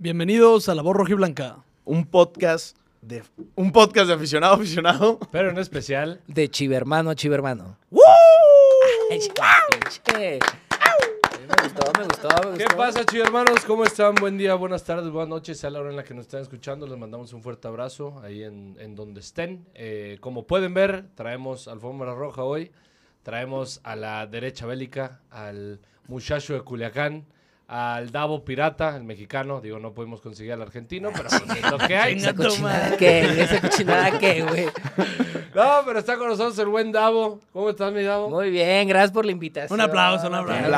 Bienvenidos a La Voz Blanca. Un podcast de un podcast de aficionado aficionado. Pero en especial de chivermano a chivermano. ¡Woo! Ay, Me gustaba, me gustaba, ¿Qué pasa, chivermanos? ¿Cómo están? Buen día, buenas tardes, buenas noches. A la hora en la que nos están escuchando, les mandamos un fuerte abrazo ahí en, donde estén. Eh, como pueden ver, traemos alfombra roja hoy. Traemos a la derecha bélica al muchacho de Culiacán al Davo Pirata, el mexicano. Digo, no pudimos conseguir al argentino, pero pues, lo que hay. Esa cochinada que, que, güey. No, pero está con nosotros el buen Davo. ¿Cómo estás, mi Davo? Muy bien, gracias por la invitación. Un aplauso, un aplauso. Un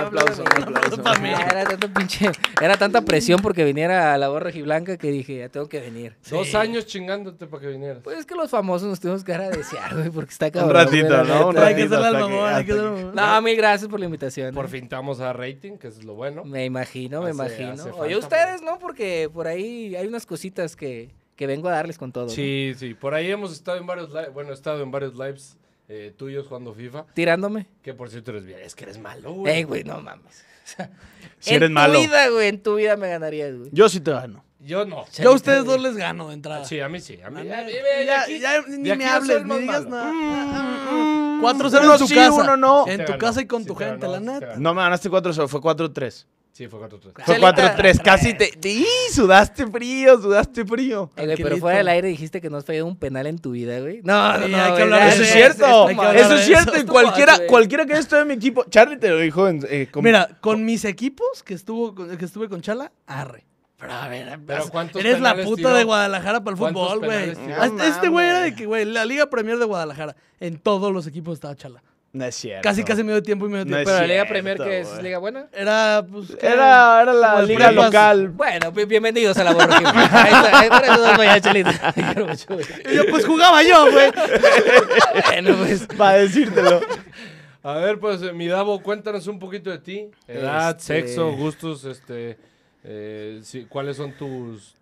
aplauso, un aplauso, para mí. Era, tanto pinche, era tanta presión porque viniera a la voz rojiblanca que dije, ya tengo que venir. Dos años chingándote para que vinieras. Pues es que los famosos nos tuvimos que agradecer, güey, porque está cabrón. Un ratito, ¿no? Hay que al mamón, No, mil gracias por la invitación. Por ¿eh? fin estamos a rating, es lo bueno. Me imagino, me imagino. Oye, ustedes, ¿no? Porque por ahí hay unas cositas que, que vengo a darles con todo. Sí, sí. Por ahí hemos estado en varios lives, bueno, he estado en varios lives eh, tuyos jugando FIFA. Tirándome. Que por cierto eres bien, es que eres malo, güey. Ey, eh, güey, no mames. en tu vida, güey, en tu vida me ganarías, güey. Yo sí te gano. Yo no. Yo a ustedes dos les gano de entrada. Sí, a mí sí. A mí, ya, ni me hables, ni digas nada. 4-0 en tu sí, casa. Uno En tu casa y con tu gente, la neta. No me ganaste 4-0, fue 4-3. Sí, fue 4-3. Fue 4-3, casi te... ¡Y! Sudaste frío, sudaste frío. pero fuera del aire dijiste que no has fallado un penal en tu vida, güey. No, no, sí, no hay que hablar Eso es cierto, eso, eso es cierto. Y cualquiera, que cualquiera que en mi equipo... Charlie te lo dijo en... Eh, con, Mira, con mis equipos que, estuvo, que estuve con Chala, arre. Pero a ver, ¿Pero cuántos eres la puta de Guadalajara para el fútbol, güey. este güey era de que, güey, la Liga Premier de Guadalajara, en todos los equipos estaba chala. No es cierto. Casi, casi medio tiempo y medio tiempo. pero la Liga Premier, ¿qué es? ¿Liga buena? Era, pues. Era, la Liga, local. Bueno, bienvenidos a la los y yo, pues jugaba yo, güey. bueno, pues. Para decírtelo. A ver, pues, mi Davo, cuéntanos un poquito de ti. Edad, sexo, gustos, este. Eh, ¿Cuáles son tus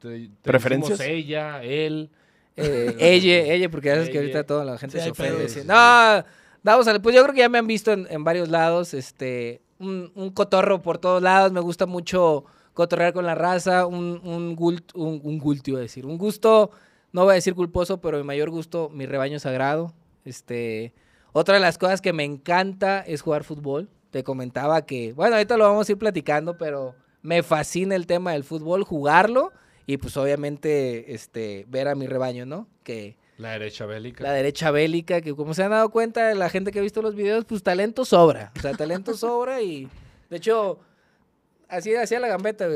preferencias? Ella, él. Eh, ella, ella, porque ya sabes que ahorita toda la gente se ofende. No, vamos a Pues yo creo que ya me han visto en, varios lados. Este, un, cotorro por todos lados. Me gusta mucho cotorrear con la raza. Un, un, un, decir. Un gusto, no voy a decir culposo, pero mi mayor gusto, mi rebaño sagrado. Este, otra de las cosas que me encanta es jugar fútbol. Te comentaba que, bueno, ahorita lo vamos a ir platicando, pero me fascina el tema del fútbol, jugarlo y pues obviamente este, ver a mi rebaño, ¿no? Que, la derecha bélica. La derecha bélica, que como se han dado cuenta la gente que ha visto los videos, pues talento sobra. O sea, talento sobra y de hecho... Así hacía la gambeta,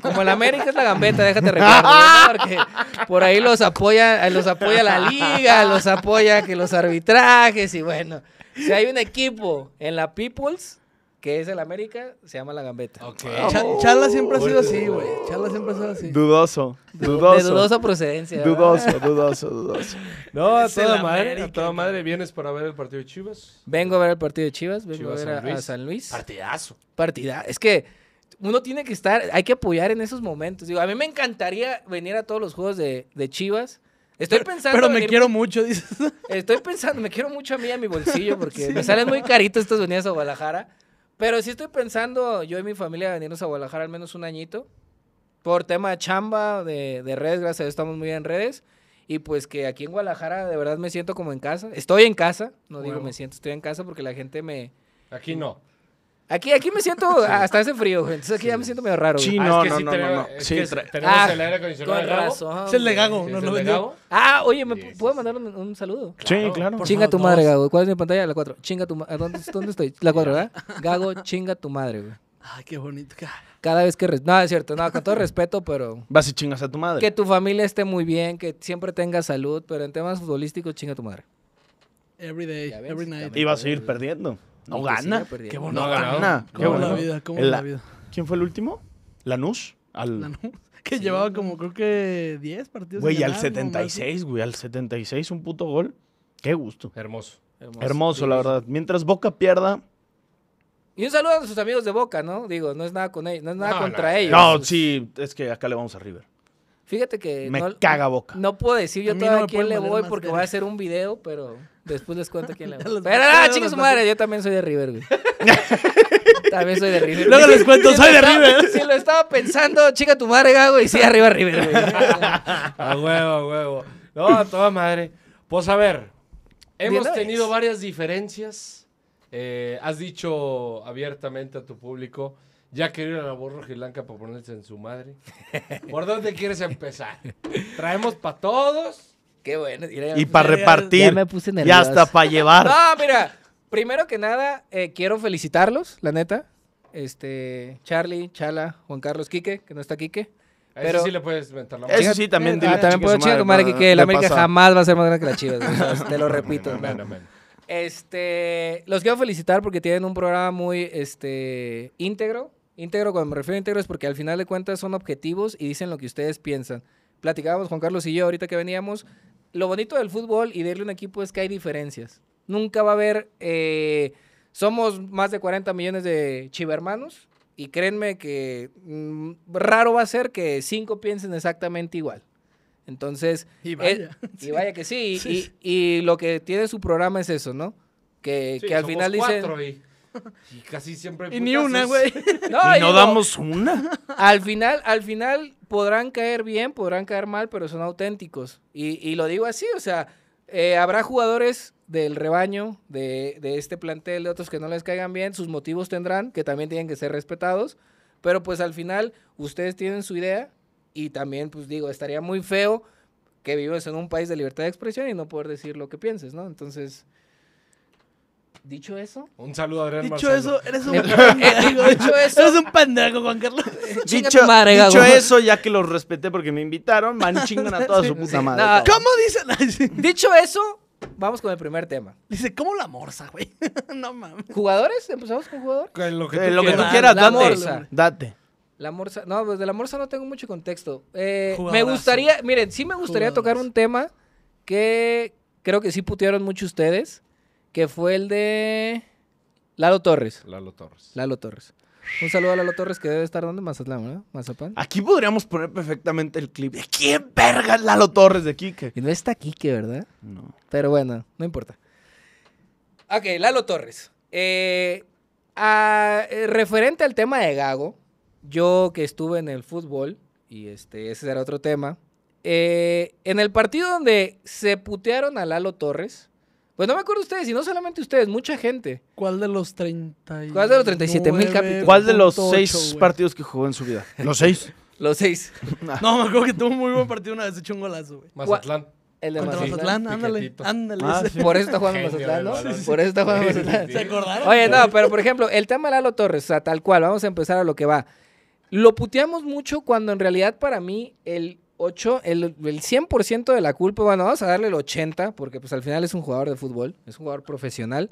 Como, en el América es la gambeta, déjate recuerdo, Porque por ahí los apoya, los apoya la liga, los apoya que los arbitrajes y bueno. Si hay un equipo en la Peoples, que es el América? Se llama La Gambeta. Okay. Ah, oh. Charla siempre ha sido así, güey. Chala siempre ha sido así. Dudoso. Dudoso. De dudosa procedencia. Dudoso, dudoso, dudoso. No, a toda madre, a toda madre. ¿Vienes para ver el partido de Chivas? Vengo a ver el partido de Chivas. Vengo a ver a, San Luis. Partidazo. Partida. Es que uno tiene que estar, hay que apoyar en esos momentos. Digo, a mí me encantaría venir a todos los juegos de, de Chivas. Estoy pensando. Pero, me quiero mucho, dices. Estoy pensando, me quiero mucho a mí a mi bolsillo porque me salen muy caritos estas venidas a Guadalajara. Pero sí estoy pensando, yo y mi familia, venirnos a Guadalajara al menos un añito. Por tema de chamba, de, de redes, gracias a Dios estamos muy bien en redes. Y pues que aquí en Guadalajara de verdad me siento como en casa. Estoy en casa, no digo me siento, estoy en casa porque la gente me... Aquí no. Aquí, aquí me siento hasta hace frío, güey. Entonces aquí ya me siento medio raro. Ah, sí, no, no, no, no, Sí, tenemos ah, el aire acondicionado Es el de Gago, no, no Ah, oye, ¿me puedo mandar un, saludo? Sí, claro. chinga tu madre, Gago. ¿Cuál es mi pantalla? La 4. Chinga tu madre. ¿Dónde, estoy? La 4, ¿verdad? Gago, chinga tu madre, güey. Ay, qué bonito. Cada vez que... No, es cierto. No, con todo respeto, pero... Vas y chingas a tu madre. Que tu familia esté muy bien, que siempre tengas salud, pero en temas futbolísticos, chinga tu madre. Every day, every night. Y vas a ir perdiendo. No gana. Qué No gana. Qué buena vida, ¿Quién fue el último? ¿Lanús? Al... ¿Lanús? Que llevaba como creo que 10 partidos. Güey, al 76, güey, al 76 un puto gol. Qué gusto. Hermoso. Hermoso, la verdad. Mientras Boca pierda, y un saludo a sus amigos de Boca, ¿no? Digo, no es nada con ellos, no es nada contra ellos. No, sí, es que acá le vamos a River. Fíjate que. Me no, caga boca. No puedo decir yo todavía a quién le voy porque voy a hacer un video, pero después les cuento quién le voy. pero ah, chicos, su madre, yo también soy de River, güey. también soy de River. Luego les cuento, soy de River. Si lo estaba pensando, chica tu madre, gago, y sí, arriba River, güey. a huevo, a huevo. No, a toda madre. Pues a ver, hemos tenido varias diferencias. Eh, has dicho abiertamente a tu público ya quería la borro Gilanca para ponerse en su madre. ¿Por dónde quieres empezar? Traemos para todos. Qué bueno. y para repartir. Ya me puse y hasta para llevar. No, mira. Primero que nada, eh, quiero felicitarlos, la neta. Este, Charlie, Chala, Juan Carlos Quique, que no está Quique. eso sí le puedes inventar la música. Eso sí, también. Ah, dile, también puedo chingar tu madre, Quique. La América jamás va a ser más grande que la Chivas. te lo repito. Amén, amén. Este, los quiero felicitar porque tienen un programa muy este, íntegro, Íntegro, cuando me refiero a íntegro es porque al final de cuentas son objetivos y dicen lo que ustedes piensan. Platicábamos Juan Carlos y yo ahorita que veníamos. Lo bonito del fútbol y de irle un equipo es que hay diferencias. Nunca va a haber. Eh, somos más de 40 millones de chivermanos y créenme que mm, raro va a ser que cinco piensen exactamente igual. Entonces. Y eh, vaya. que sí. Y, lo que tiene su programa es eso, ¿no? Que, al final dicen. Y casi siempre. y ni una, güey. no, y no damos una. Al final, al final podrán caer bien, podrán caer mal, pero son auténticos. Y, lo digo así, o sea, eh, habrá jugadores del rebaño, de, de este plantel, de otros que no les caigan bien, sus motivos tendrán, que también tienen que ser respetados. Pero pues al final, ustedes tienen su idea. Y también, pues digo, estaría muy feo que vives en un país de libertad de expresión y no poder decir lo que pienses, ¿no? Entonces, Dicho eso. Un saludo a Adrián Dicho Marcelo. eso, eres un eh, dicho eso. Eres un pendejo, Juan Carlos. Dicho, madre, dicho eso, ya que los respeté porque me invitaron, man chingan a toda su puta madre. ¿Cómo dicen? dicho eso, vamos con el primer tema. Dice, ¿cómo la morsa, güey? no mames. ¿Jugadores? ¿Empezamos con jugadores? Eh, lo que tú, lo quieras. Que tú quieras, date. Morsa. Date. La morsa, no, pues de la morsa no tengo mucho contexto. Eh, me gustaría, miren, sí me gustaría tocar un tema que creo que sí putearon mucho ustedes que fue el de Lalo Torres. Lalo Torres. Lalo Torres. Un saludo a Lalo Torres que debe estar donde Mazatlán, ¿no? Mazapán. Aquí podríamos poner perfectamente el clip. ¿De quién verga Lalo Torres de Quique? Y no está Quique, ¿verdad? No. Pero bueno, no importa. Ok, Lalo Torres. Eh, eh, referente al tema de Gago, yo que estuve en el fútbol, y este, ese era otro tema, eh, en el partido donde se putearon a Lalo Torres, pues no me acuerdo ustedes, y no solamente ustedes, mucha gente. ¿Cuál de los 30 ¿Cuál de los 37 mil capítulos? ¿Cuál de los 6 partidos que jugó en su vida? ¿Los 6? Los 6. no, me acuerdo que tuvo un muy buen partido una vez, echó un golazo, güey. Mazatlán. El de Contra Mazatlán. ándale, ándale. Ah, por eso está jugando Mazatlán, ¿no? Por eso está jugando Mazatlán. ¿Se acordaron? Oye, no, pero por ejemplo, el tema de Lalo Torres, o sea, tal cual, vamos a empezar a lo que va. Lo puteamos mucho cuando en realidad para mí el el, 100% de la culpa, bueno, vamos a darle el 80, porque pues al final es un jugador de fútbol, es un jugador profesional.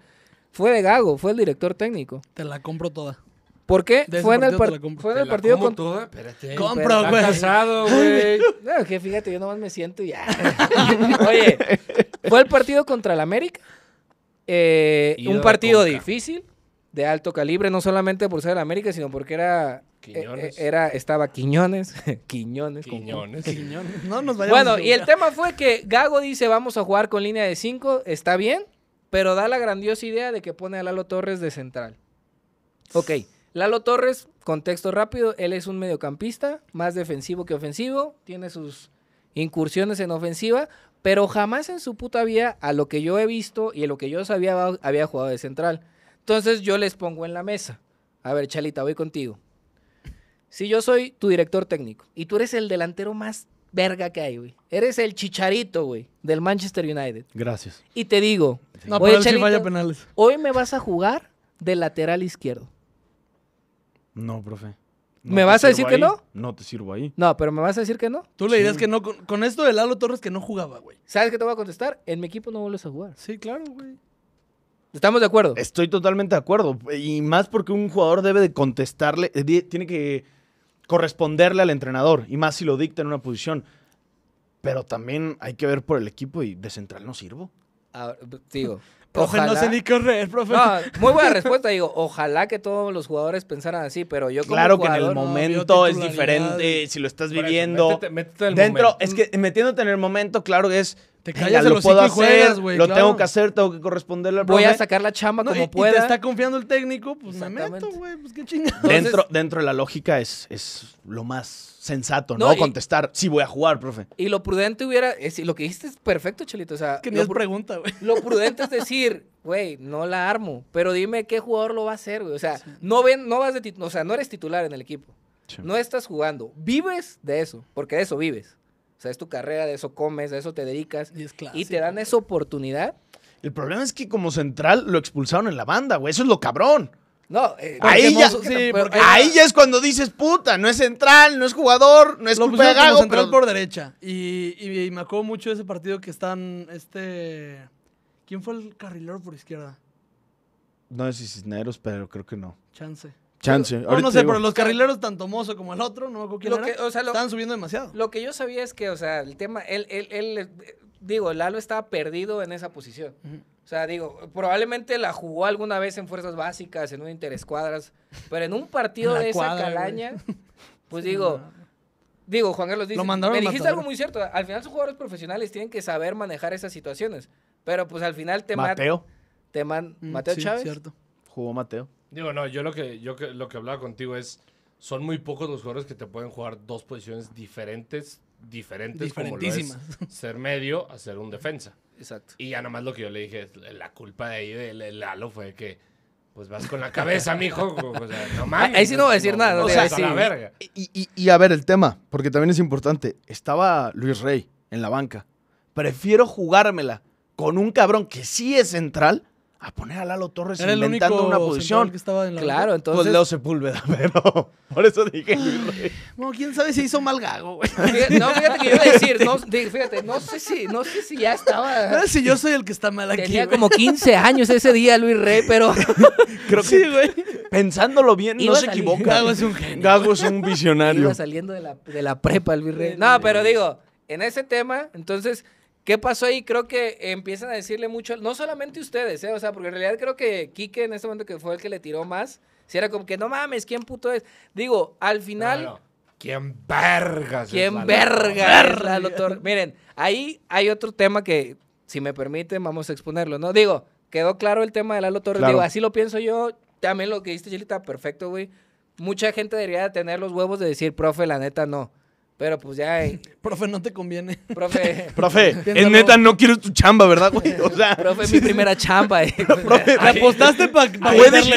Fue de Gago, fue el director técnico. Te la compro toda. ¿Por qué? Fue en, el fue en el partido con toda. Compro, güey. casado, güey. No, que fíjate, yo nomás me siento y ya. Oye, fue el partido contra el América. Eh, un partido difícil de alto calibre, no solamente por ser de América, sino porque era eh, eh, Quiñones. Era, estaba Quiñones. Quiñones. Quiñones. No nos bueno, y el tema fue que Gago dice, vamos a jugar con línea de 5, está bien, pero da la grandiosa idea de que pone a Lalo Torres de central. Ok, Lalo Torres, contexto rápido, él es un mediocampista, más defensivo que ofensivo, tiene sus incursiones en ofensiva, pero jamás en su puta vida, a lo que yo he visto y a lo que yo sabía, había jugado de central. Entonces yo les pongo en la mesa. A ver, Chalita, voy contigo. Si yo soy tu director técnico y tú eres el delantero más verga que hay, güey. Eres el chicharito, güey, del Manchester United. Gracias. Y te digo, no, oye, Chalita, penales. hoy me vas a jugar de lateral izquierdo. No, profe. ¿Me vas a decir que no? No te sirvo ahí. No, pero ¿me vas a decir que no? Tú le dirás que no. Con, con, esto de Lalo Torres que no jugaba, güey. ¿Sabes qué te voy a contestar? En mi equipo no vuelves a jugar. Sí, claro, güey. Estamos de acuerdo. Estoy totalmente de acuerdo. Y más porque un jugador debe de contestarle, eh, tiene que corresponderle al entrenador. Y más si lo dicta en una posición. Pero también hay que ver por el equipo y de central no sirvo. Ah, digo. ojalá... no ni correr, profe. muy buena respuesta, digo. Ojalá que todos los jugadores pensaran así, pero yo como Claro que en el momento es diferente, si lo estás viviendo. métete, el dentro, es que metiéndote en el momento, claro que es te callas lo puedo hacer, lo tengo que hacer, tengo que corresponderle al Voy a sacar la chamba como pueda. Y te está confiando el técnico, pues me meto, güey, pues qué chingada. Dentro, dentro de la lógica es, es lo más sensato, ¿no? Contestar, sí voy a jugar, profe. Y lo prudente hubiera, eh, lo que dijiste es perfecto, Chelito, o sea. que no pregunta, güey. Lo prudente es decir, güey, no la armo, pero dime qué jugador lo va a hacer, güey. O sea, no, ven, no vas de, o sea, no eres titular en el equipo. No estás jugando, vives de eso, porque de eso vives sea, es tu carrera, de eso comes, de eso te dedicas. Y, te dan esa oportunidad. El problema es que como central lo expulsaron en la banda, güey. Eso es lo cabrón. No, eh, ahí, ya, ahí, es cuando dices, puta, no es central, no es jugador, no es lo culpa de central por derecha. Y, me acuerdo mucho de ese partido que están, este... ¿Quién fue el carrilero por izquierda? No sé si Cisneros, pero creo que no. Chance. Chance. no, sé, pero los carrileros, tanto Mozo como el otro, no me acuerdo quién era, subiendo demasiado. Lo que yo sabía es que, o sea, el tema, él, él, él eh, digo, Lalo estaba perdido en esa posición. O sea, digo, probablemente la jugó alguna vez en fuerzas básicas, en un interescuadras, pero en un partido de esa calaña, pues digo, digo, Juan Carlos dice, me dijiste algo muy cierto, al final sus jugadores profesionales, tienen que saber manejar esas situaciones, pero pues al final te Mateo. Te man mm, Mateo Chávez. cierto. Jugó Mateo. Digo, no, yo lo que, yo lo que hablaba contigo es, son muy pocos los jugadores que te pueden jugar dos posiciones diferentes, diferentes como lo ser medio a ser un defensa. Exacto. Y ya nomás lo que yo le dije, la culpa de ahí del Lalo fue que pues vas con la cabeza, mijo. O sea, no ah, Ahí sí no voy a decir nada. o sea, Y, y, a ver, el tema, porque también es importante. Estaba Luis Rey en la banca. Prefiero jugármela con un cabrón que sí es central a poner a Lalo Torres Era el único una posición. Que estaba en claro, entonces. Pues Leo Sepúlveda, pero por eso dije No, quién sabe si hizo mal gago, güey. no, fíjate que yo iba a decir, no, fíjate, no sé si, no sé si ya estaba. No si yo soy el que está mal aquí. Tenía como 15 años ese día Luis Rey, pero. Creo que. Sí, güey. Pensándolo bien, no se equivoca. Gago es un genio. Gago es un visionario. Iba saliendo de la, de la prepa Luis Rey. No, pero digo, en ese tema, entonces ¿Qué pasó ahí? Creo que empiezan a decirle mucho, no solamente ustedes, ¿eh? o sea, porque en realidad creo que Quique en este momento que fue el que le tiró más, si era como que no mames, ¿quién puto es? Digo, al final... ¿Quién vergas? ¿Quién verga? Miren, ahí hay otro tema que, si me permiten, vamos a exponerlo, ¿no? Digo, quedó claro el tema de Lalo Torres. Digo, así lo pienso yo. También lo que dijiste, Chilita, perfecto, güey. Mucha gente debería tener los huevos de decir, profe, la neta, no. Pero pues ya. hay. Eh. Profe, no te conviene. Profe. Profe, es neta, no quiero tu chamba, ¿verdad, güey? O sea. Profe, es mi primera chamba, eh. apostaste para que que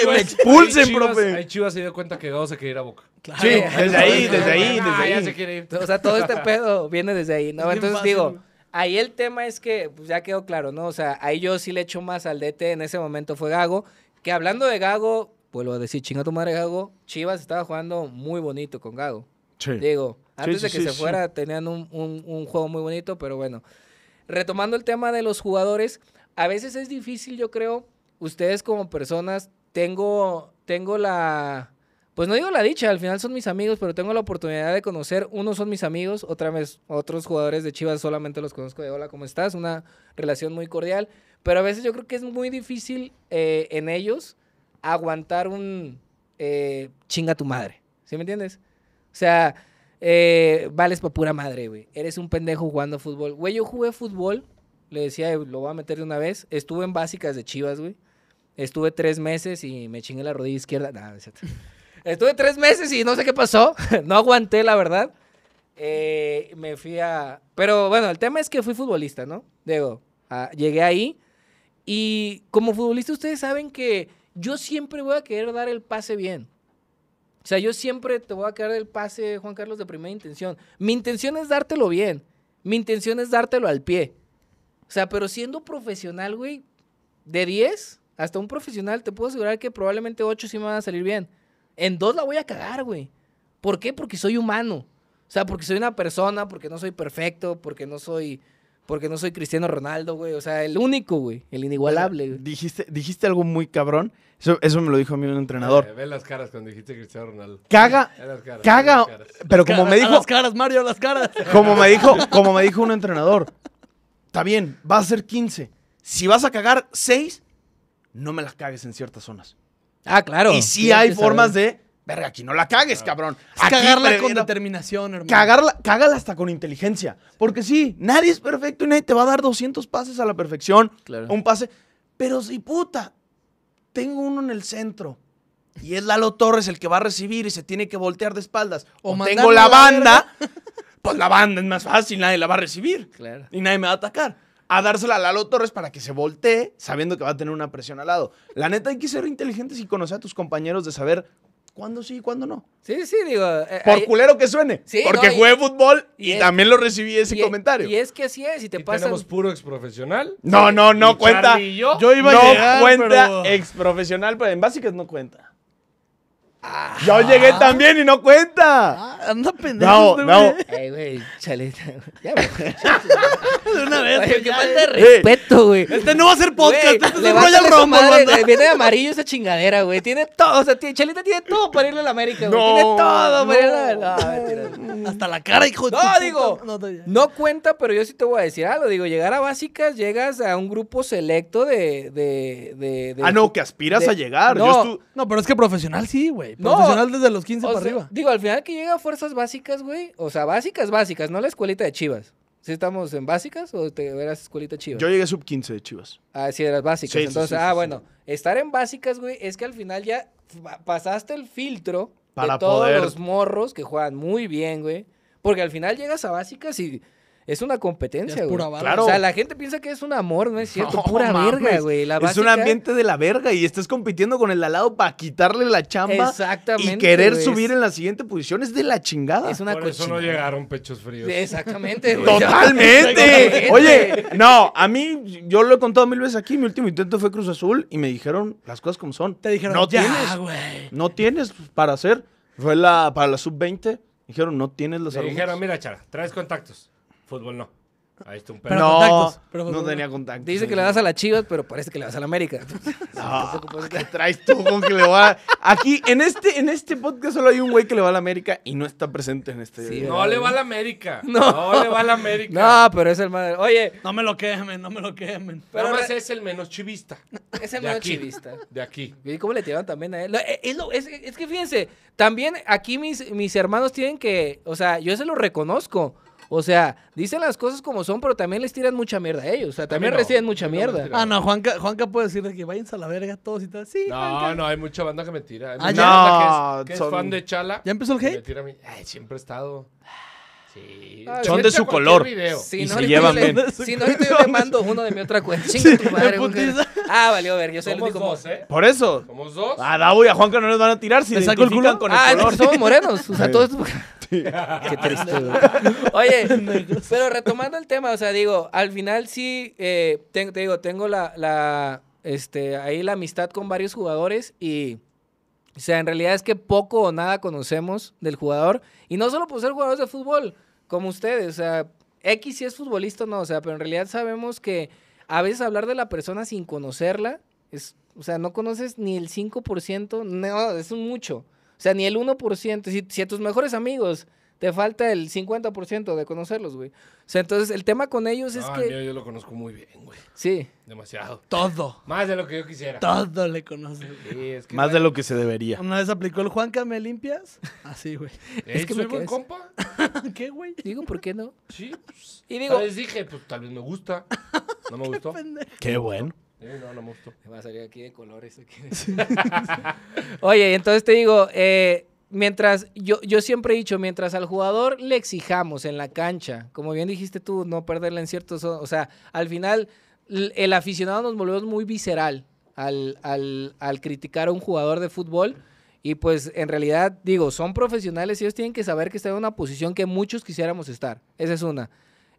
me expulsen, profe? Ahí Chivas se dio cuenta que Gago se quiere ir a boca. Sí, desde ahí, desde ahí, desde ahí. O sea, todo este pedo viene desde ahí, ¿no? Entonces digo. Ahí el tema es que, pues ya quedó claro, ¿no? O sea, ahí yo sí le echo más al DT, en ese momento fue Gago, que hablando de Gago, vuelvo a decir, chinga tu madre Gago, Chivas estaba jugando muy bonito con Gago. Sí. Digo, antes de que se fuera, tenían un, juego muy bonito, pero bueno. Retomando el tema de los jugadores, a veces es difícil, yo creo, ustedes como personas, tengo, tengo la, pues no digo la dicha, al final son mis amigos, pero tengo la oportunidad de conocer, unos son mis amigos, otra vez otros jugadores de Chivas solamente los conozco de hola, ¿cómo estás? Una relación muy cordial, pero a veces yo creo que es muy difícil eh, en ellos aguantar un eh, chinga tu madre, ¿sí me entiendes? O sea, eh, vales para pura madre, güey. Eres un pendejo jugando fútbol. Güey, yo jugué fútbol. Le decía, eh, lo voy a meter de una vez. Estuve en básicas de Chivas, güey. Estuve tres meses y me chingué la rodilla izquierda. Nada, Estuve tres meses y no sé qué pasó. no aguanté, la verdad. Eh, me fui a. Pero bueno, el tema es que fui futbolista, ¿no? Digo, ah, llegué ahí. Y como futbolista, ustedes saben que yo siempre voy a querer dar el pase bien. O sea, yo siempre te voy a quedar el pase, Juan Carlos, de primera intención. Mi intención es dártelo bien. Mi intención es dártelo al pie. O sea, pero siendo profesional, güey, de 10 hasta un profesional, te puedo asegurar que probablemente 8 sí me van a salir bien. En 2 la voy a cagar, güey. ¿Por qué? Porque soy humano. O sea, porque soy una persona, porque no soy perfecto, porque no soy porque no soy Cristiano Ronaldo, güey. O sea, el único, güey. El inigualable, güey. Dijiste, dijiste algo muy cabrón. Eso, me lo dijo a mí un entrenador. Me eh, ve las caras cuando dijiste Cristiano Ronaldo. Caga. Ve las caras, caga. Pero como me dijo. las caras, Mario, las caras. Como me dijo, como me dijo un entrenador. Está bien, va a ser 15. Si vas a cagar 6, no me las cagues en ciertas zonas. Ah, claro. Y sí hay formas de Verga, aquí no la cagues, cabrón. Es cagarla con determinación, hermano. cágala hasta con inteligencia. Porque sí, nadie es perfecto y nadie te va a dar 200 pases a la perfección. Claro. Un pase. Pero si puta, tengo uno en el centro. Y es Lalo Torres el que va a recibir y se tiene que voltear de espaldas. O, tengo la, banda. pues la banda es más fácil, nadie la va a recibir. Claro. Y nadie me va a atacar a dársela a Lalo Torres para que se voltee sabiendo que va a tener una presión al lado. La neta, hay que ser inteligentes y conocer a tus compañeros de saber cuándo sí y cuándo no. Sí, sí, digo. Eh, Por culero que suene. Sí, porque jugué fútbol y, también lo recibí ese comentario. Y es que así es, y te ¿Tenemos puro exprofesional? No, no, no cuenta. Yo? iba a no cuenta ex exprofesional, pero en básicas no cuenta. Yo llegué también y no cuenta. Ah, anda pendejo. No, este no. Ey, güey, ¡Chalita! Ya, De una vez, güey. Qué falta de eh. respeto, güey. Este no va a ser podcast. este es Royal Rumble, eh, Viene de amarillo esa chingadera, güey. Tiene todo. O sea, tiene, Chalita tiene todo para irle a la América, güey. tiene todo para irle a ah, Hasta la cara, hijo de No, digo. No, cuenta, pero yo sí te voy a decir algo. Digo, llegar a básicas, llegas a un grupo selecto de. de, ah, no, que aspiras a llegar. No. no, pero es que profesional sí, güey. Eh, no, Profesional desde los 15 para arriba. Digo, al final que llega a fuerzas básicas, güey. O sea, básicas, básicas, no la escuelita de Chivas. ¿Sí estamos en básicas o te eras escuelita Chivas? Yo llegué sub 15 de Chivas. Ah, sí, eras básicas. Entonces, ah, bueno, estar en básicas, güey, es que al final ya pasaste el filtro para de todos los morros que juegan muy bien, güey. Porque al final llegas a básicas y es una competencia, pura O sea, la gente piensa que es un amor, no es cierto. pura verga, güey. Es un ambiente de la verga y estás compitiendo con el alado para quitarle la chamba. Exactamente. Y querer subir en la siguiente posición es de la chingada. Es una Por eso no llegaron pechos fríos. Exactamente, güey. Totalmente. Oye, no, a mí, yo lo he contado mil veces aquí. Mi último intento fue Cruz Azul y me dijeron las cosas como son. Te dijeron, no tienes, güey. No tienes para hacer. Fue la, para la sub-20. Dijeron, no tienes los Me Dijeron, mira, Chara, traes contactos. Fútbol no. Ahí está un perro. Pero no, no tenía contacto. Dice que le das a la Chivas, pero parece que le das a la América. No, ¿Qué traes tú con que le va Aquí, en este, en este podcast solo hay un güey que le va a la América y no está presente en este sí, No le va a la América. No. le va a la América. No, pero es el más... Oye. No me lo quemen, no me lo quemen. Pero más es el menos chivista. Es el menos chivista. De aquí. ¿Y cómo le tiran también a él? Eh, es, es, es que fíjense, también aquí mis, mis hermanos tienen que, o sea, yo se lo reconozco o sea, dicen las cosas como son, pero también les tiran mucha mierda a ellos. O sea, también reciben mucha mierda. ah, no, Juanca, Juanca puede decirle que vayan a la verga todos y tal. Sí, No, Juanca. no, hay mucha banda que me tira. Ah, mucha ah, banda que, es, fan de Chala. ¿Ya empezó el hate? Me tira a mí. Ay, siempre he estado. Ah, son de su color. y se llevan bien. Si no, ahorita yo le mando uno de mi otra cuenta. Chinga tu madre, Ah, valió ver. Yo soy el único. Dos, ¿eh? Por eso. Somos dos. A ah, Davo y a Juanca no les van a tirar si les saco con el ah, color. somos morenos. Qué triste, Oye, pero retomando el tema, o sea, digo, al final sí, eh, te, digo, tengo la, este, ahí la amistad con varios jugadores y, o sea, en realidad es que poco o nada conocemos del jugador y no solo por ser jugadores de fútbol, como ustedes, o sea, X si es futbolista no, o sea, pero en realidad sabemos que a veces hablar de la persona sin conocerla, es, o sea, no conoces ni el 5%, no, es mucho, o sea, ni el 1%, si a tus mejores amigos te falta el 50% de conocerlos, güey. O sea, entonces el tema con ellos es que. Mío, yo lo conozco muy bien, güey. Sí. Demasiado. Todo. Más de lo que yo quisiera. Todo le conozco. Sí, es que Más de lo que se debería. Una vez aplicó el Juanca, ¿me limpias? Así, güey. ¿Eh? es que soy buen compa. ¿Qué, güey? Digo, ¿por qué no? Sí. Pues, y digo. Tal vez dije, pues tal vez me gusta. No me gustó. Qué bueno. no, no me gustó. Me va a salir aquí de colores. Oye, entonces te digo, eh mientras, yo, yo siempre he dicho, mientras al jugador le exijamos en la cancha, como bien dijiste tú, no perderla en ciertos, o sea, al final el aficionado nos volvemos muy visceral al, al, al criticar a un jugador de fútbol. Y pues en realidad, digo, son profesionales y ellos tienen que saber que están en una posición que muchos quisiéramos estar. Esa es una.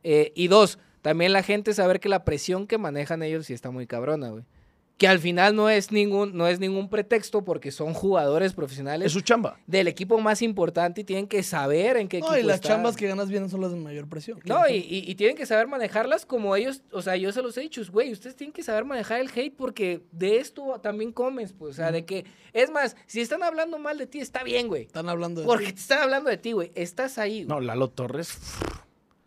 Eh, y dos, también la gente saber que la presión que manejan ellos sí está muy cabrona, güey que al final no es ningún, no es ningún pretexto porque son jugadores profesionales. Es su chamba. Del equipo más importante y tienen que saber en qué no, y las chambas que ganas bien son las de mayor presión. No, y, tienen que saber manejarlas como ellos, o sea, yo se los he dicho, güey, ustedes tienen que saber manejar el hate porque de esto también comes, pues, o sea, de que, es más, si están hablando mal de ti, está bien, güey. Están hablando de Porque te están hablando de ti, güey, estás ahí. No, Lalo Torres...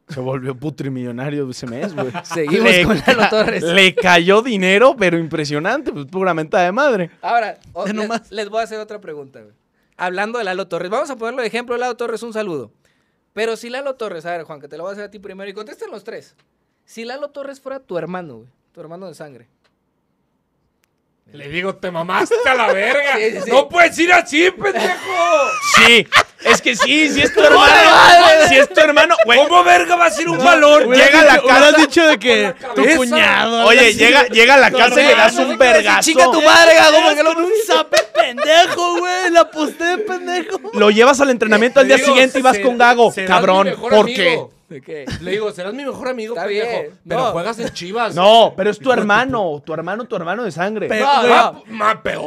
Se volvió putrimillonario ese mes, güey. Seguimos le con Lalo Torres. Le cayó dinero, pero impresionante, pues pura de madre. Ahora, les, voy a hacer otra pregunta, güey. Hablando de Lalo Torres, vamos a ponerlo de ejemplo, Lalo Torres, un saludo. Pero si Lalo Torres, a ver, Juan, que te lo voy a hacer a ti primero y contesten los tres. Si Lalo Torres fuera tu hermano, güey, tu hermano de sangre. Le digo, te mamaste a la verga. No puedes ir así, pendejo. Sí, es que sí, si es tu hermano. Si es tu hermano, güey. ¿Cómo verga va a ser un valor? llega a la casa. has dicho de que tu cuñado. Oye, llega, llega a la casa y le das un vergazo. Chica tu madre, ¿cómo que lo un zape pendejo, güey? La posté de pendejo. Lo llevas al entrenamiento al día siguiente y vas con Gago. Cabrón, ¿por qué? ¿De qué? Le digo, serás mi mejor amigo, Está viejo, Pero juegas en Chivas. No, pero es tu hermano. Tu hermano, tu hermano de sangre. peor.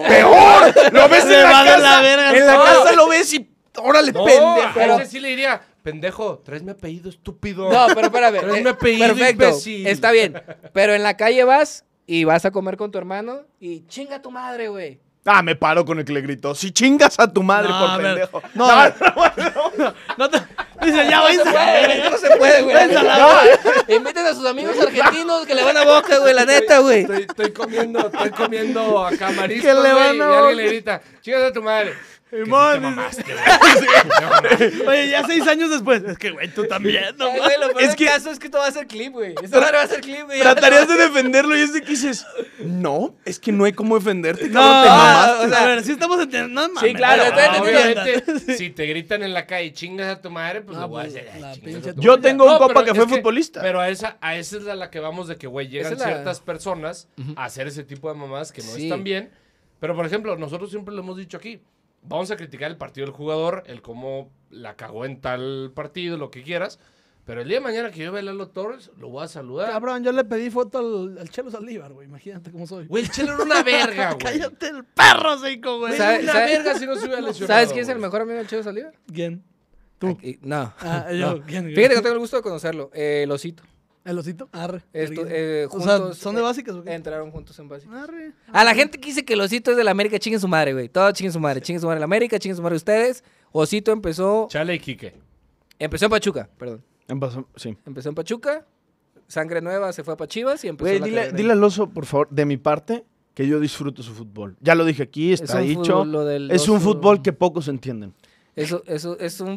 ¡Peor! Lo ves en a casa, la verga, en la casa. En la casa lo ves y órale, pendejo. Pero... A ese sí le diría, pendejo, traes mi apellido estúpido. No, pero espérame. Eh, mi apellido Perfecto, imbécil. está bien. Pero en la calle vas y vas a comer con tu hermano y chinga a tu madre, güey. Ah, me paro con el que le gritó. Si chingas a tu madre por pendejo. No, no, no, no, no, no, no Dice, ya vais a. No se puede, güey. E inviten a sus amigos argentinos que le van a boca, güey, la neta, güey. Estoy, comiendo, estoy comiendo acá marisco, Que a boca. Y alguien le grita, chingas a tu madre. Que Oye, ya seis años después. Es que, güey, tú también, ¿no? güey, lo es que... caso es que todo va a ser clip, güey. Esto va a ser clip, güey. Tratarías de defenderlo y es de que dices, no, es que no hay cómo defenderte. No, te O sea, a ver, sí estamos entendiendo. No, sí, claro. No, obviamente, si te gritan en la calle, chingas a tu madre, pues pues pues, yo tengo un copa que fue futbolista. pero a esa, a esa es a la que vamos de que, güey, llegan ciertas personas a hacer ese tipo de mamadas que no están bien. Pero, por ejemplo, nosotros siempre lo hemos dicho aquí. Vamos a criticar el partido del jugador, el cómo la cagó en tal partido, lo que quieras. Pero el día de mañana que yo vea a Lalo Torres, lo voy a saludar. Cabrón, yo le pedí foto al, Chelo Saldívar, güey. Imagínate cómo soy. Güey, el Chelo era una verga, güey. Cállate el perro, cinco, güey. Una verga si no se hubiera lesionado. ¿Sabes quién es el mejor amigo del Chelo Saldívar? ¿Quién? no. Ah, fíjate que no. Fíjate tengo el gusto de conocerlo. Eh, el osito. ¿El osito? Eh, ¿son de eh, básicas o qué? Entraron juntos en básicas. A la gente que dice que el osito es de la América, chinguen su madre, güey. Todo chinguen su madre. Sí. Chinguen su madre la América, chinguen su madre ustedes. Osito empezó... Chale y Quique. Empezó en Pachuca, perdón. Empezó, sí. Empezó en Pachuca. Sangre nueva, se fue a Pachivas y empezó Güey, dile, dile al oso, por favor, de mi parte, que yo disfruto su fútbol. Ya lo dije aquí, está dicho. es un fútbol que pocos entienden. Eso, eso, es un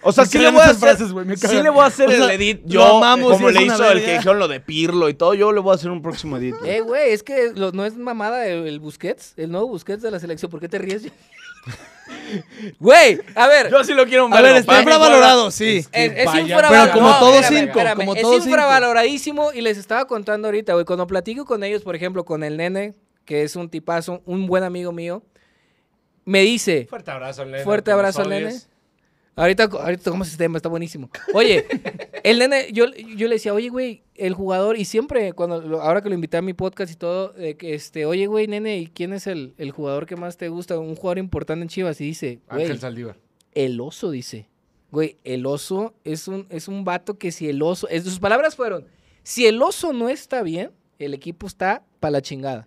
o sea, sí le, voy a hacer, frases, sí le voy a hacer el edit. Yo, como le hizo el que dijeron lo de Pirlo y todo, yo le voy a hacer un próximo edit. Eh, güey, es que no es mamada el, Busquets, el nuevo Busquets de la selección. ¿Por qué te ríes? Güey, a ver. Yo sí lo quiero un A ver, está infravalorado, sí. Es, Pero como todos cinco. como es infravaloradísimo y les estaba contando ahorita, güey. Cuando platico con ellos, por ejemplo, con el nene, que es un tipazo, un buen amigo mío me dice. Fuerte abrazo, nene. Fuerte abrazo, nene. Ahorita, ahorita tocamos ese tema, está buenísimo. Oye, el nene, yo, le decía, oye, güey, el jugador, y siempre, cuando ahora que lo invité a mi podcast y todo, este, oye, güey, nene, ¿y quién es el, jugador que más te gusta? Un jugador importante en Chivas, y dice, güey. Ángel Saldívar. El oso, dice. Güey, el oso es un, es un vato que si el oso, sus palabras fueron, si el oso no está bien, el equipo está para la chingada.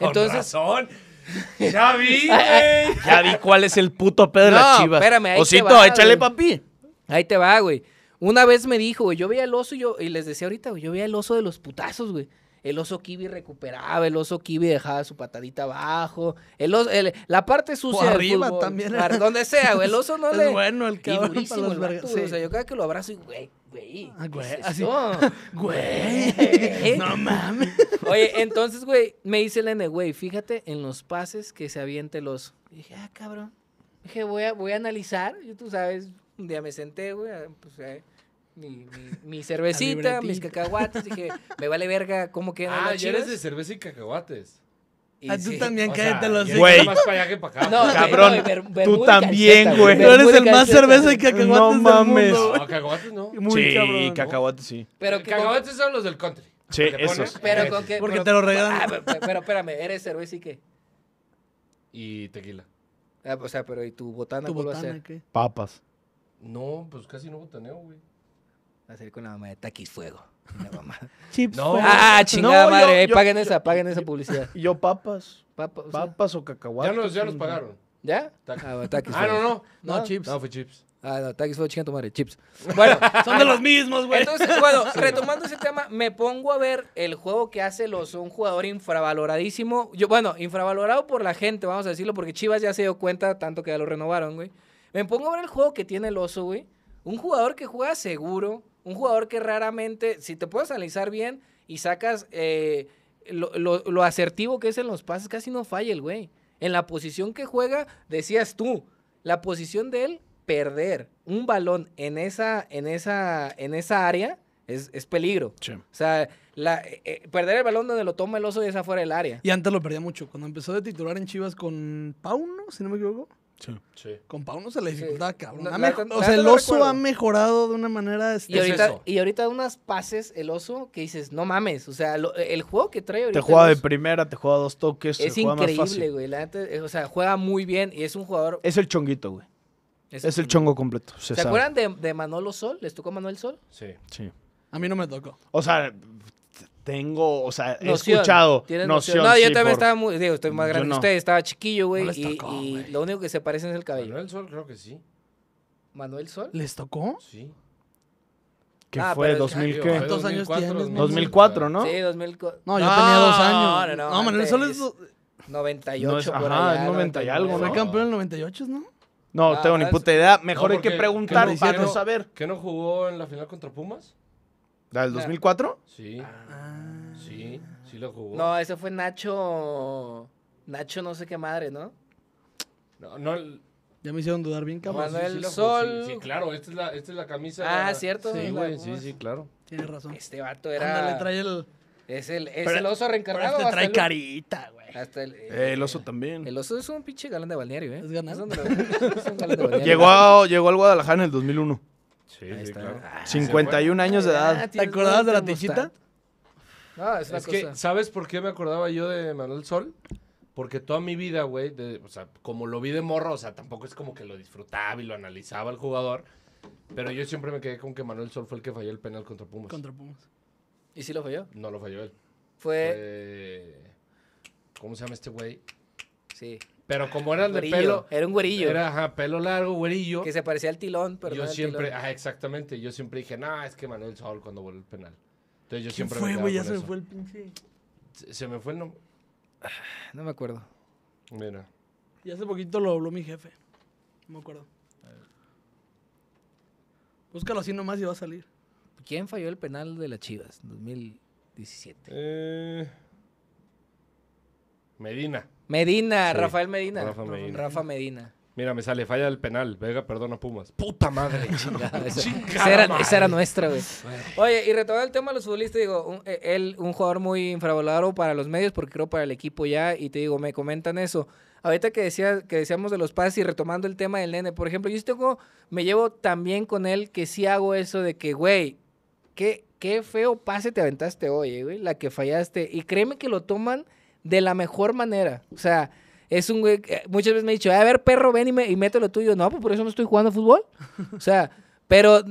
Entonces, razón. Ya vi, güey. Ya vi cuál es el puto pedo de la chiva. Espérame, ahí Osito, échale, papi. Ahí te va, güey. Una vez me dijo, güey, yo veía el oso y yo, y les decía ahorita, güey, yo veía el oso de los putazos, güey. El oso kiwi recuperaba, el oso kiwi dejaba su patadita abajo. El oso, la parte sucia. arriba también. Donde sea, güey. El oso no es le. bueno el que Y durísimo el O sea, yo cada que lo abrazo y, güey, güey. Ah, güey, así. Güey. no mames. Oye, entonces, güey, me hice el N, güey, fíjate en los pases que se avienten los, dije, ah, cabrón. Dije, voy a, voy a analizar. Y tú sabes, un día me senté, güey, pues, eh, mi, cervecita, mis cacahuates. Dije, me vale verga cómo quedan ah, eres de cerveza y cacahuates. Ah, tú también cállate los hijos. Güey. que acá. No, cabrón. tú también, güey. Tú eres el más cerveza y cacahuates No mames. Del mundo, no, cacahuates no. sí, cabrón, cacahuates sí. Pero cacahuates son los del country. Sí, esos. Pero con qué. Porque te lo regalan. Ah, pero espérame, ¿eres cerveza y qué? Y tequila. Ah, o sea, pero ¿y tu botana ¿Tu botana, va a ser? ¿qué? Papas. No, pues casi no botaneo, güey. Va a ser con la mamá de Taquis Fuego. Chips. Ah, chingada madre. paguen esa, paguen esa publicidad. yo papas. papas, Papas o Ya ya nos pagaron. ¿Ya? Ah, ah no, no. No, chips. No, fue chips. Ah, no, taquis fue chinga madre. Chips. Bueno, Son de los mismos, güey. Entonces, bueno, retomando ese tema, me pongo a ver el juego que hace Oso un jugador infravaloradísimo. Yo, bueno, infravalorado por la gente, vamos a decirlo, porque Chivas ya se dio cuenta, tanto que ya lo renovaron, güey. Me pongo a ver el juego que tiene el oso, güey. Un jugador que juega seguro, un jugador que raramente, si te puedes analizar bien y sacas eh, lo, asertivo que es en los pases, casi no falla el güey. En la posición que juega, decías tú, la posición de él, perder un balón en esa, en esa, en esa área es, peligro. O sea, eh, eh, perder el balón donde lo toma el oso y es afuera del área. Y antes lo perdía mucho. Cuando empezó de titular en Chivas con Pauno, si no me equivoco. Sí. Con Pau no se le dificultaba, cabrón. o sea, el oso ha mejorado de una manera. Este, y, ahorita, unas pases, el oso, que dices, no mames. O sea, el juego que trae ahorita. Te juega de primera, te juega dos toques. Es increíble, güey. Eh, o sea, juega muy bien y es un jugador. Es el chonguito, güey. Es, el, chongo completo. Se, acuerdan de, de Manolo Sol? ¿Les tocó Manuel Sol? Sí. Sí. A mí no me tocó. O sea, tengo, o sea, he escuchado noción. No, yo también estaba muy, digo, estoy más grande que usted, estaba chiquillo, güey, y, lo único que se parece es el cabello. Manuel Sol, creo que sí. ¿Manuel Sol? ¿Les tocó? Sí. ¿Qué ah, fue? ¿2000 qué? ¿Cuántos años tienes? 2004, ¿no? Sí, 2004. No, yo tenía dos años. No, no, no. Manuel Sol es... 98 por ajá, allá, es 90 y algo, ¿no? ¿Es campeón en 98, ¿no? No, tengo ni puta idea. Mejor hay que preguntar para no saber. ¿Qué no jugó en la final contra Pumas? ¿La del 2004? Sí. Ah. Sí, sí lo jugó. No, ese fue Nacho. Nacho, no sé qué madre, ¿no? No, no. Ya me hicieron dudar bien, cabrón. Manuel sí, Sol. Sí, claro, esta es la, esta es la camisa. Ah, cierto. Sí, güey, sí, sí, claro. Tienes razón. Este vato era. le trae el. Es el, el oso reencarnado. Este trae carita, güey. el, eh, el oso también. El oso es un pinche galán de balneario, ¿eh? Es, ganado. de llegó, llegó al Guadalajara en el 2001. Sí, claro. 51 ah, años de edad. ¿Te acordabas de la tijita? Ah, es, que, ¿sabes por qué me acordaba yo de Manuel Sol? Porque toda mi vida, güey, o sea, como lo vi de morro, o sea, tampoco es como que lo disfrutaba y lo analizaba el jugador. Pero yo siempre me quedé con que Manuel Sol fue el que falló el penal contra Pumas. Contra Pumas. ¿Y si lo falló? No lo falló él. fue... ¿Cómo se llama este güey? Sí. Pero como eran de pelo. Era un güerillo. Era pelo largo, güerillo. Que se parecía al tilón, pero. Yo siempre, exactamente. Yo siempre dije, no, es que Manuel sol cuando voló el penal. Entonces yo siempre. Fue, güey, ya se me fue el pinche. Se, me fue el nombre. No me acuerdo. Mira. Y hace poquito lo habló mi jefe. No me acuerdo. Búscalo así nomás y va a salir. ¿Quién falló el penal de las Chivas? 2017. Eh. Medina. Medina, Rafael Medina. Rafa Medina. Mira, me sale, falla el penal. Vega, perdona Pumas. Puta madre. Chingada, esa, era, nuestra, güey. Oye, y retomando el tema de los futbolistas, digo, eh, él, un jugador muy infravalorado para los medios, porque creo para el equipo ya, y te digo, me comentan eso. Ahorita que, decía, que decíamos de los pases y retomando el tema del nene, por ejemplo, yo tengo, me llevo también con él que sí hago eso de que, güey, qué, qué feo pase te aventaste hoy, eh, güey, la que fallaste. Y créeme que lo toman de la mejor manera. O sea, es un güey muchas veces me ha dicho, a ver, perro, ven y, me, y mete lo tuyo. No, pues por eso no estoy jugando fútbol. O sea, pero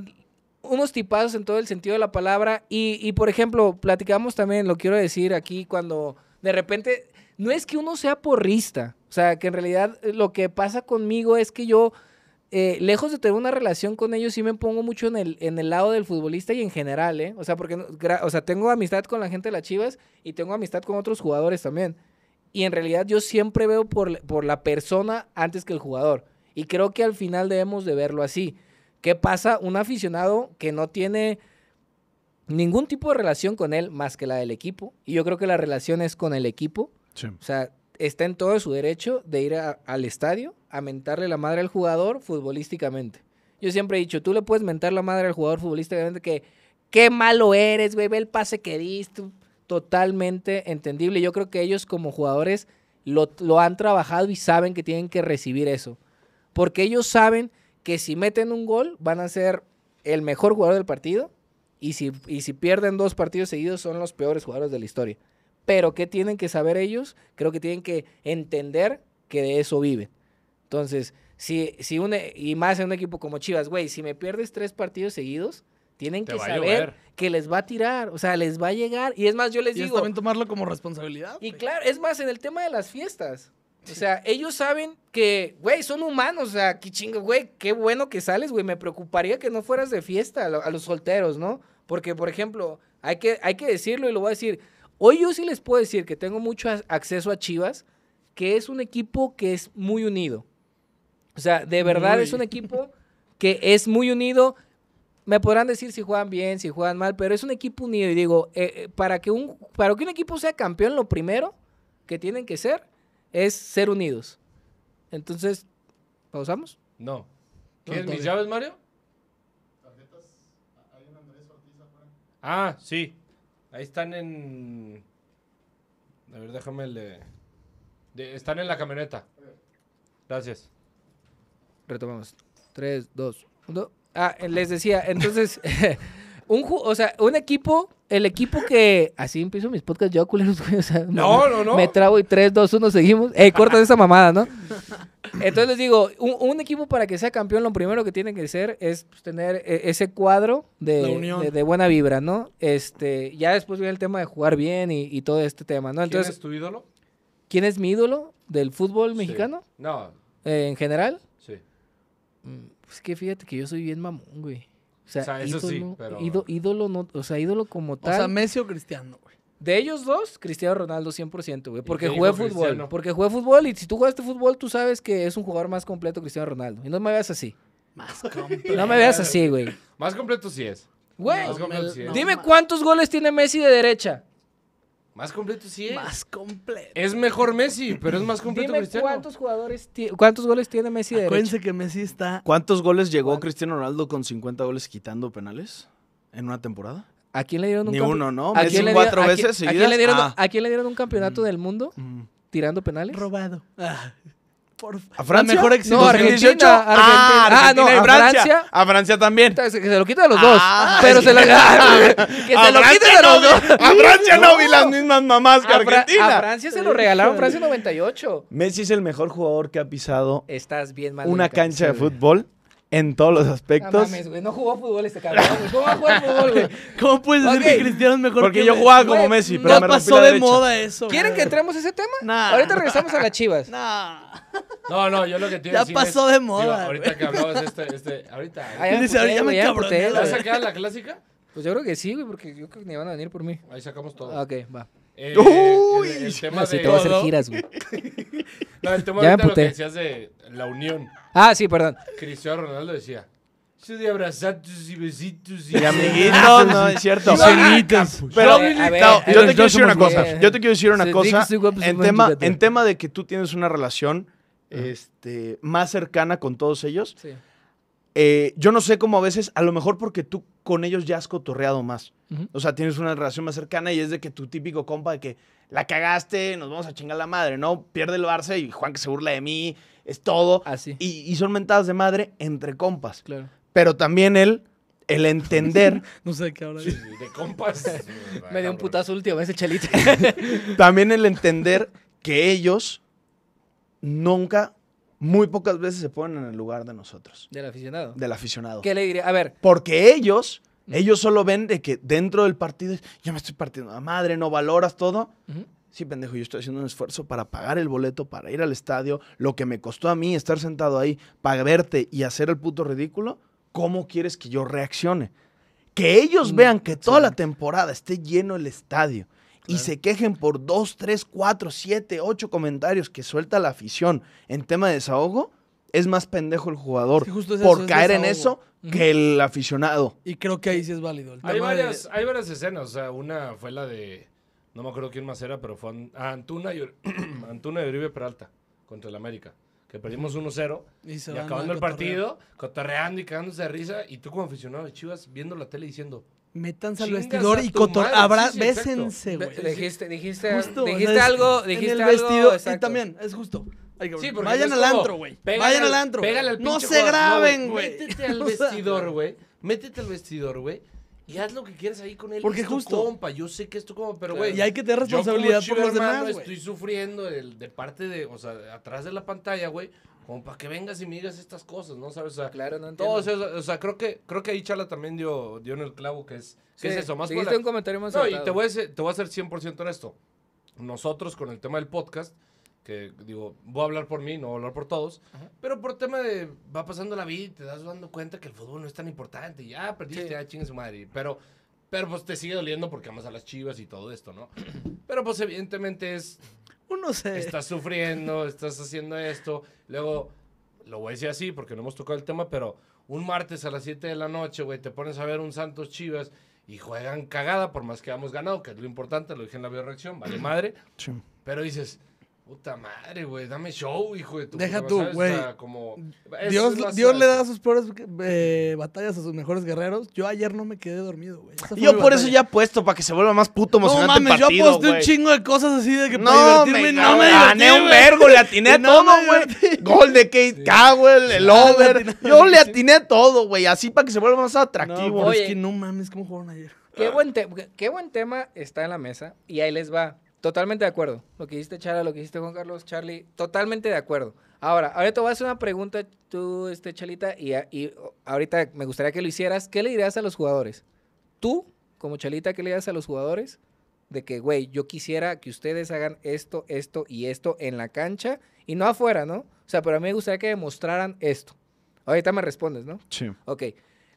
unos tipados en todo el sentido de la palabra. Y, y, por ejemplo, platicamos también, lo quiero decir aquí, cuando de repente, no es que uno sea porrista. O sea, que en realidad eh, lo que pasa conmigo es que yo eh, lejos de tener una relación con ellos, sí me pongo mucho en el, en el lado del futbolista y en general, ¿eh? O sea, porque o sea, tengo amistad con la gente de las Chivas y tengo amistad con otros jugadores también. Y en realidad yo siempre veo por, por la persona antes que el jugador. Y creo que al final debemos de verlo así. ¿Qué pasa? Un aficionado que no tiene ningún tipo de relación con él más que la del equipo. Y yo creo que la relación es con el equipo. Sí. O sea, está en todo su derecho de ir al estadio a mentarle la madre al jugador futbolísticamente. Yo siempre he dicho, tú le puedes mentar la madre al jugador futbolísticamente que qué malo eres, bebé, ve el pase que diste. Totalmente entendible. Yo creo que ellos como jugadores lo, han trabajado y saben que tienen que recibir eso. Porque ellos saben que si meten un gol van a ser el mejor jugador del partido y si, y si pierden dos partidos seguidos son los peores jugadores de la historia. Pero ¿qué tienen que saber ellos? Creo que tienen que entender que de eso viven. Entonces, si, si e, y más en un equipo como Chivas, güey, si me pierdes tres partidos seguidos, tienen que saber que les va a tirar, o sea, les va a llegar. Y es más, yo les digo. Y tomarlo como responsabilidad. Y claro, es más, en el tema de las fiestas. O sea, ellos saben que, güey, son humanos. O sea, qué chingo, güey, qué bueno que sales, güey. Me preocuparía que no fueras de fiesta a, los solteros, ¿no? Porque, por ejemplo, hay que, hay que decirlo y lo voy a decir. Hoy yo sí les puedo decir que tengo mucho acceso a Chivas, que es un equipo que es muy unido. O sea, de verdad es un equipo que es muy unido. Me podrán decir si juegan bien, si juegan mal, pero es un equipo unido. Y digo, eh, eh, para, que un, para que un equipo sea campeón, lo primero que tienen que ser es ser unidos. Entonces, ¿pausamos? No. ¿Quieres mis llaves, Mario? ¿Tarjetas? Ah, ¿Hay Ah, sí. Ahí están en. A ver, déjame el De... Están en la camioneta. Gracias. Retomamos. Tres, dos, uno. Ah, les decía, entonces. Eh, un, o sea, un equipo, el equipo que. Así empiezo mis podcasts yo, culeros, no, no, no. Me trabo y 3, 2, 1, seguimos. Eh, cortas esa mamada, ¿no? Entonces les digo, un, equipo para que sea campeón, lo primero que tiene que ser es pues, tener e, ese cuadro de, de, buena vibra, ¿no? Este, ya después viene el tema de jugar bien y, todo este tema, ¿no? Entonces, ¿Quién es tu ídolo? ¿Quién es mi ídolo del fútbol mexicano? No. Eh, ¿En general? Sí. Mm, pues que fíjate que yo soy bien mamón, güey o sea ídolo, eso sí, ídolo, o sea, ídolo como tal. O sea, Messi o Cristiano, güey. De ellos dos, Cristiano Ronaldo 100%, güey. Porque juega fútbol. Porque juega fútbol y si tú jugaste fútbol, tú sabes que es un jugador más completo Cristiano Ronaldo. Y no me veas así. Más completo. No me veas así, güey. Más completo sí es. Güey, sí es. dime cuántos goles tiene Messi de derecha. Más completo sí es. Más completo. Es mejor Messi, pero es más completo ¿Cuántos jugadores cuántos goles tiene Messi de Acuérdense que Messi está. ¿Cuántos goles llegó Cristiano Ronaldo con 50 goles quitando penales en una temporada? ¿A quién le dieron un Ni uno, ¿no? ¿A quién le cuatro veces ah. ¿a quién, le dieron, un campeonato mm. del mundo mm. tirando penales? Robado. Ah. ¿A Francia? mejor éxito No, Argentina. Ah, ah, Argentina. Francia. A Francia también. Que se lo quiten a los dos. Ah. pero se lo, que se a lo los dos. A Francia no. vi las mismas mamás que a Argentina. a Francia se lo regalaron Francia 98. Messi es el mejor jugador que ha pisado Estás bien mal una cancha de fútbol en todos los aspectos. No mames, güey, no jugó fútbol este cabrón, ¿Cómo va a fútbol, güey? ¿Cómo puedes decir que Cristiano es mejor Porque que yo jugaba como Messi, pero pasó de moda eso. ¿Quieren que entremos a ese tema? Nah. Ahorita regresamos a las Chivas. No. No, no, yo lo que te iba a decir Ya pasó de moda. ahorita que hablabas este este ahorita. Ah, dice, "Ahorita pues, me cabroné." ¿Vas a sacar la clásica? Pues yo creo que sí, güey, porque yo creo que ni van a venir por mí. Ahí sacamos todo. Ah, ok, va. Eh, Uy, el, tema te vas a hacer giras, güey. no, el tema lo que decías de la unión. Ah, sí, perdón. Cristiano Ronaldo decía, y besitos y... amiguitos, no, es cierto. Pero, yo, te quiero decir una cosa, yo te quiero decir una cosa. En tema, en tema de que tú tienes una relación ah. este, más cercana con todos ellos... Sí eh, yo no sé cómo a veces, a lo mejor porque tú con ellos ya has cotorreado más. O sea, tienes una relación más cercana y es de que tu típico compa de que la cagaste, nos vamos a chingar la madre, ¿no? Pierde el barce y Juan que se burla de mí, es todo. Así. Ah, y, y son mentadas de madre entre compas. Claro. Pero también él, el entender. no sé qué hablar. de compas. Me dio un putazo último ese chelito. también el entender que ellos nunca muy pocas veces se ponen en el lugar de nosotros. Del aficionado. Del aficionado. ¿Qué le diría? A ver. Porque ellos, ellos solo ven de que dentro del partido, yo me estoy partiendo la madre, no valoras todo. Sí, pendejo, yo estoy haciendo un esfuerzo para pagar el boleto, para ir al estadio, lo que me costó a mí estar sentado ahí, para verte y hacer el puto ridículo. ¿Cómo quieres que yo reaccione? Que ellos mm, vean que toda la temporada esté lleno el estadio, y se quejen por dos, tres, cuatro, siete, ocho comentarios que suelta la afición en tema de desahogo, es más pendejo el jugador por caer en eso que el aficionado. Y creo que ahí sí es válido. El hay, varias, hay varias escenas. O sea, una fue la de. No me acuerdo quién más era, pero fue Antuna, y, Antuna Uribe Peralta contra el América. Que perdimos 1-0 y, acabando el partido, cotorreando y cagándose de risa. Y tú, como aficionado de Chivas, viendo la tele diciendo: Métanse al vestidor y cotor. Vésense, güey. Dijiste, dijiste, dijiste algo, dijiste en el algo, Y también, es justo. vayan al antro, güey. Vayan al antro. no se graben, güey. Métete al vestidor, güey. Métete al vestidor, güey. Y haz lo que quieras ahí con él. Porque es justo. compa, yo sé que es tu compa, pero güey. Y hay que tener responsabilidad por los demás. Estoy sufriendo el de, parte de, o sea, atrás de la pantalla, güey como para que vengas y me digas estas cosas, ¿no? ¿Sabes? O sea, claro, no entiendo. Todos o sea, creo que, creo que ahí Chala también dio, dio en el clavo, que es, ¿qué es eso? Más un comentario más No, y te voy, a ser, te voy a ser 100% honesto. Nosotros, con el tema del podcast, que digo, voy a hablar por mí, no voy a hablar por todos, pero por tema de, va pasando la vida y te das dando cuenta que el fútbol no es tan importante, y ya perdiste, ya chingue su madre, pero... Pero pues te sigue doliendo porque amas a las chivas y todo esto, ¿no? Pero pues evidentemente es uno pues Estás sufriendo, estás haciendo esto. Luego, lo voy a decir así porque no hemos tocado el tema, pero un martes a las 7 de la noche, güey, te pones a ver un Santos Chivas y juegan cagada por más que hemos ganado, que es lo importante, lo dije en la bioreacción, vale madre. Sí. Pero dices, Puta madre, güey, dame show, hijo de tu Deja tú, güey. Dios, le da sus peores eh, batallas a sus mejores guerreros. Yo ayer no me quedé dormido, güey. Yo por eso ya apuesto, para que se vuelva más puto emocionante No mames, yo aposté un chingo de cosas así de que no, para divertirme. Me, no, me divertí, Gané un vergo, le atiné todo, güey. Gol de Kate sí. Cowell, el ah, over. Yo le atiné todo, güey, así para que se vuelva más atractivo. No, es que no mames, ¿cómo jugaron ayer? Qué buen, qué buen tema está en la mesa y ahí les va. Totalmente de acuerdo. Lo que hiciste, Chara, lo que hiciste Juan Carlos, Charlie, totalmente de acuerdo. Ahora, ahorita te voy a hacer una pregunta tú, este, Chalita, y, y ahorita me gustaría que lo hicieras. ¿Qué le dirías a los jugadores? Tú, como Chalita, ¿qué le dirías a los jugadores? De que, güey, yo quisiera que ustedes hagan esto, esto y esto en la cancha y no afuera, ¿no? O sea, pero a mí me gustaría que demostraran esto. Ahorita me respondes, ¿no? Sí. Ok.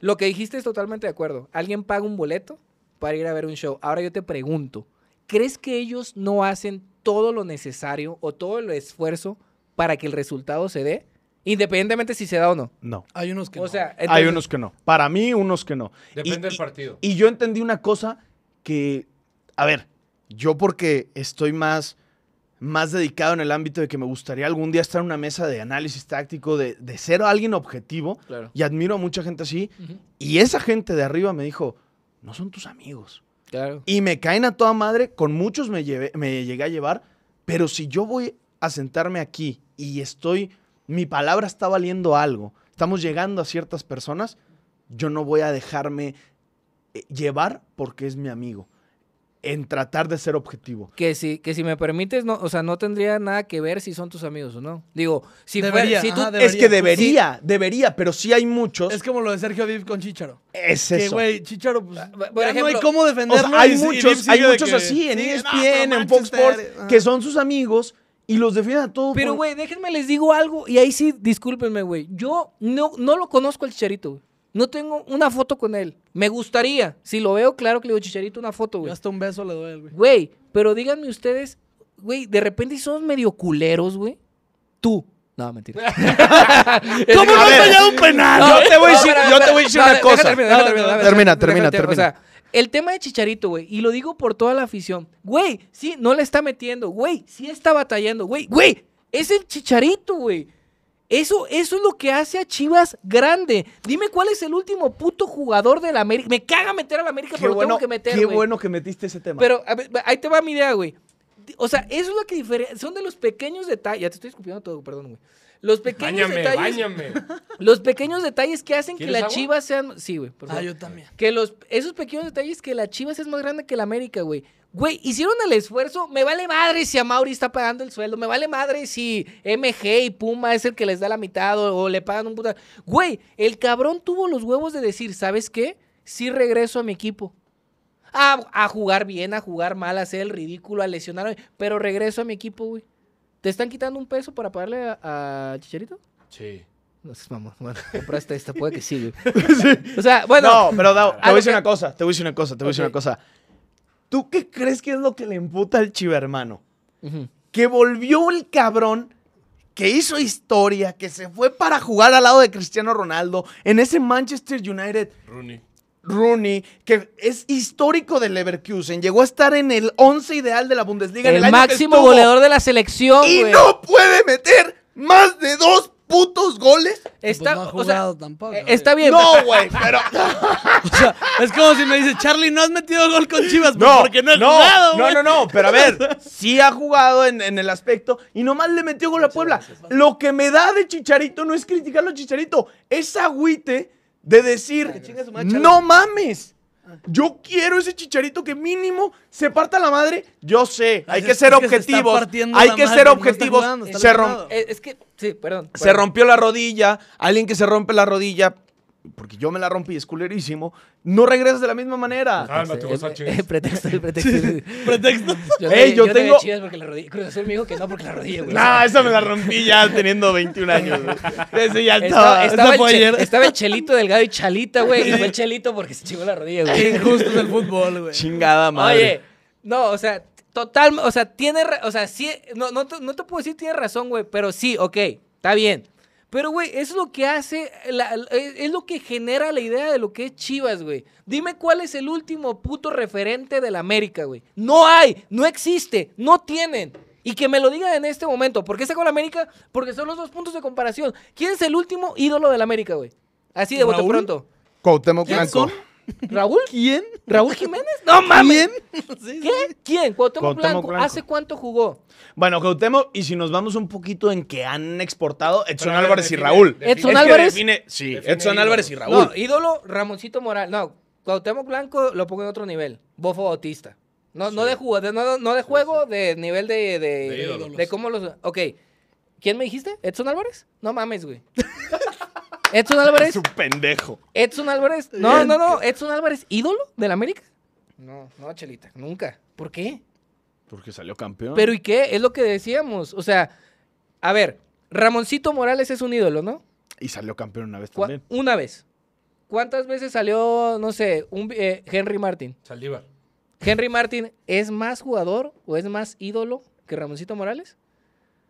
Lo que dijiste es totalmente de acuerdo. ¿Alguien paga un boleto para ir a ver un show? Ahora yo te pregunto. ¿crees que ellos no hacen todo lo necesario o todo el esfuerzo para que el resultado se dé? Independientemente si se da o no. No. Hay unos que no. Hay unos que no. Para mí, unos que no. Depende del partido. Y, yo entendí una cosa que, a ver, yo porque estoy más más dedicado en el ámbito de que me gustaría algún día estar en una mesa de análisis táctico, de, de ser alguien objetivo. Y admiro a mucha gente así. Y esa gente de arriba me dijo, no son tus amigos. Y me caen a toda madre, con muchos me, me llegué a llevar, pero si yo voy a sentarme aquí y estoy, mi palabra está valiendo algo, estamos llegando a ciertas personas, yo no voy a dejarme eh, llevar porque es mi amigo en tratar de ser objetivo. Que si, que si me permites, no, o sea, no tendría nada que ver si son tus amigos o no. Digo, si, Es que debería, debería, pero sí hay muchos. Es como lo de Sergio Div con Chicharo. Es eso. Que, güey, Chicharo, pues, ah, no hay cómo defenderlo. hay, muchos, hay muchos así, en ESPN, en Fox Sports, que son sus amigos y los defienden a todos. Pero, güey, déjenme les digo algo, y ahí sí, discúlpenme, güey. Yo no, no lo conozco al Chicharito, güey. No tengo una foto con él. Me gustaría. Si lo veo, claro que le digo, Chicharito, una foto, güey. hasta un beso le doy, güey. Güey, pero díganme ustedes, güey, de repente son medio culeros, güey. Tú. No, mentira. ¿Cómo no has fallado un penal? yo te voy a decir, una cosa. termina, termina, termina, termina. O sea, el tema de Chicharito, güey, y lo digo por toda la afición. Güey, sí, no le está metiendo. Güey, sí está batallando. Güey, güey, es el Chicharito, güey. Eso, eso es lo que hace a Chivas grande. Dime cuál es el último puto jugador de la América. Me caga meter la América, pero tengo que meter. Qué bueno que metiste ese tema. Pero ahí te va mi idea, güey. O sea, eso es lo que diferencia. Son de los pequeños detalles. Ya te estoy escupiendo todo, perdón, güey. Los pequeños detalles. Báñame. Los pequeños detalles que hacen que la Chivas sea... Sí, güey. Ah, yo también. Que los, esos pequeños detalles que la Chivas es más grande que la América, güey. Güey, hicieron el esfuerzo. Me vale madre si a Mauri está pagando el sueldo. Me vale madre si MG y Puma es el que les da la mitad o, le pagan un puta. Güey, el cabrón tuvo los huevos de decir, ¿sabes qué? Sí regreso a mi equipo. A, jugar bien, a jugar mal, a ser el ridículo, a lesionar, Pero regreso a mi equipo, güey. ¿Te están quitando un peso para pagarle a, a Chicharito? Sí. No sé, vamos, bueno, compraste esta, puede que sí, güey. O sea, bueno. No, pero te voy a decir una cosa, te voy a decir una cosa, te voy a decir una cosa. ¿Tú qué crees que es lo que le emputa al chivermano? hermano? Que volvió el cabrón que hizo historia, que se fue para jugar al lado de Cristiano Ronaldo en ese Manchester United. Rooney. Rooney, que es histórico del Leverkusen, llegó a estar en el 11 ideal de la Bundesliga. El, el máximo goleador de la selección. Y no puede meter más de dos putos goles. Pues está, tampoco, eh, está bien. No, güey, pero. o sea, es como si me dice, Charlie, no has metido gol con Chivas pues, no, porque no has jugado, güey No, no, no, pero a ver, sí ha jugado en, en, el aspecto y nomás le metió gol a Puebla. Lo que me da de Chicharito no es criticarlo a Chicharito, es agüite de decir, no mames. Yo quiero ese chicharito que mínimo se parta la madre. Yo sé, hay que ser objetivos. hay que ser objetivos. se eh, es, que, sí, perdón. Se rompió la rodilla. Alguien que se rompe la rodilla porque yo me la rompí, es culerísimo, no regresas de la misma manera. Pues cálmate, este, eh, eh, pretexto, el pretexto. pretexto. Yo, Ey, yo, tengo... chidas porque la rodilla. Cruz Azul me dijo que no porque la rodilla, güey. No, esa me la rompí ya teniendo 21 años, güey. Ese ya estaba. Estaba, el estaba, Chelito Delgado y Chalita, güey. Y fue el Chelito porque se chingó la rodilla, güey. Injusto el fútbol, güey. Chingada madre. Oye, no, o sea, total, o sea, tiene, o sea, sí, no, no, no te puedo decir tiene razón, güey, pero sí, ok, está bien pero, güey, es lo que hace, la, e, es lo que genera la idea de lo que es Chivas, güey. Dime cuál es el último puto referente de la América, güey. No hay, no existe, no tienen. Y que me lo digan en este momento. ¿Por qué sacó la América? Porque son los dos puntos de comparación. ¿Quién es el último ídolo de la América, güey? Así de bote pronto. Cuauhtémoc ¿Raúl? ¿Quién? ¿Raúl Jiménez? No mames. ¿Quién? ¿Qué? ¿Quién? Cuauhtémoc, Blanco. ¿Hace cuánto jugó? Bueno, Cuauhtémoc, y si nos vamos un poquito en que han exportado Edson Álvarez y Raúl. Edson Álvarez. sí, Edson Álvarez y Raúl. No, ídolo Ramoncito Moral. No, Cuauhtémoc Blanco lo pongo en otro nivel. Bofo Bautista. No, no, de juego, de, no, de juego, de nivel de, de, de, cómo los. Ok. ¿Quién me dijiste? ¿Edson Álvarez? No mames, güey. Edson Álvarez. Es un pendejo. Edson Álvarez. No, no, no. Edson Álvarez, ídolo del América. No, no, Chelita, nunca. ¿Por qué? Porque salió campeón. Pero ¿y qué? Es lo que decíamos. O sea, a ver, Ramoncito Morales es un ídolo, ¿no? Y salió campeón una vez también. Una vez. ¿Cuántas veces salió, no sé, un, eh, Henry Martin? Saldívar. ¿Henry Martin es más jugador o es más ídolo que Ramoncito Morales?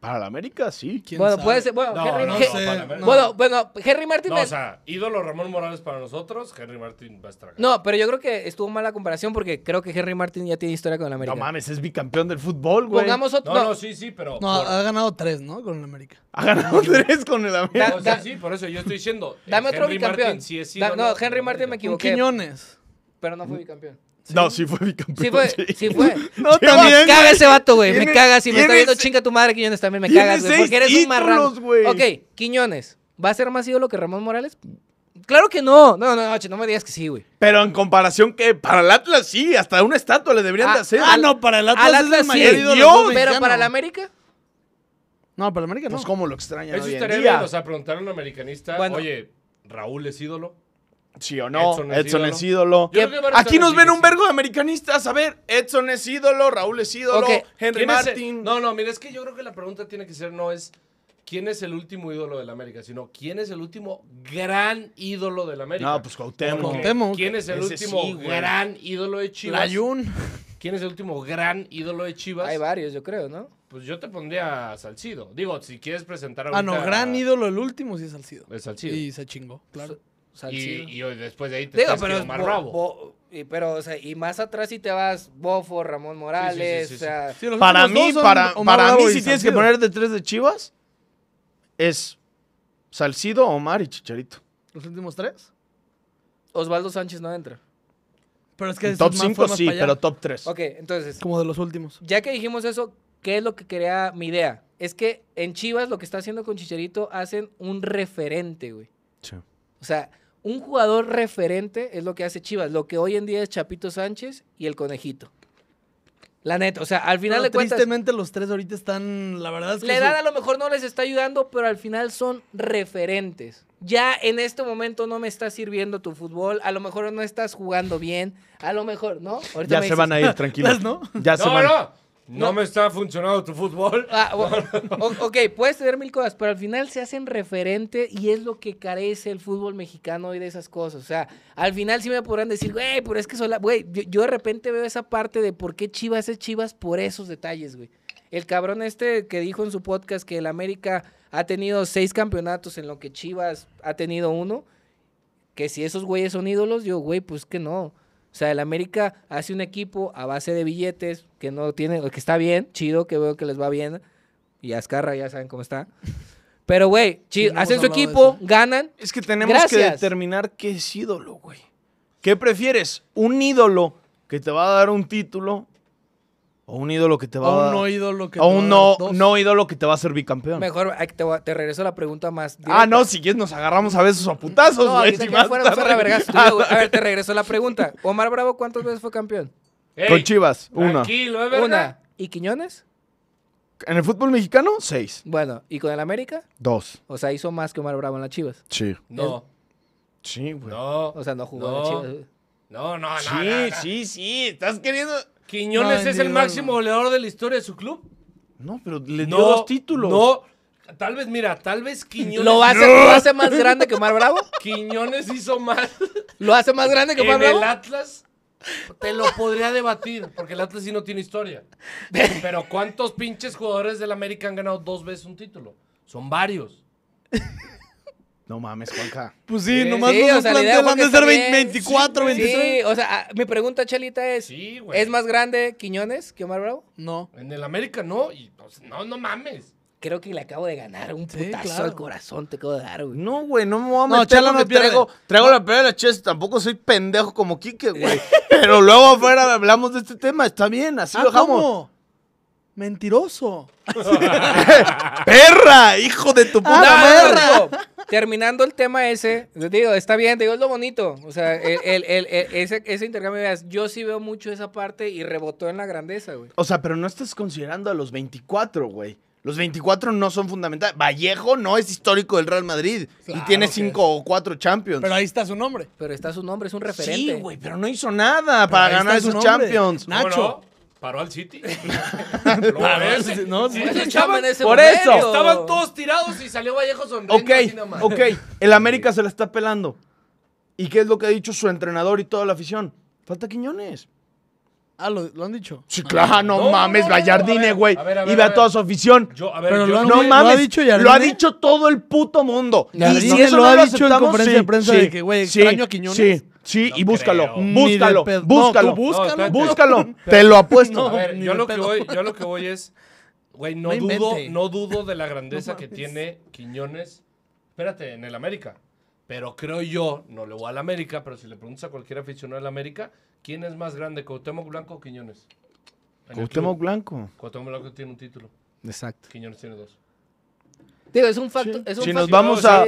Para la América, sí. ¿Quién bueno, puede ser. Bueno, Henry, bueno, bueno, Henry Martin. o sea, ídolo Ramón Morales para nosotros, Henry Martin va a estar No, pero yo creo que estuvo mala comparación porque creo que Henry Martin ya tiene historia con la América. No mames, es bicampeón del fútbol, güey. Pongamos otro. No, no, sí, sí, pero. No, ha ganado tres, ¿no? Con la América. Ha ganado tres con el América. sí, por eso yo estoy diciendo. Dame eh, otro bicampeón. no, Henry Martin me equivoqué. Quiñones. Pero no fue bicampeón. No, sí fue bicampeón. Sí fue, sí, fue. No, también. Me caga ese vato, güey. Me cagas Si me está viendo, chinga tu madre, Quiñones, también me cagas, güey. Porque eres un marrano. Wey. Ok, Quiñones. ¿Va a ser más ídolo que Ramón Morales? Claro que no. No, no, no, no me digas que sí, güey. Pero en comparación que para el Atlas sí, hasta una estatua le deberían ah, de hacer. Ah, no, para el Atlas, es el mayor ídolo pero para el América. No, para el América no. Pues cómo lo extraña. Eso estaría bien. O sea, preguntaron a un americanista, oye, ¿Raúl es ídolo? Sí o no, Edson es ídolo. Aquí nos ven un vergo de americanistas. A ver, Edson es ídolo, Raúl es ídolo, Henry Martin. No, no, mira, es que yo creo que la pregunta tiene que ser no es quién es el último ídolo de la América, sino quién es el último gran ídolo la América. No, pues Cuauhtémoc. ¿Quién es el último gran ídolo de Chivas? Layun. ¿Quién es el último gran ídolo de Chivas? Hay varios, yo creo, ¿no? Pues yo te pondría a Salcido. Digo, si quieres presentar a Ah, no, gran ídolo el último sí es Salcido. Es Salcido. Y se chingó, claro. Salcido. Y, después de ahí te Digo, pero Omar Bravo. y, pero, o sea, y más atrás si te vas Bofo, Ramón Morales. o sea, para mí, para, mí, si tienes que poner de tres de Chivas, es Salcido, Omar y Chicharito. ¿Los últimos tres? Osvaldo Sánchez no entra. Pero es que top 5 sí, pero top 3. Ok, entonces. Como de los últimos. Ya que dijimos eso, ¿qué es lo que quería mi idea? Es que en Chivas lo que está haciendo con Chicharito hacen un referente, güey. Sí. O sea, un jugador referente es lo que hace Chivas, lo que hoy en día es Chapito Sánchez y el Conejito. La neta, o sea, al final de cuentas. Tristemente, los tres ahorita están, la verdad es que. La edad a lo mejor no les está ayudando, pero al final son referentes. Ya en este momento no me está sirviendo tu fútbol, a lo mejor no estás jugando bien, a lo mejor, ¿no? ya se van a ir, tranquilos. ¿no? Ya se van. No. No, me está funcionando tu fútbol. Ah, ok, puedes tener mil cosas, pero al final se hacen referente y es lo que carece el fútbol mexicano hoy de esas cosas. O sea, al final sí me podrán decir, güey, pero es que sola, güey, yo, yo, de repente veo esa parte de por qué Chivas es Chivas por esos detalles, güey. El cabrón este que dijo en su podcast que el América ha tenido seis campeonatos en lo que Chivas ha tenido uno, que si esos güeyes son ídolos, yo, güey, pues que no. O sea, el América hace un equipo a base de billetes que no tiene, que está bien, chido, que veo que les va bien. Y Azcarra ya saben cómo está. Pero, güey, hacen su equipo, ganan. Es que tenemos que determinar qué es ídolo, güey. ¿Qué prefieres? ¿Un ídolo que te va a dar un título o un ídolo que te va a. O un no ídolo que un no, no ídolo que te va a ser bicampeón. Mejor te, regreso regreso la pregunta más. Ah, no, si quieres nos agarramos a veces a putazos, güey. No, si fuera, a ver, te regreso la pregunta. Omar Bravo, ¿cuántas veces fue campeón? Con Chivas, una. Tranquilo, ¿es una. ¿Y Quiñones? En el fútbol mexicano, seis. Bueno, ¿y con el América? Dos. O sea, hizo más que Omar Bravo en las Chivas. Sí. No. Sí, güey. No. O sea, no jugó en Chivas. No, no, no. Sí, sí, sí. Estás queriendo. ¿Quiñones es el máximo goleador de la historia de su club? No, pero le dio dos títulos. No, Tal vez, mira, tal vez Quiñones. ¿Lo hace, más grande que Omar Bravo? Quiñones hizo más. ¿Lo hace más grande que Mar Bravo? En el Atlas te lo podría debatir, porque el Atlas sí no tiene historia. Pero ¿cuántos pinches jugadores del América han ganado dos veces un título? Son varios. No mames, Juanca. Pues sí, nomás no nos de 24, 26. Sí, o sea, ah, mi pregunta, Chelita, es: sí, ¿es más grande Quiñones que Omar Bravo? No. En el América no, y pues, no, no mames. Creo que le acabo de ganar un putazo al corazón, te acabo de dar, güey. No, güey, no me voy a no, Chela no traigo, la pelea de la chest, tampoco soy pendejo como Quique, güey. Pero luego afuera hablamos de este tema, está bien, así ah, lo dejamos. Mentiroso. ¡Perra! ¡Hijo de tu ah, puta Terminando el tema ese, Te digo, está bien, te digo, es lo bonito. O sea, ese, intercambio yo sí veo mucho esa parte y rebotó en la grandeza, güey. O sea, pero no estás considerando a los 24, güey. Los 24 no son fundamentales. Vallejo no es histórico del Real Madrid y tiene 5 o 4 Champions. Pero ahí está su nombre. Pero está su nombre, es un referente. Sí, güey, pero no hizo nada para ganar esos Champions. Nacho paró al City. A ver no, en ese por eso. Estaban todos tirados y salió Vallejo sonriendo. Ok, ok. El América se la está pelando. ¿Y qué es lo que ha dicho su entrenador y toda la afición? Falta Quiñones. Ah, ¿lo, han dicho. Sí, claro, no, mames, Vallardine, güey. Y ve a, toda su afición. Yo, a ver, yo, no mames, lo ha dicho Lo ha dicho todo el puto mundo. y eso lo ha dicho en conferencia de prensa sí, de que, güey, extraño sí, a Quiñones. Sí. Sí, y búscalo, búscalo, búscalo, búscalo, Te lo apuesto. A yo lo, que voy, yo lo que voy es, güey, no, dudo, no dudo de la grandeza que tiene Quiñones, espérate, en el América. Pero creo yo, no le voy al América, pero si le preguntas a cualquier aficionado del América, ¿quién es más grande, Cuauhtémoc Blanco o Quiñones? Cuauhtémoc Blanco. Cuauhtémoc Blanco tiene un título. Exacto. Quiñones tiene dos. Digo, es un factor. Si, nos vamos a,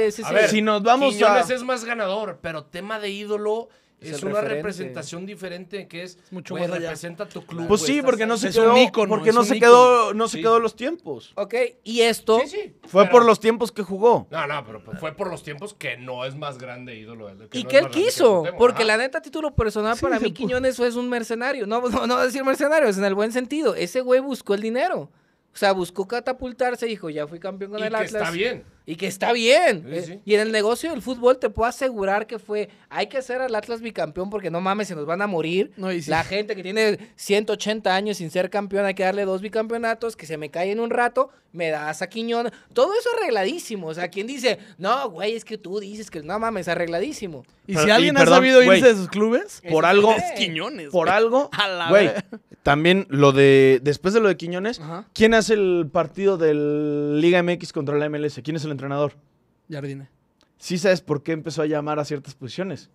si nos vamos Quiñones es más ganador, pero tema de ídolo. Es, una representación diferente que es, mucho representa tu club. Pues sí, porque no se quedó, porque no se quedó, no se quedó los tiempos. Ok, y esto fue por los tiempos que jugó. No, no, pero pues fue por los tiempos que no es más grande ídolo. y que él quiso, porque la neta, título personal, para mí Quiñones es un mercenario. No, no, no decir mercenario, es en el buen sentido. Ese güey buscó el dinero. O sea, buscó catapultarse, dijo, ya fui campeón con el Atlas. Está bien. Y que está bien. Eh, y en el negocio del fútbol te puedo asegurar que fue, hay que hacer al Atlas bicampeón porque no mames, se nos van a morir. La gente que tiene 180 años sin ser campeón, hay que darle dos bicampeonatos, que se me cae en un rato, me das a Quiñón. Todo eso arregladísimo. O sea, ¿quién dice, no, güey, es que tú dices que no mames, arregladísimo. Y si alguien ha sabido irse de sus clubes, por algo... Quiñones. Por algo... güey, también lo de, después de lo de Quiñones, ¿quién hace el partido del Liga MX contra la MLS? ¿Quién es el entrenador? Jardine. Sí sabes por qué empezó a llamar a ciertas posiciones.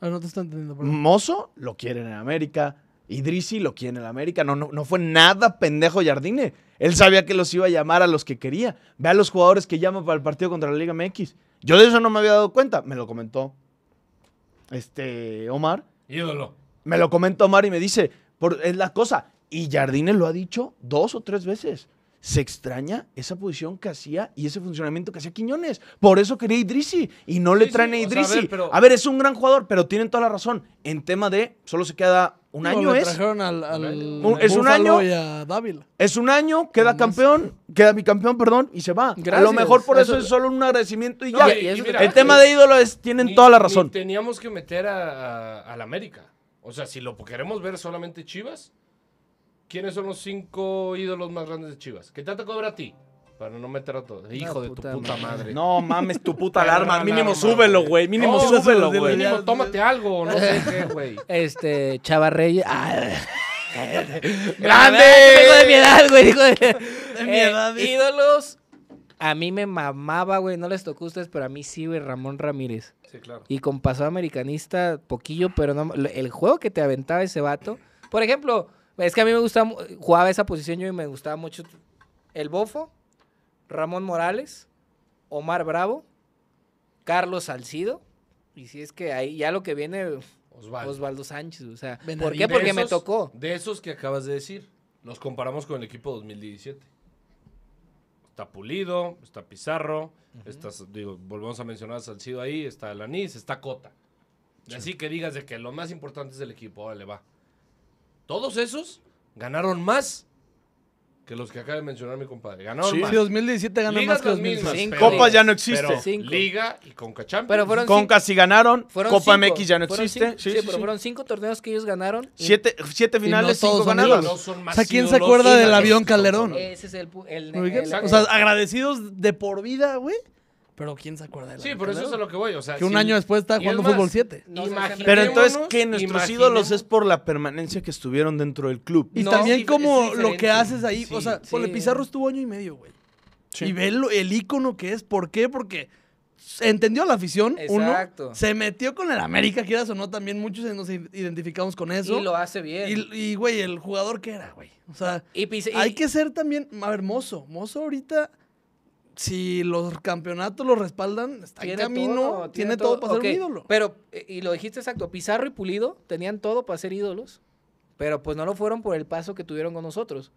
Ah, no te estoy entendiendo. Mozo lo quiere en América. Idrisi lo quiere en América. No, no, no fue nada pendejo Jardine. Él sabía que los iba a llamar a los que quería. Vea los jugadores que llama para el partido contra la Liga MX. Yo de eso no me había dado cuenta. Me lo comentó este Omar. Ídolo. Me lo comentó Omar y me dice, es la cosa. Y Jardine lo ha dicho dos o tres veces se extraña esa posición que hacía y ese funcionamiento que hacía Quiñones. Por eso quería Idrisi y no le traen a Idrisi. a, ver, es un gran jugador, pero tienen toda la razón. En tema de solo se queda un año. es es un año. Es un año, queda campeón, queda bicampeón, perdón, y se va. a lo mejor por eso, es solo un agradecimiento y ya. el tema de ídolo es, tienen toda la razón. Teníamos que meter a, América. O sea, si lo queremos ver solamente Chivas ¿Quiénes son los cinco ídolos más grandes de Chivas? ¿Qué te cobra a ti? Para no meter a todos. Ah, Hijo de tu puta madre. No mames, tu puta alarma. Mínimo súbelo, güey. Mínimo súbelo, güey. Mínimo tómate algo, no sé qué, güey. Este, Chava Reyes. Ah, ¡Grande! Hijo de mi edad, güey. Hijo de, mi edad. Eh, ídolos. A mí me mamaba, güey. No les tocó a ustedes, pero a mí sí, güey. Ramón Ramírez. Sí, claro. Y con pasado americanista, poquillo, pero no. El juego que te aventaba ese vato. Por ejemplo. Es que a mí me gustaba, jugaba esa posición yo y me gustaba mucho el Bofo, Ramón Morales, Omar Bravo, Carlos Salcido. Y si es que ahí ya lo que viene Osvaldo, Sánchez, o sea, ¿por qué? Porque me tocó. De esos que acabas de decir, nos comparamos con el equipo 2017. Está Pulido, está Pizarro, digo, volvemos a mencionar a Salcido ahí, está Lanís, está Cota. Así que digas de que lo más importante es el equipo, ahora va. Todos esos ganaron más que los que acaba de mencionar mi compadre. Ganaron sí. 2017 ganaron más que los 2005. Copa ya no existe. Liga y Conca Champions. Pero fueron Conca sí ganaron. Copa MX ya no existe. Sí, pero fueron cinco torneos que ellos ganaron. Siete, siete finales, cinco ganados. ¿quién se acuerda del avión Calderón? Ese es el O sea, agradecidos de por vida, güey. Pero ¿quién se acuerda de la Sí, por eso es a lo que voy. O sea, Que un año después está jugando fútbol 7. Pero entonces, que Nuestros ídolos es por la permanencia que estuvieron dentro del club. Y también como lo que haces ahí. o sea, Pole Pizarro estuvo año y medio, güey. Y ve el ícono que es. ¿Por qué? Porque entendió la afición, uno. Exacto. Se metió con el América, quieras o no, también muchos nos identificamos con eso. Y lo hace bien. Y, güey, el jugador que era, güey. O sea, hay que ser también, a ver, Mozo. Mozo ahorita si los campeonatos los respaldan, está en camino, tiene, todo, para ser un ídolo. Pero, eh, y lo dijiste exacto, Pizarro y Pulido tenían todo para ser ídolos, pero pues no lo fueron por el paso que tuvieron con nosotros.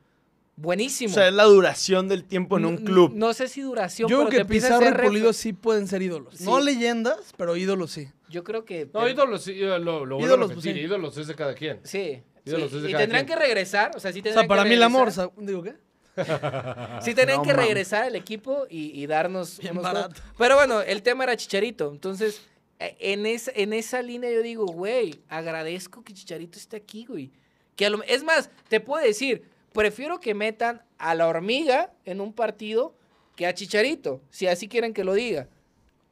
Buenísimo. O sea, es la duración del tiempo en un club. No, sé si duración. Yo creo que Pizarro y Pulido sí pueden ser ídolos. No leyendas, pero ídolos sí. Yo creo que. No, ídolos sí. ídolos, pues, sí. ídolos es de cada quien. Sí. y tendrán que regresar. O sea, sí O sea, para mí el amor. ¿Digo qué? si tenían que regresar al equipo y, darnos Pero bueno, el tema era Chicharito. Entonces, e, en, en esa línea yo digo, güey, agradezco que Chicharito esté aquí, güey. Que es más, te puedo decir, prefiero que metan a la hormiga en un partido que a Chicharito, si así quieren que lo diga.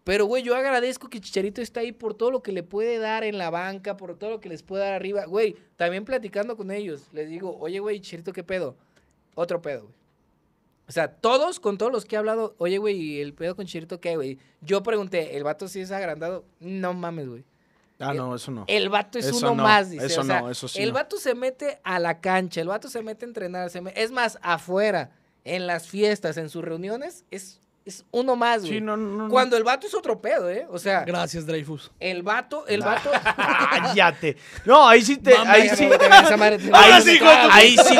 Pero, güey, yo agradezco que Chicharito está ahí por todo lo que le puede dar en la banca, por todo lo que les puede dar arriba. Güey, también platicando con ellos, les digo, oye, güey, Chicharito, ¿qué pedo? otro pedo, güey. O sea, todos, con todos los que he hablado, oye, güey, ¿y el pedo con Chirito qué, güey? Yo pregunté, ¿el vato sí es agrandado? No mames, güey. Ah, no, eso no. El vato es uno más, dice. Eso no, eso sí. El vato se mete a la cancha, el vato se mete a entrenar, es más, afuera, en las fiestas, en sus reuniones, es es uno más, güey. Cuando el vato es otro pedo, ¿eh? O sea. Gracias, Dreyfus. El vato, el vato. Cállate. No, ahí sí te. ahí sí. ahí, sí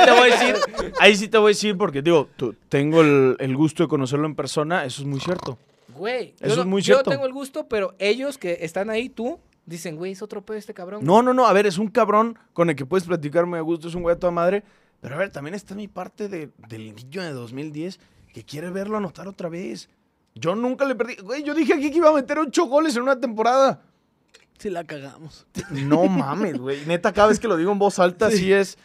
te voy a decir. Ahí sí te voy a decir, porque digo, tengo el, gusto de conocerlo en persona, eso es muy cierto. Güey. Eso es muy cierto. Yo tengo el gusto, pero ellos que están ahí, tú, dicen, güey, es otro pedo este cabrón. No, no, no. A ver, es un cabrón con el que puedes platicar muy a gusto, es un güey a toda madre. Pero a ver, también está mi parte del niño de 2010 que quiere verlo anotar otra vez. Yo nunca le perdí. Güey, yo dije aquí que iba a meter ocho goles en una temporada. Si la cagamos. No mames, güey. Neta, cada vez que lo digo en voz alta, sí, es.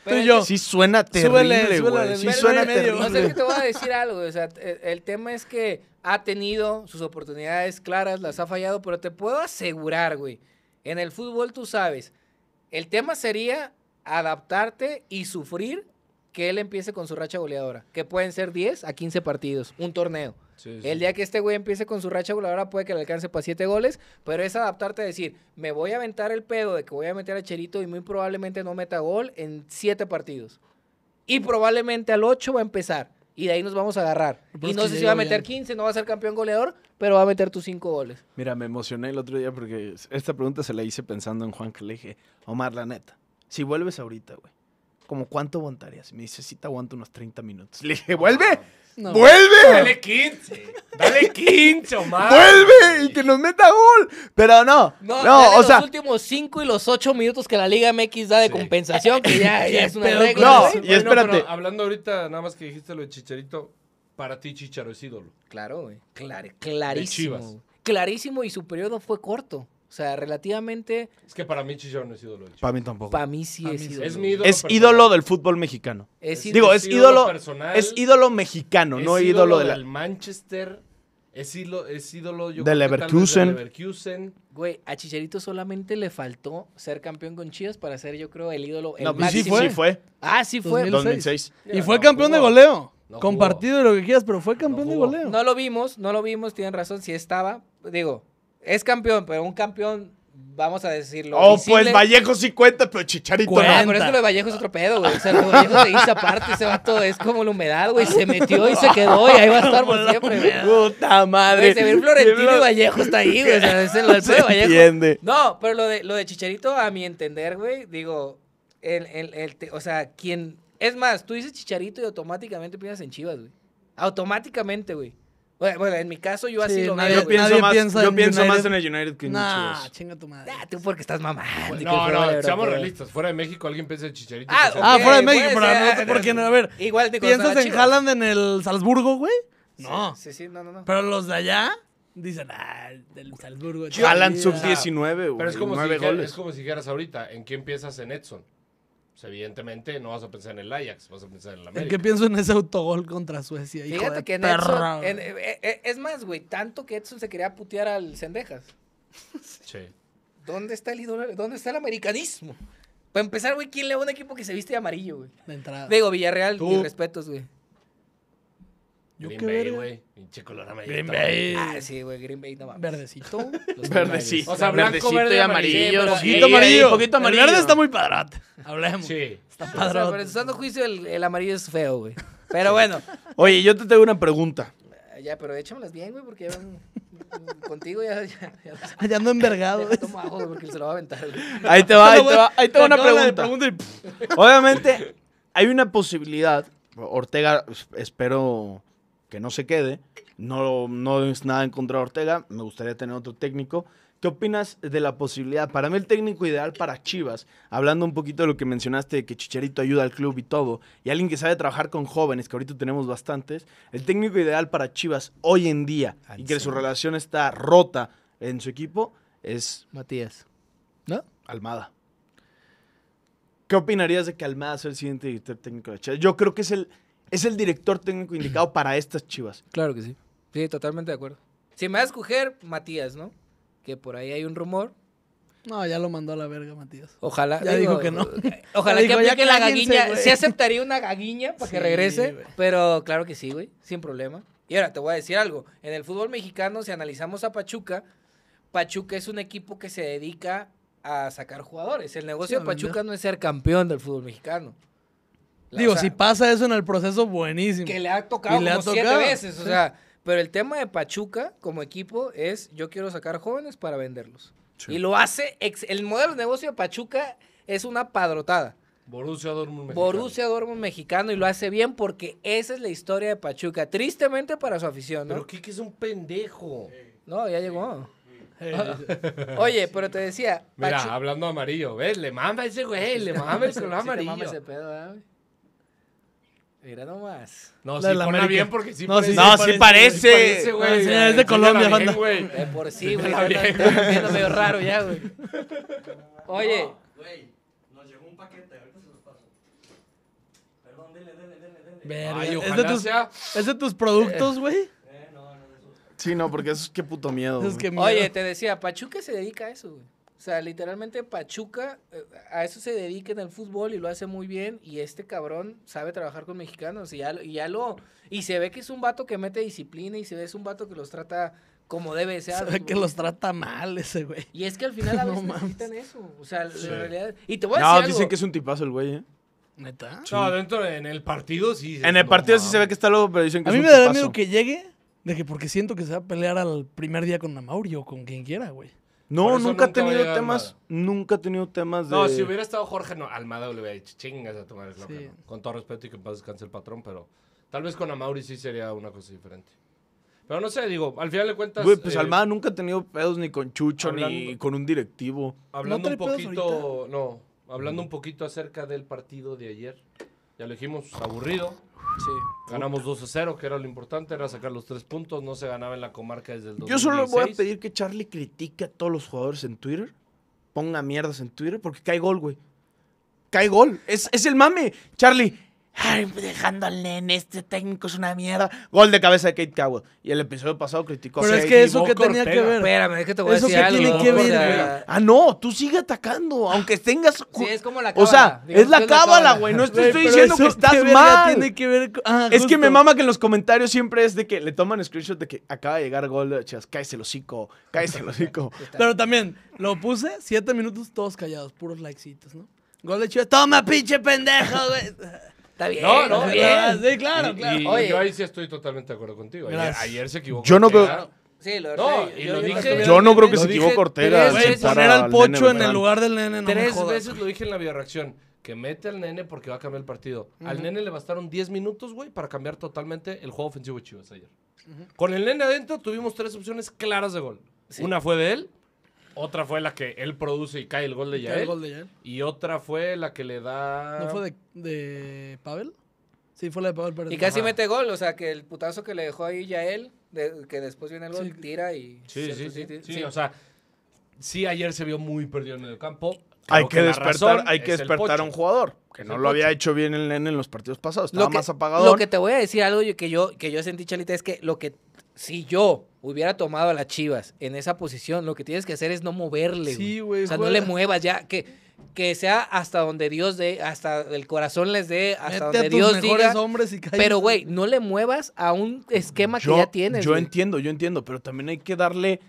sí suena terrible, güey. Sí suena terrible. No sé te voy a decir algo. O sea, el, el, tema es que ha tenido sus oportunidades claras, las ha fallado, pero te puedo asegurar, güey. En el fútbol tú sabes. El tema sería adaptarte y sufrir que él empiece con su racha goleadora, que pueden ser 10 a 15 partidos, un torneo. El día que este güey empiece con su racha goleadora puede que le alcance para 7 goles, pero es adaptarte a decir, me voy a aventar el pedo de que voy a meter a Cherito y muy probablemente no meta gol en 7 partidos. Y probablemente al 8 va a empezar. Y de ahí nos vamos a agarrar. y no sé si va a meter 15, no va a ser campeón goleador, pero va a meter tus 5 goles. Mira, me emocioné el otro día porque esta pregunta se la hice pensando en Juan, que Omar, la neta, si vuelves ahorita, güey, como cuánto aguantarías. me dice, si te aguanto unos 30 minutos. Le dije, vuelve, vuelve. Dale 15, dale 15, Omar. Vuelve y que nos meta gol. Pero no, no, o sea. Los últimos 5 y los 8 minutos que la Liga MX da de compensación, que ya, es una regla. No, y espérate. hablando ahorita, nada más que dijiste lo de Chicharito, para ti Chicharo es ídolo. Claro, güey. clarísimo. Clarísimo y su periodo fue corto. O sea, relativamente. Es que para mí Chicharito no es ídolo. Para mí tampoco. Para mí sí es ídolo. Es ídolo. del fútbol mexicano. Es ídolo, Digo, es ídolo. Personal, es ídolo mexicano, no ídolo, ídolo de la... del Manchester. Es ídolo, es ídolo yo de Leverkusen. Güey, a Chicharito solamente le faltó ser campeón con Chivas para ser, yo creo, el ídolo. El no, pues sí fue. Ah, sí fue. 2006. 2006. Y fue campeón de goleo. Compartido de lo que quieras, pero fue campeón de goleo. No lo vimos, no lo vimos, tienen razón. Si estaba, digo, es campeón, pero un campeón, vamos a decirlo. Oh, pues Vallejo sí cuenta, pero Chicharito ah, cuenta. no. Pero eso lo de Vallejo es otro pedo, güey. O sea, lo de Vallejo se hizo aparte, se va todo, es como la humedad, güey. Se metió y se quedó y ahí va a estar por siempre, güey. Puta madre. Se ve Florentino y Vallejo está ahí, güey. es el, de Vallejo. Entiende. No, pero lo de, lo de Chicharito, a mi entender, güey, digo, el, el, el, o sea, quien. Es más, tú dices Chicharito y automáticamente piensas en Chivas, güey. Automáticamente, güey. Bueno, en mi caso yo así lo Yo pienso, más, yo pienso más, en el United que en muchos. Chivas. chinga tu madre. Ah, tú porque estás mamando. no, no, seamos realistas. Fuera de México alguien piensa en Chicharito. Ah, ah fuera de México, pero no no, porque no, a ver. Igual te ¿Piensas en Haaland en el Salzburgo, güey? No. Sí, sí, no, no, no. Pero los de allá dicen, ah, del Salzburgo. Haaland sub-19, güey. Pero es como, si, es como si dijeras ahorita, ¿en quién piensas en Edson? Pues, evidentemente no vas a pensar en el Ajax, vas a pensar en el América. ¿En qué pienso en ese autogol contra Suecia? Fíjate que eh, eh, eh, es más, güey, tanto que Edson se quería putear al Cendejas. Sí. ¿Dónde está el ídolo? ¿Dónde está el americanismo? Para empezar, güey, ¿quién le va a un equipo que se viste de amarillo, güey? De entrada. Digo, Villarreal, mis respetos, güey. Green qué Bay, güey. Pinche color Green Bay. Ah, sí, güey, Green Bay no más. Verdecito. Verdecito. O sea, Verdecito verde, y amarillo. Un Poquito amarillo. Un poquito amarillo. verde está muy padrote. Hablemos. Sí. Está O pero en juicio, el, amarillo es feo, güey. Pero bueno. Oye, yo te tengo una pregunta. Eh, ya, pero échamelas bien, güey, porque ya van- contigo ya, ya, ando envergado. porque se lo va a aventar, Ahí te va, ahí te va, ahí te va una pregunta. Obviamente, hay una posibilidad. Ortega, espero que no se quede. No, no es nada en contra de Ortega, me gustaría tener otro técnico. ¿Qué opinas de la posibilidad? Para mí el técnico ideal para Chivas, hablando un poquito de lo que mencionaste, de que Chicharito ayuda al club y todo, y alguien que sabe trabajar con jóvenes, que ahorita tenemos bastantes, el técnico ideal para Chivas hoy en día, y que su relación está rota en su equipo, es... Matías. ¿No? Almada. ¿Qué opinarías de que Almada sea el siguiente director técnico de Chivas? Yo creo que es el es el director técnico indicado para estas chivas. Claro que sí. Sí, totalmente de acuerdo. Si me vas a escoger, Matías, ¿no? Que por ahí hay un rumor. No, ya lo mandó a la verga, Matías. Ojalá. Ya dijo que no. Eh, ojalá que la gaguiña. aceptaría una gaguiña para que regrese. Pero claro que sí, güey. Sin problema. Y ahora te voy a decir algo. En el fútbol mexicano, si analizamos a Pachuca, Pachuca es un equipo que se dedica a sacar jugadores. El negocio de Pachuca no es ser campeón del fútbol mexicano. Digo, si pasa eso en el proceso, buenísimo. Que le ha tocado como siete veces, o sea. Pero el tema de Pachuca como equipo es yo quiero sacar jóvenes para venderlos. Y lo hace, el modelo de negocio de Pachuca es una padrotada. Borussia Dortmund mexicano. Borussia Dortmund mexicano y lo hace bien porque esa es la historia de Pachuca. Tristemente para su afición, ¿no? Pero Kike es un pendejo. No, ya llegó. Oye, pero te decía. Mira, hablando amarillo, ¿ves? Le manda ese güey, le manda el color amarillo. ese pedo, Mira nomás. No, se sí, la pone bien porque sí no, parece. No, sí parece. güey. es de Colombia, banda. De por sí, güey. Está viendo medio raro ya, güey. Oye. Güey, nos llegó un paquete. Ahorita se los paso. Perdón, dele, dele, dele. dele. Ay, ojalá ¿Es, de tus, ¿Es de tus productos, güey? Eh, no, no, esos. Sí, no, porque eso es que puto miedo. Oye, te decía, Pachuca se dedica a eso, güey. O sea, literalmente Pachuca eh, a eso se dedica en el fútbol y lo hace muy bien. Y este cabrón sabe trabajar con mexicanos y ya, y ya lo. Y se ve que es un vato que mete disciplina y se ve que es un vato que los trata como debe ser. Se ve que los trata mal ese güey. Y es que al final a veces necesitan eso. O sea, la realidad. Y te voy a decir. No, dicen que es un tipazo el güey, ¿eh? ¿Neta? No, dentro, en el partido sí. En el partido sí se ve que está loco, pero dicen que a mí me da miedo que llegue, de que porque siento que se va a pelear al primer día con Amaury o con quien quiera, güey. No, nunca, ha tenido temas, nunca ha tenido temas de... No, si hubiera estado Jorge no, Almada, le hubiera dicho, chingas a tomar el sí. Con todo respeto y que paz descanse el patrón, pero tal vez con Amauri sí sería una cosa diferente. Pero no sé, digo, al final de cuentas... pues eh, Almada nunca ha tenido pedos ni con Chucho, ni con un directivo. Hablando un poquito, no, hablando un poquito acerca del partido de ayer, ya lo dijimos, aburrido, Sí. Ganamos 2 a 0, que era lo importante, era sacar los tres puntos. No se ganaba en la comarca desde el 2016. Yo solo voy a pedir que Charlie critique a todos los jugadores en Twitter. Ponga mierdas en Twitter porque cae gol, güey. Cae gol. Es, es el mame. Charlie, Ay, dejando al nene, este técnico es una mierda. Gol de cabeza de Kate Cowell. Y el episodio pasado criticó a Pero es que eso que tenía que ver. Espérame, es que te voy a eso que Tiene que ver, Ah, no, tú sigue atacando, aunque tengas. Sí, es como la cábala. O sea, es la cábala, güey. No estoy, diciendo que estás mal. Tiene que ver ah, es que me mama que en los comentarios siempre es de que le toman screenshot de que acaba de llegar gol de Chivas. Cáese el hocico, cáese hocico. Pero también, lo puse siete minutos todos callados, puros likecitos, ¿no? Gol de Chivas. Toma, pinche pendejo, güey. Está bien. No, no, bien. Sí, claro, claro. yo ahí sí estoy totalmente de acuerdo contigo. Ayer, se equivocó. Yo no creo. Sí, lo no, y yo, no creo que se equivocó poner al pocho en el lugar del nene. tres veces lo dije en la bioreacción que mete al nene porque va a cambiar el partido. Al nene le bastaron 10 minutos, güey, para cambiar totalmente el juego ofensivo de Chivas ayer. Con el nene adentro tuvimos tres opciones claras de gol. Una fue de él, otra fue la que él produce y cae el gol de Yael. Y otra fue la que le da. ¿No fue de, de Pavel? Sí, fue la de Pavel Y casi mete gol, o sea, que el putazo que le dejó ahí Yael, que después viene el gol, tira y. Sí, sí, sí, sí, o sea, sí, ayer se vio muy perdido en el campo. hay que, despertar, hay que despertar a un jugador que no lo había hecho bien el Nene en los partidos pasados, estaba más apagado. Lo que te voy a decir algo que yo que yo sentí Chalita es que lo que si yo hubiera tomado a las Chivas en esa posición, lo que tienes que hacer es no moverle. Sí, güey. O sea, no le muevas ya, que, que sea hasta donde Dios dé, hasta el corazón les dé, hasta donde Dios Hombres pero, güey, no le muevas a un esquema que ya tienes. Yo entiendo, yo entiendo, pero también hay que darle...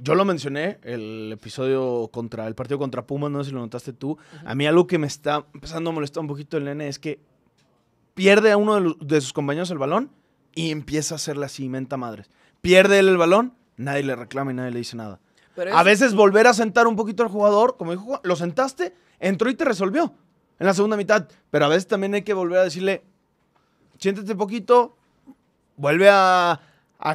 Yo lo mencioné, el episodio contra el partido contra Puma, no sé si lo notaste tú. A mí algo que me está empezando a molestar un poquito el nene es que pierde a uno de sus compañeros el balón y empieza a hacer la cimenta madres. Pierde él el balón, nadie le reclama y nadie le dice nada. a veces volver a sentar un poquito al jugador, como dijo, lo sentaste, entró y te resolvió en la segunda mitad. Pero a veces también hay que volver a decirle, siéntate un poquito, vuelve a,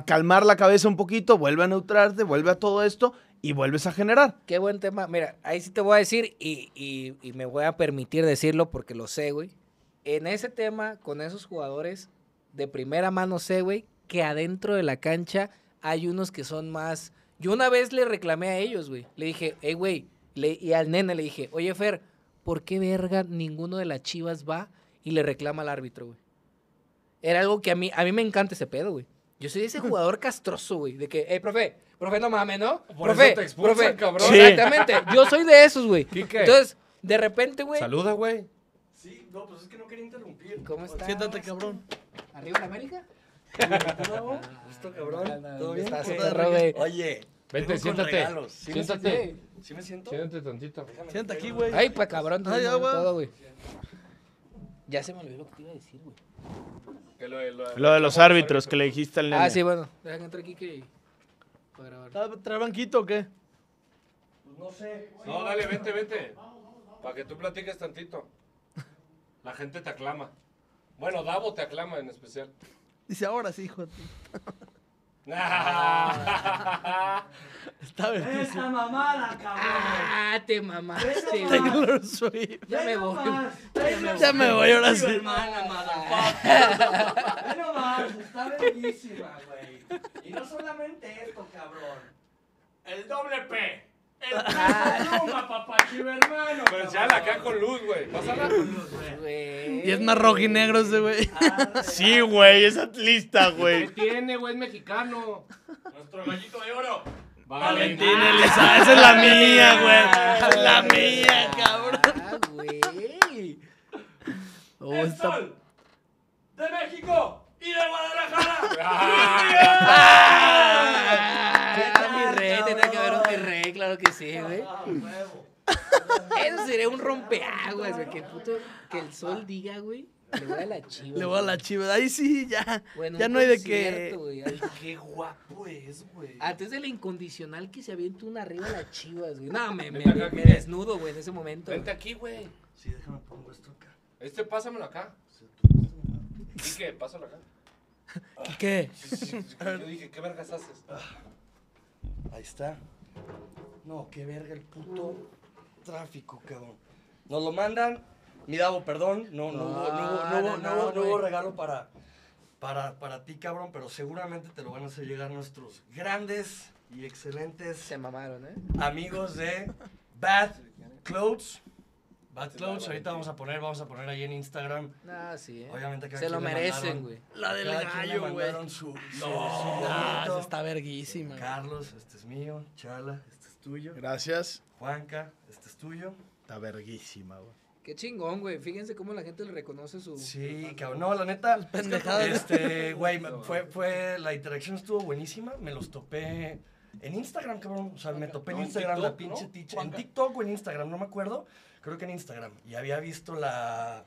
calmar la cabeza un poquito, vuelve a neutrarte, vuelve a todo esto y vuelves a generar. Qué buen tema. Mira, ahí sí te voy a decir y, y me voy a permitir decirlo porque lo sé, güey. En ese tema, con esos jugadores, de primera mano sé, güey, que adentro de la cancha hay unos que son más... Yo una vez le reclamé a ellos, güey. Le dije, hey, güey, y al nene le dije, oye, Fer, ¿por qué verga ninguno de las chivas va y le reclama al árbitro, güey? Era algo que a mí, a mí me encanta ese pedo, güey. Yo soy ese jugador castroso, güey. De que, hey, profe, profe, no mames, ¿no? Por profe, te expulsan, cabrón. Exactamente. Yo soy de esos, güey. Entonces, de repente, güey. Saluda, güey. No, pues es que no quería interrumpir. ¿Cómo estás? Siéntate, cabrón. ¿Arriba en América? No, esto cabrón. ¿Todo ¿Estás Oye, Oye. Vente, siéntate. siéntate. Me ¿Sí me siento? Siéntate tantito. Siéntate aquí, güey. Ay, pa' cabrón. Ay, Ya se me olvidó lo que te iba a decir, güey. Lo de, lo, de, los árbitros que le dijiste al ah, nene. Ah, sí, bueno. Deja que entre aquí que... Para grabar. ¿Trae banquito o qué? Pues no sé. No, dale, vente, vente. Para que tú platiques tantito. La gente te aclama. Bueno, Davo te aclama en especial. Dice, ahora sí, hijo. Ah. Está bien. Esa mamada, cabrón. Ah, te mamaste. Ya me voy. Ya me voy, ahora sí. Hermana, mamá. Bueno, más, está bellísima, güey. Y no solamente esto, cabrón. El doble P. Ah. papachivo hermano. Pero ya la acá con luz, güey. Pásala. Y es más rojo y negro ese, güey. Ah, sí, güey, es atlista, güey. ¿Qué tiene, güey? Es mexicano. Nuestro gallito de oro. Valentín ah. Esa es la mía, güey. La mía, cabrón. Ah, güey. Oh, de México y de Guadalajara. ¡Ah! que sí, ah, güey. Eso sería un rompeaguas, güey. Que el puto, que el sol diga, güey. Le voy a la chiva. Le voy a la chiva. Ahí sí, ya. Bueno, ya no hay de qué. Güey. qué guapo es, güey. Antes de la incondicional que se avientó una arriba la chivas, güey. No, me, me, desnudo, güey, en ese momento. Vente aquí, güey. Sí, déjame pongo esto acá. Este, pásamelo acá. ¿Y qué? Pásalo acá. ¿Qué? yo dije, ¿qué vergas haces? Ah, ahí está. No, qué verga el puto tráfico, cabrón. Nos lo mandan. Mi Davo, perdón. No, no, ah, no, no, no, no regalo para, para, ti, cabrón, pero seguramente te lo van a hacer llegar nuestros grandes y excelentes Se mamaron, ¿eh? amigos de Bad Clothes. Bad Clothes, ahorita vamos a poner, vamos a poner ahí en Instagram. Ah, sí, eh. Obviamente que Se lo merecen, güey. La del gallo, güey. No, su, ah, está verguísima. Carlos, este es mío, Chala, Gracias. Juanca, este es tuyo. Está verguísima, güey. Qué chingón, güey. Fíjense cómo la gente le reconoce su. Sí, cabrón. No, la neta. Este, güey, fue, fue. La interacción estuvo buenísima. Me los topé en Instagram, cabrón. O sea, me topé en Instagram la pinche teacher. En TikTok o en Instagram, no me acuerdo. Creo que en Instagram. Y había visto la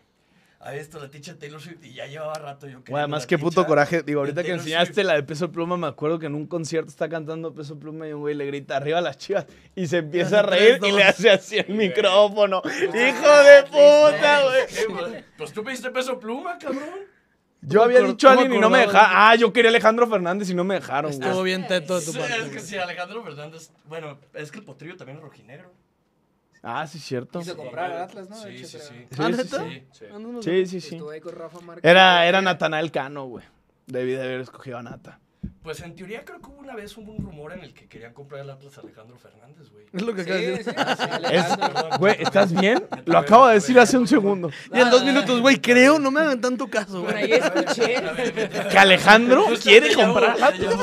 a esto, la ticha Taylor Swift, y ya llevaba rato yo que. además, qué puto coraje. Digo, ahorita que enseñaste la de Peso Pluma, me acuerdo que en un concierto está cantando Peso Pluma y un güey le grita arriba a las chivas y se empieza a reír y le hace así el micrófono. Pues ¡Hijo de puta, güey! Pues tú pediste Peso Pluma, cabrón. Yo había dicho a alguien y no me dejaron. Ah, yo quería Alejandro Fernández y no me dejaron. Estuvo bien teto de tu parte. Es que sí, Alejandro Fernández. Bueno, es que el potrillo también es rojinegro. Ah, sí, cierto. Quiso comprar el Atlas, ¿no? ¿Ah, sí, sí, sí. Sí, sí, sí. Era, era Natanael Cano, güey. Debí de haber escogido a Nata. Pues en teoría creo que hubo una vez hubo un rumor en el que querían comprar el Atlas a Alejandro Fernández, güey. Es lo que acabas de decir. Güey, ¿estás bien? Lo acabo de decir hace un segundo. Ah, y en dos ah, minutos, güey, creo, no me hagan tanto caso, güey. ahí Que Alejandro quiere comprar el Atlas.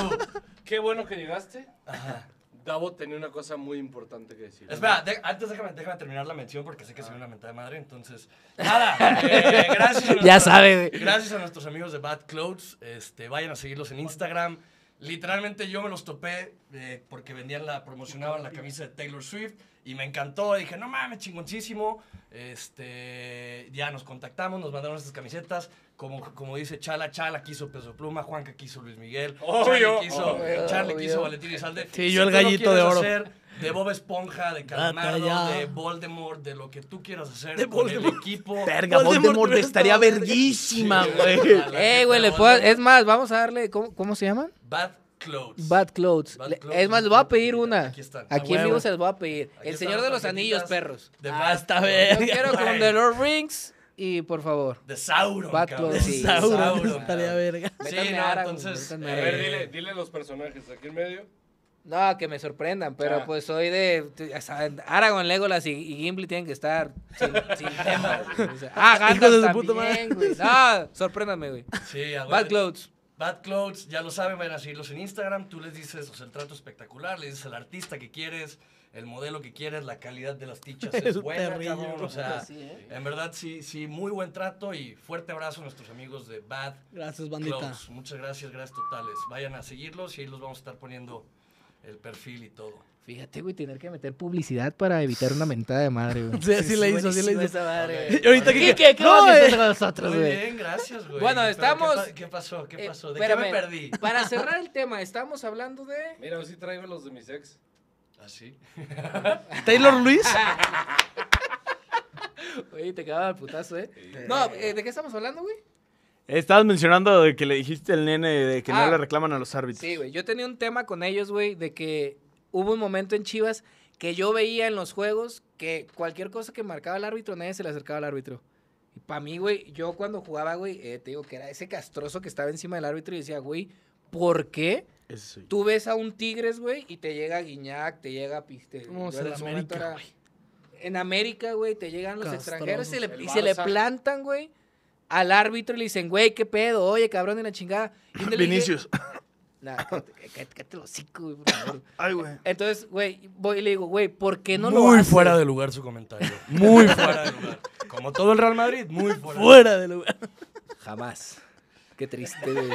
Qué bueno que llegaste. Ajá. Davo tenía una cosa muy importante que decir. Espera, antes déjame, terminar la mención porque sé que se ah. una mentada de madre, entonces... Nada, eh, gracias, a ya sabe. gracias a nuestros amigos de Bad Clothes. Este, vayan a seguirlos en Instagram. Literalmente yo me los topé eh, porque vendían la, promocionaban la camisa de Taylor Swift y me encantó. Dije, no mames, chingoncísimo. Este, ya nos contactamos, nos mandaron estas camisetas. Como, como dice Chala, Chala quiso Peso Pluma, Juanca quiso Luis Miguel, obvio, quiso, Charlie quiso Valentín Salde Sí, yo el gallito de oro. Hacer, de Bob Esponja, de ah, Calamardo, de Voldemort, de lo que tú quieras hacer de con el equipo. Verga, Voldemort, estaría verguísima, güey. Eh, es más, vamos a darle, ¿cómo, cómo se llaman? Bad Clothes. Bad Clothes. Es más, les voy a pedir una. Aquí están. Aquí en vivo se les voy a pedir. el Señor de los Anillos, perros. De ah, Basta, ver. Yo quiero con The Lord Rings y por favor. De Sauron. Bad Clothes. Sí. De Sauron. estaría verga. Sí, no, entonces. A ver, dile, dile los personajes aquí en medio. No, que me sorprendan, pero ah. pues soy de. Aragorn, Legolas y, Gimli tienen que estar sin, Ah, temas. ah, su puto güey. No, sorpréndanme, güey. Sí, Bad Clothes. Bad Clothes, ya lo saben, vayan a seguirlos en Instagram. Tú les dices, o el trato espectacular, le dices el artista que quieres, el modelo que quieres, la calidad de las tichas es, buena, O sea, ¿eh? en verdad, sí, sí, muy buen trato y fuerte abrazo a nuestros amigos de Bad Gracias, bandita. Muchas gracias, gracias totales. Vayan a seguirlos y ahí los vamos a estar poniendo el perfil y todo. Fíjate, güey, tener que meter publicidad para evitar una mentada de madre, güey. Sí, así la hizo, sí la hizo. Esa madre. Y ahorita ¿Qué, que... ¿Qué, qué, no, eh. con nosotros, Muy bien, gracias, güey. Bueno, estamos... ¿qué, pasó? ¿Qué eh, pasó? ¿De qué me perdí? Para cerrar el tema, estamos hablando de... Mira, yo sí traigo los de mis ex. ¿Ah, sí? ¿Taylor Luis? Oye, te quedaba el putazo, ¿eh? No, eh, ¿de qué estamos hablando, güey? Estabas mencionando de que le dijiste al nene de que no ah. le reclaman a los árbitros. Sí, güey. Yo tenía un tema con ellos, güey, de que hubo un momento en Chivas que yo veía en los juegos que cualquier cosa que marcaba el árbitro, nadie se le acercaba al árbitro. Y para mí, güey, yo cuando jugaba, güey, eh, te digo que era ese castroso que estaba encima del árbitro y decía, güey, ¿por qué? Tú ves a un Tigres, güey, y te llega Guiñac, te llega Piste. en, América, en América, güey, te llegan los extranjeros y se le plantan, güey al árbitro y le dicen, güey, qué pedo, oye, cabrón de la chingada. Vinicius. cállate el hocico, Ay, güey. Entonces, güey, voy y le digo, güey, ¿por qué no muy lo Muy fuera de lugar su comentario. Muy fuera de lugar. Como todo el Real Madrid, muy fuera. de lugar. Jamás. Qué triste, güey.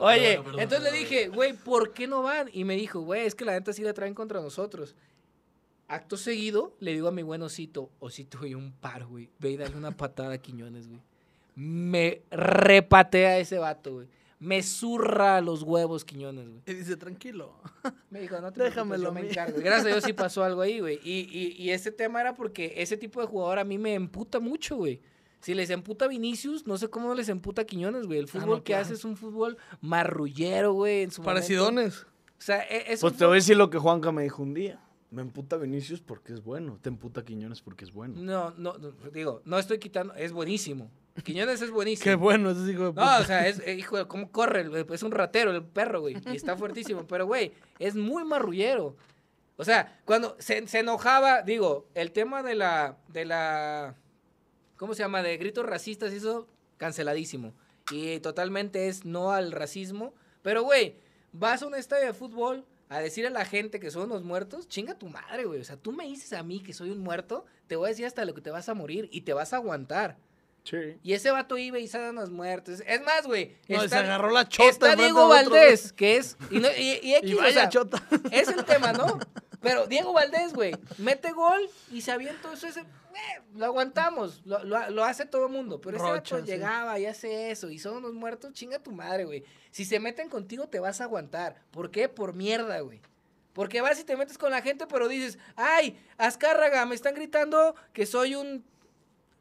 Oye, entonces le dije, güey, ¿por qué no van? Y me dijo, güey, es que la neta sí la traen contra nosotros. Acto seguido, le digo a mi buen Osito, Osito, güey, un par, güey. Ve y dale una patada a Quiñones, güey. Me repatea ese vato, güey. Me zurra los huevos, Quiñones, güey. Y dice, tranquilo. Me dijo, no te Déjamelo me encargo. Gracias a Dios sí pasó algo ahí, güey. Y, y, y este tema era porque ese tipo de jugador a mí me emputa mucho, güey. Si les emputa Vinicius, no sé cómo les emputa Quiñones, güey. El ah, fútbol que hace es un fútbol marrullero, güey, en Parecidones. O sea, e, Pues te voy a decir lo que Juanca me dijo un día. Me emputa Vinicius porque es bueno. Te emputa Quiñones porque es bueno. No, no, digo, no estoy quitando, es buenísimo. Quiñones es buenísimo. Qué bueno ese hijo de puta. No, o sea, es, eh, hijo ¿cómo corre? Es un ratero el perro, güey. Y está fuertísimo. Pero, güey, es muy marrullero. O sea, cuando se, enojaba, digo, el tema de la, de la, ¿cómo se llama? De gritos racistas, eso, canceladísimo. Y totalmente es no al racismo. Pero, güey, vas a un estadio de fútbol, a decir a la gente que son los muertos, chinga tu madre, güey. O sea, tú me dices a mí que soy un muerto, te voy a decir hasta lo que te vas a morir y te vas a aguantar. Sí. Y ese vato iba y a las muertes. Es más, güey. No, se agarró la chota. Está Diego Valdés, que es. Y, chota. Es el tema, ¿no? Pero Diego Valdés, güey, mete gol y se avienta. Eso lo aguantamos, lo, hace todo el mundo. Pero ese Rocha, llegaba y hace eso, y son unos muertos, chinga tu madre, güey. Si se meten contigo, te vas a aguantar. ¿Por qué? Por mierda, güey. Porque vas y te metes con la gente, pero dices, ay, Azcárraga, me están gritando que soy un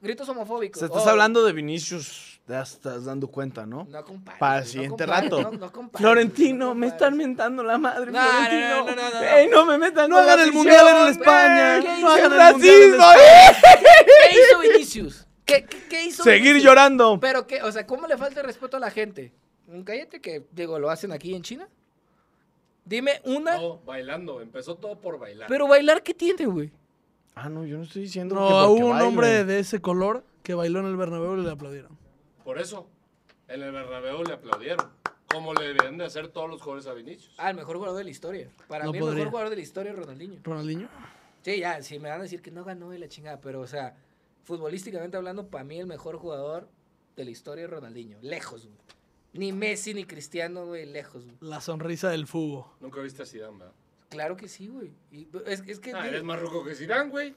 gritos homofóbicos. Se estás oh. hablando de Vinicius, Ya estás dando cuenta, ¿no? No compares. Para el siguiente rato. No, no Florentino, me están mentando la madre. No, Florentino. No, no, no, Ey, no me metan. No hagan el mundial en España. no hagan el racismo. ¿Qué hizo Vinicius? ¿Qué, hizo? Seguir llorando. Pero qué, o sea, ¿cómo le falta el respeto a la gente? Un cállate que, digo, lo hacen aquí en China. Dime una. No, bailando. Empezó todo por bailar. Pero bailar, ¿qué tiene, güey? Ah, no, yo no estoy diciendo no, que porque un hombre de ese color que bailó en el Bernabéu y le aplaudieron. Por eso, en el Bernabéu le aplaudieron. Como le deben de hacer todos los jugadores a Vinicius. Ah, el mejor jugador de la historia. Para mí el mejor jugador de la historia es Ronaldinho. ¿Ronaldinho? Sí, ya, si me van a decir que no ganó y la chingada, pero o sea, futbolísticamente hablando, para mí el mejor jugador de la historia es Ronaldinho. Lejos, güey. Ni Messi ni Cristiano, güey, lejos. Güey. La sonrisa del fútbol. Nunca viste a Zidane, Claro que sí, güey. Pues, es, que. Ah, eres más rojo que Sirán, güey.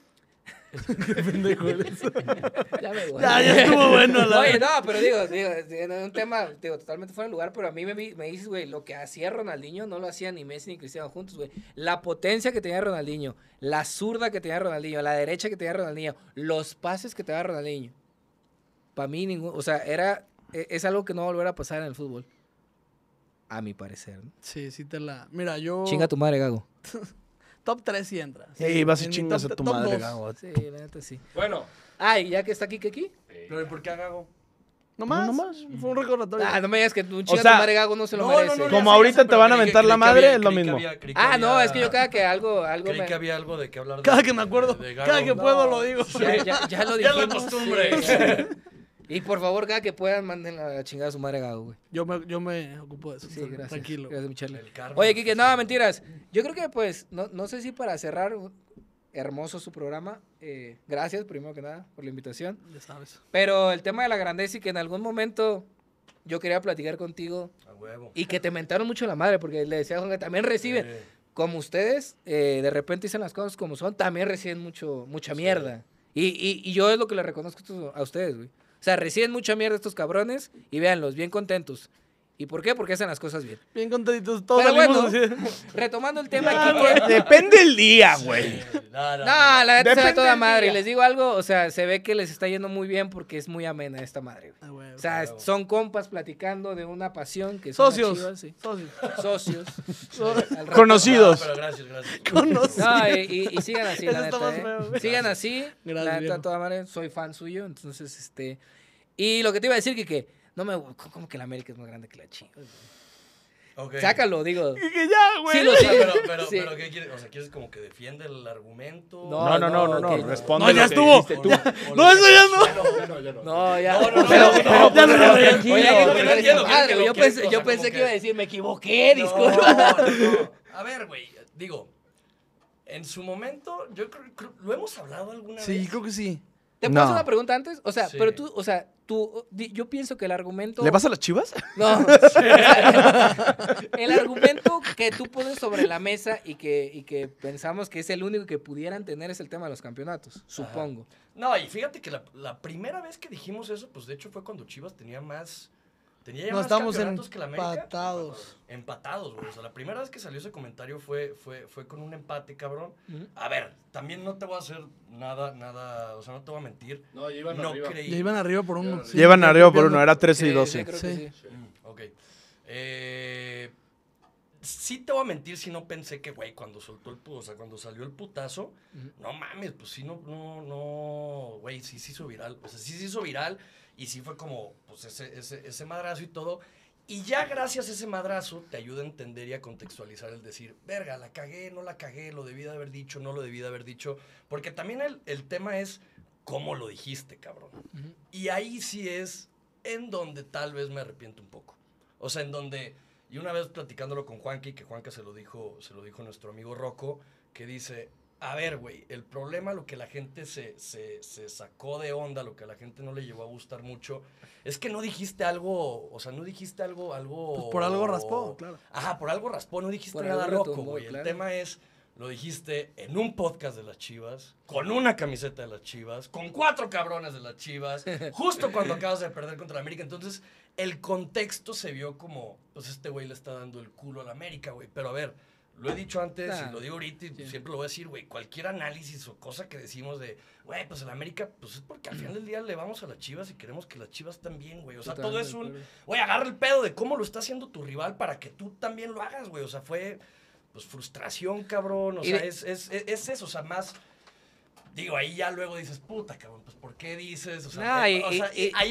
Qué pendejo eres. ya me voy. estuvo bueno. La Oye, no, pero digo, digo, es un tema digo, totalmente fuera de lugar, pero a mí me, me dices, güey, lo que hacía Ronaldinho no lo hacían ni Messi ni Cristiano juntos, güey. La potencia que tenía Ronaldinho, la zurda que tenía Ronaldinho, la derecha que tenía Ronaldinho, los pases que te Ronaldinho. Para mí, ningún, o sea, era, e, es algo que no volverá a pasar en el fútbol a mi parecer. Sí, sí te la. Mira, yo. Chinga tu madre, Gago. top 3 si entras Sí, vas y chingas a tu madre, Gago. Sí, la sí. Bueno. Ay, ya que está aquí, que aquí. Pero ¿y por qué Gago? No más. No, más. Fue un recordatorio. Ah, no me digas que tu chinga tu madre Gago no se lo merece. Como ahorita te van a aventar la madre, es lo mismo. ah, no, es que yo cada que algo. algo creí que había algo de que hablar. De, cada que me acuerdo, cada que puedo lo digo. Ya, ya, lo dijimos. Ya la costumbre. Y por favor, cada que puedan, manden la chingada a su madre Gago, güey. Yo me, yo me ocupo de eso. Sí, gracias. Tranquilo. Gracias, Michelle. Oye, Kike, nada, mentiras. Yo creo que, pues, no, no sé si para cerrar, hermoso su programa. Eh, gracias, primero que nada, por la invitación. Ya sabes. Pero el tema de la grandeza y que en algún momento yo quería platicar contigo. A huevo. Y que te mentaron mucho la madre, porque le decía a Juan que también reciben. Como ustedes, eh, de repente dicen las cosas como son, también reciben mucho, mucha mierda. Y, y, y, yo es lo que le reconozco a ustedes, güey. O sea, reciben mucha mierda estos cabrones y véanlos bien contentos. ¿Y por qué? Porque hacen las cosas bien. Bien contaditos todos. Pero bueno, retomando el tema. aquí. depende el día, güey. No, no, la neta se ve toda madre. les digo algo, o sea, se ve que les está yendo muy bien porque es muy amena esta madre. Ah, o sea, son compas platicando de una pasión que son Socios. sí. Socios. Socios. Conocidos. pero gracias, gracias. Conocidos. y, sigan así, la neta. ¿eh? sigan así. Gracias, la neta, toda madre. Soy fan suyo, entonces, este... Y lo que te iba a decir, que no me. ¿Cómo que la América es más grande que la Chivas Sácalo, digo. Que ya, güey. Sí, lo sé. Pero, pero, pero, ¿qué quieres? O sea, ¿quieres como que defiende el argumento? No, no, no, no, no. Responde. No, ya estuvo. Tú. no, eso ya no. No, ya. No, no, no. ya no, no, yo pensé, yo pensé que iba a decir, me equivoqué, disculpa. A ver, güey, digo, en su momento, yo creo, lo hemos hablado alguna vez. Sí, creo que sí. ¿Te puedo una pregunta antes? O sea, pero tú, o sea, tú, yo pienso que el argumento... ¿Le vas a las chivas? No. el argumento que tú pones sobre la mesa y que, que pensamos que es el único que pudieran tener es el tema de los campeonatos, supongo. No, y fíjate que la primera vez que dijimos eso, pues de hecho fue cuando Chivas tenía más Tenía no, estamos que la América. Empatados. Empatados, güey. O sea, la primera vez que salió ese comentario fue, fue, fue con un empate, cabrón. A ver, también no te voy a hacer nada, nada. O sea, no te voy a mentir. No, ya iban no arriba. Ya iban arriba por uno. Llevan arriba por uno, era 13 y 12. Sí, sí. sí. Mm, ok. Eh, sí te voy a mentir si no pensé que, güey, cuando soltó el o sea, cuando salió el putazo, no mames, pues sí, no, no, no, güey, sí se hizo viral. O sea, sí se hizo viral. Y sí fue como, pues, ese, madrazo y todo. Y ya gracias a ese madrazo te ayuda a entender y a contextualizar el decir, verga, la cagué, no la cagué, lo debí de haber dicho, no lo debí de haber dicho. Porque también el, tema es cómo lo dijiste, cabrón. Y ahí sí es en donde tal vez me arrepiento un poco. O sea, en donde, y una vez platicándolo con Juanqui, que Juanca se lo dijo, se lo dijo nuestro amigo Rocco, que dice, a ver, güey, el problema, lo que la gente se, sacó de onda, lo que a la gente no le llevó a gustar mucho, es que no dijiste algo, o sea, no dijiste algo, algo... Pues, por algo raspó, claro. Ajá, por algo raspó, no dijiste nada loco, güey. El tema es, lo dijiste en un podcast de las chivas, con una camiseta de las chivas, con cuatro cabrones de las chivas, justo cuando acabas de perder contra América. Entonces, el contexto se vio como, pues este güey le está dando el culo a la América, güey. Pero a ver lo he dicho antes y lo digo ahorita y siempre lo voy a decir, güey, cualquier análisis o cosa que decimos de, güey, pues en América, pues es porque al final del día le vamos a las chivas y queremos que las chivas también, güey. O sea, todo es un, güey, agarra el pedo de cómo lo está haciendo tu rival para que tú también lo hagas, güey. O sea, fue, pues frustración, cabrón. O sea, es, eso, o sea, más... Digo, ahí ya luego dices, puta, cabrón, pues ¿por qué dices? O sea, ahí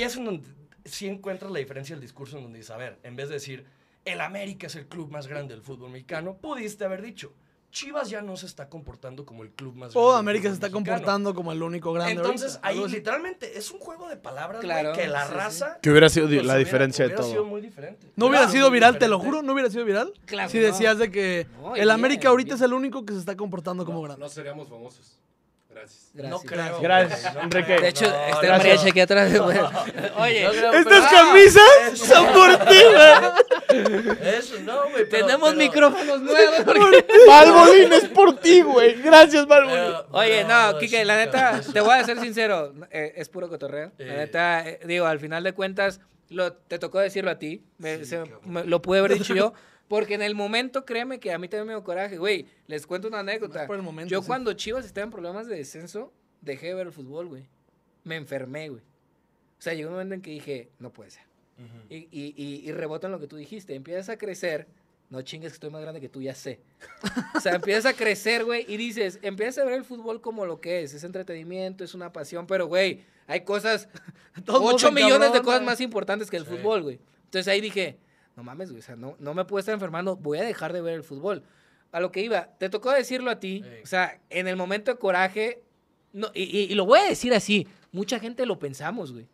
es donde sí encuentras la diferencia del discurso en donde dices, a ver, en vez de decir, el América es el club más grande del fútbol mexicano, pudiste haber dicho, Chivas ya no se está comportando como el club más oh, grande. O América se está comportando como el único grande. Entonces, ahí literalmente es un juego de palabras que la raza. Que hubiera sido pues, la diferencia de todo. Sido muy diferente. No hubiera sido viral, te lo juro, no hubiera sido viral. Claro. Si decías de que el América ahorita es el único que se está comportando como grande. No seríamos famosos. Gracias. Gracias. Gracias, Enrique. De hecho, está el mariachi aquí atrás. Oye, estas camisas son por ti, Eso no, güey. Tenemos micrófonos nuevos. balbolín es por ti, güey. Gracias, balbolín Oye, no, Kike, la neta, te voy a ser sincero. Eh, es puro cotorreo. La eh. neta, eh, digo, al final de cuentas, te tocó decirlo a ti. lo pude haber dicho yo. Porque en el momento, créeme que a mí también me dio coraje, güey. Les cuento una anécdota. Yo cuando Chivas estaba en problemas de descenso, dejé de ver el fútbol, güey. Me enfermé, güey. O sea, llegó un momento en que dije, no puede ser. y, y, rebota en lo que tú dijiste. Empiezas a crecer. No chingues que estoy más grande que tú, ya sé. o sea, empiezas a crecer, güey, y dices, empiezas a ver el fútbol como lo que es. Es entretenimiento, es una pasión, pero, güey, hay cosas, ocho millones de cosas más importantes que el fútbol, güey. Entonces ahí dije, no mames, güey, o sea, no, no me puedo estar enfermando, voy a dejar de ver el fútbol. A lo que iba, te tocó decirlo a ti, o sea, en el momento de coraje, no, y, lo voy a decir así, mucha gente lo pensamos, güey.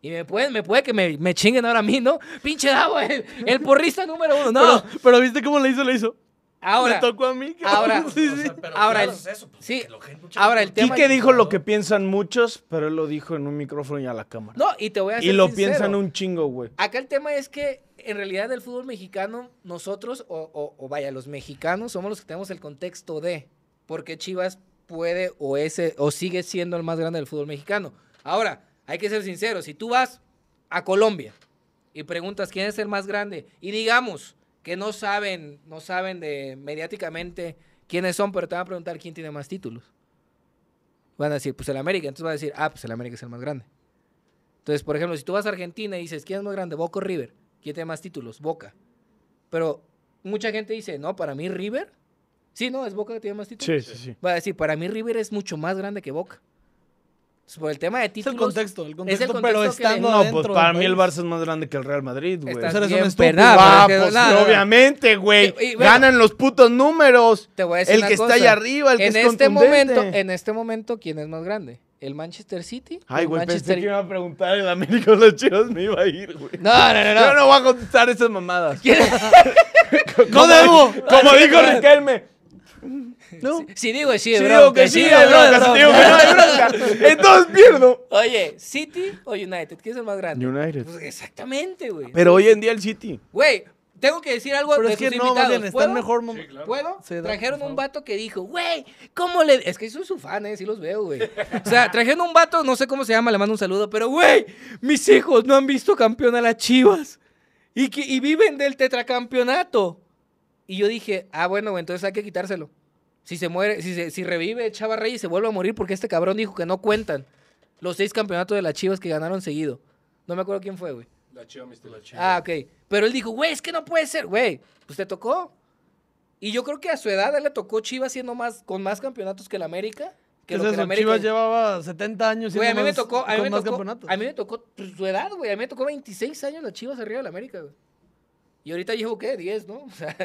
Y me puede, me puede que me, me chinguen ahora a mí, ¿no? Pinche da, el, el porrista número uno, no. Pero, pero viste cómo le hizo, le hizo. Ahora, me tocó a mí. Ahora, ahora, el, pues, sí, ahora el tema. Quique dijo lo que piensan muchos, pero él lo dijo en un micrófono y a la cámara. No, y te voy a decir. Y lo piensan un chingo, güey. Acá el tema es que en realidad del fútbol mexicano, nosotros, o, vaya, los mexicanos somos los que tenemos el contexto de por qué Chivas puede o, o sigue siendo el más grande del fútbol mexicano. Ahora, hay que ser sincero. si tú vas a Colombia y preguntas quién es el más grande, y digamos, que no saben, no saben de mediáticamente quiénes son, pero te van a preguntar quién tiene más títulos. Van a decir, pues el América. Entonces van a decir, ah, pues el América es el más grande. Entonces, por ejemplo, si tú vas a Argentina y dices, ¿quién es más grande? Boca o River. ¿Quién tiene más títulos? Boca. Pero mucha gente dice, no, para mí River. Sí, no, es Boca que tiene más títulos. Sí, sí, sí. Va a decir, para mí River es mucho más grande que Boca. Pues, por el tema de títulos. Es el contexto, el contexto, es el contexto pero estando No, pues para mí el Barça es más grande que el Real Madrid, güey. o sea, pues, nada. obviamente, güey. ganan los putos números. Te voy a decir El que está allá arriba, el en que es este momento, En este momento, ¿quién es más grande? ¿El Manchester City? Ay, güey, Manchester... iba a preguntar el América de los Chivas, me iba a ir, güey. No, no, no, no. Yo no voy a contestar esas mamadas. ¿Cómo debo. Como dijo Riquelme, ¿No? Si, si digo que sí, si digo que sí, Entonces pierdo. Oye, ¿City o United? ¿Quién es el más grande? United. Pues, exactamente, güey. Pero hoy en día el City. Güey, tengo que decir algo Pero de es que no, invitados. mejor ¿Puedo? trajeron un vato que dijo, güey, ¿cómo le...? Es que soy su fan, ¿eh? Sí los veo, güey. O sea, trajeron un vato, no sé cómo se llama, le mando un saludo, pero, güey, mis hijos no han visto campeón a las chivas. Y, y viven del tetracampeonato. Y yo dije, ah, bueno, entonces hay que quitárselo. Si se muere, si, se, si revive Chava y se vuelve a morir porque este cabrón dijo que no cuentan los seis campeonatos de las Chivas que ganaron seguido. No me acuerdo quién fue, güey. La Chiva, Mr. La Chiva. Ah, ok. Pero él dijo, güey, es que no puede ser, güey. Pues te tocó. Y yo creo que a su edad él le tocó Chivas siendo más, con más campeonatos que el América. Que, lo Chivas llevaba 70 años güey, a mí me tocó, a mí me tocó, pues, su edad, güey. A mí me tocó 26 años las Chivas arriba la América, güey. Y ahorita llevo, ¿qué? 10, ¿no? O sea,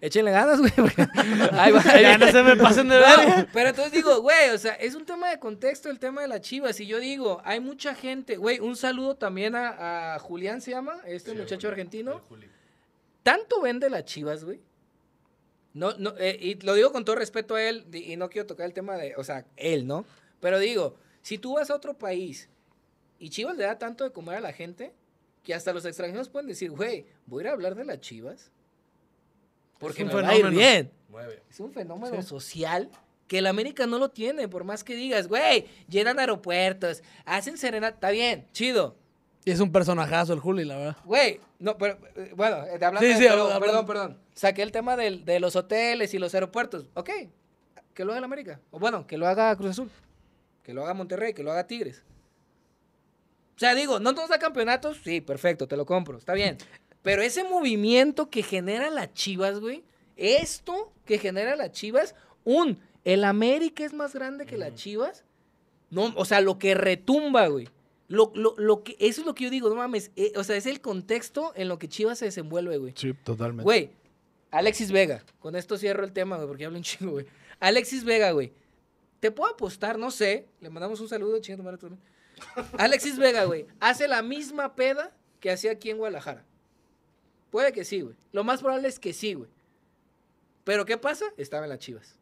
échenle ganas, güey. Ahí no se me pasen de ver. pero entonces digo, güey, o sea, es un tema de contexto el tema de las chivas. Y yo digo, hay mucha gente, güey, un saludo también a, Julián, se llama, este muchacho argentino. Tanto vende las chivas, güey. No, no, eh, y lo digo con todo respeto a él, y no quiero tocar el tema de, o sea, él, ¿no? Pero digo, si tú vas a otro país y Chivas le da tanto de comer a la gente, que hasta los extranjeros pueden decir, güey, voy a ir a hablar de las chivas. Porque es un fenómeno. bien. Es un fenómeno social que el América no lo tiene, por más que digas, güey, llenan aeropuertos, hacen serenata, está bien, chido. Es un personajazo el Juli, la verdad. Güey, no, pero, eh, bueno, te eh, sí, sí, perdón, perdón. Saqué el tema de los hoteles y los aeropuertos. Ok, que lo haga el América. O bueno, que lo haga Cruz Azul, que lo haga Monterrey, que lo haga Tigres. O sea, digo, no todos a campeonatos, sí, perfecto, te lo compro, está bien. Pero ese movimiento que genera las Chivas, güey, esto que genera las Chivas, un, el América es más grande que las mm. Chivas, no, o sea, lo que retumba, güey. Lo, que, eso es lo que yo digo, no mames. Eh, o sea, es el contexto en lo que Chivas se desenvuelve, güey. Sí, totalmente. Güey, Alexis Vega. Con esto cierro el tema, güey, porque hablo un chingo, güey. Alexis Vega, güey. Te puedo apostar, no sé. Le mandamos un saludo, chingo, también. Alexis Vega, güey, hace la misma peda que hacía aquí en Guadalajara. Puede que sí, güey. Lo más probable es que sí, güey. Pero ¿qué pasa? Estaba en las chivas.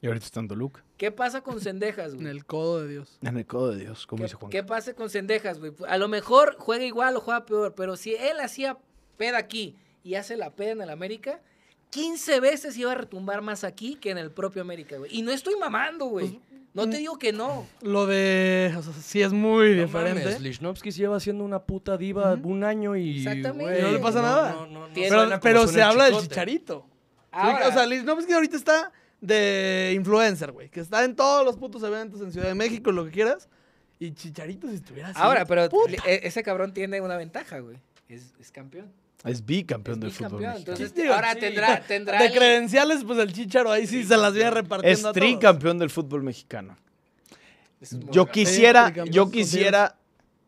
Y ahorita está en Toluca. ¿Qué pasa con Cendejas, güey? En el codo de Dios. En el codo de Dios, como dice Juan. ¿Qué pasa con Cendejas, güey? A lo mejor juega igual o juega peor, pero si él hacía peda aquí y hace la peda en el América, 15 veces iba a retumbar más aquí que en el propio América, güey. Y no estoy mamando, güey. Pues, no te mm, digo que no. Lo de. O sea, sí, es muy no diferente. se lleva siendo una puta diva un año y. Exactamente. no le pasa nada. pero, se habla del chicharito. O sea, Lichnowsky ahorita está de influencer, güey. Que está en todos los putos eventos en Ciudad de México, lo que quieras. Y chicharito si estuviera Ahora, pero e, ese cabrón tiene una ventaja, güey. es campeón. Es bicampeón del fútbol. Entonces, ahora tendrá, tendrá. De credenciales, pues el Chicharo ahí sí se las viene repartiendo. Es tricampeón del fútbol mexicano. yo quisiera, yo quisiera.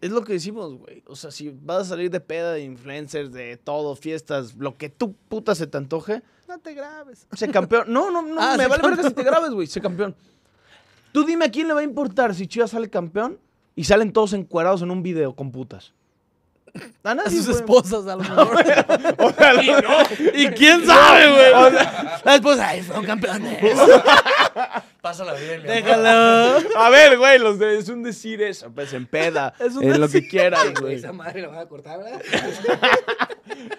Es lo que decimos, güey. O sea, si vas a salir de peda, de influencers, de todo, fiestas, lo que tu puta se te antoje. No te grabes. Se campeón. No, no, no. Ah, me vale que si te grabes, güey. Se campeón. Tú dime a quién le va a importar si Chivas sale campeón y salen todos encuadrados en un video con putas. A, sus esposas, a lo mejor. y, quién sabe, güey? O sea, la esposa, ay, fueron campeones. Pásala bien, Déjalo. A ver, güey, los de, es un decir eso. Pues en peda. Es un en lo que quieras, güey. Esa madre la van a cortar, ¿verdad?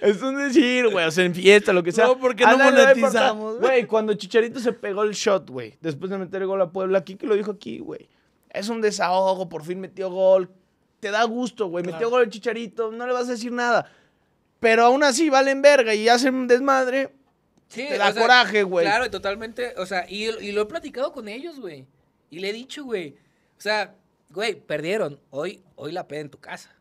es un decir, güey. O sea, en fiesta, lo que sea. No, porque no monetizamos, güey. Cuando Chicharito se pegó el shot, güey. Después de meter el gol a Puebla, aquí que lo dijo aquí, güey. Es un desahogo, por fin metió gol te da gusto, güey. Metió gol el chicharito, no le vas a decir nada. Pero aún así valen verga y hacen un desmadre. Sí, te da coraje, güey. Claro, totalmente. O sea, y, lo he platicado con ellos, güey. Y le he dicho, güey. O sea, güey, perdieron. Hoy, hoy la peda en tu casa.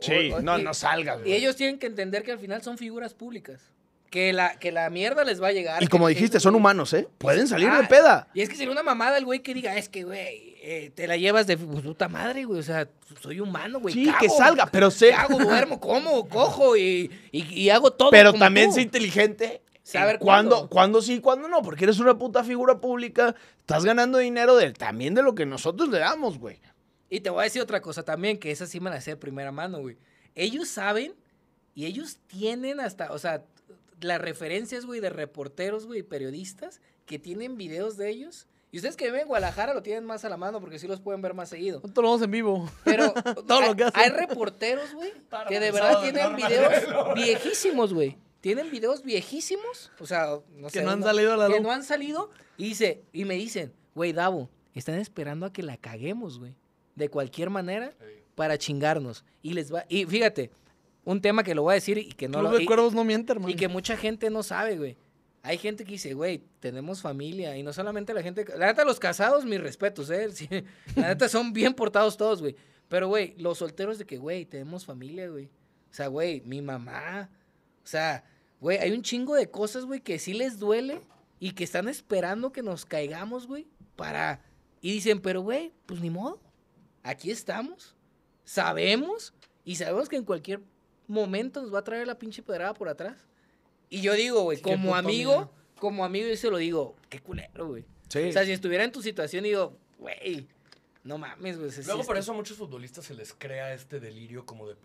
sí, no, no salgas, güey. Y ellos tienen que entender que al final son figuras públicas que la, mierda les va a llegar. Y como dijiste, son humanos, ¿eh? Pueden salir de ah, peda. Y es que sería una mamada el güey que diga, es que, güey, eh, te la llevas de pues, puta madre, güey. O sea, soy humano, güey. Sí, que salga, pero sé. Hago, duermo, como, cojo y, y, hago todo. Pero también sé inteligente. Saber cuándo. Cuándo sí, cuándo no. Porque eres una puta figura pública. Estás ganando dinero también de lo que nosotros le damos, güey. Y te voy a decir otra cosa también, que esa sí me la sé de primera mano, güey. Ellos saben y ellos tienen hasta, o sea, las referencias, güey, de reporteros, güey, periodistas que tienen videos de ellos. Y ustedes que viven en Guadalajara lo tienen más a la mano porque sí los pueden ver más seguido. todos los en vivo. Pero hay reporteros, güey, que de verdad tienen videos viejísimos, güey. Tienen videos viejísimos, o sea, no sé. Que no han salido a la Que no han salido y, y me dicen, güey, Davo, están esperando a que la caguemos, güey. De cualquier manera, para chingarnos. Y les va... Y fíjate, un tema que lo voy a decir y que no lo... de Cuervos no mienten, hermano. Y que mucha gente no sabe, güey. Hay gente que dice, güey, tenemos familia. Y no solamente la gente... La neta, los casados, mis respetos, ¿eh? La neta, son bien portados todos, güey. Pero, güey, los solteros de que, güey, tenemos familia, güey. O sea, güey, mi mamá. O sea, güey, hay un chingo de cosas, güey, que sí les duele y que están esperando que nos caigamos, güey, para... Y dicen, pero, güey, pues ni modo. Aquí estamos. Sabemos. Y sabemos que en cualquier momento nos va a traer la pinche pedrada por atrás. Y yo digo, güey, como amigo, como amigo yo se lo digo, qué culero, güey. O sea, si estuviera en tu situación, digo, güey, no mames, güey. Luego por eso a muchos futbolistas se les crea este delirio como de,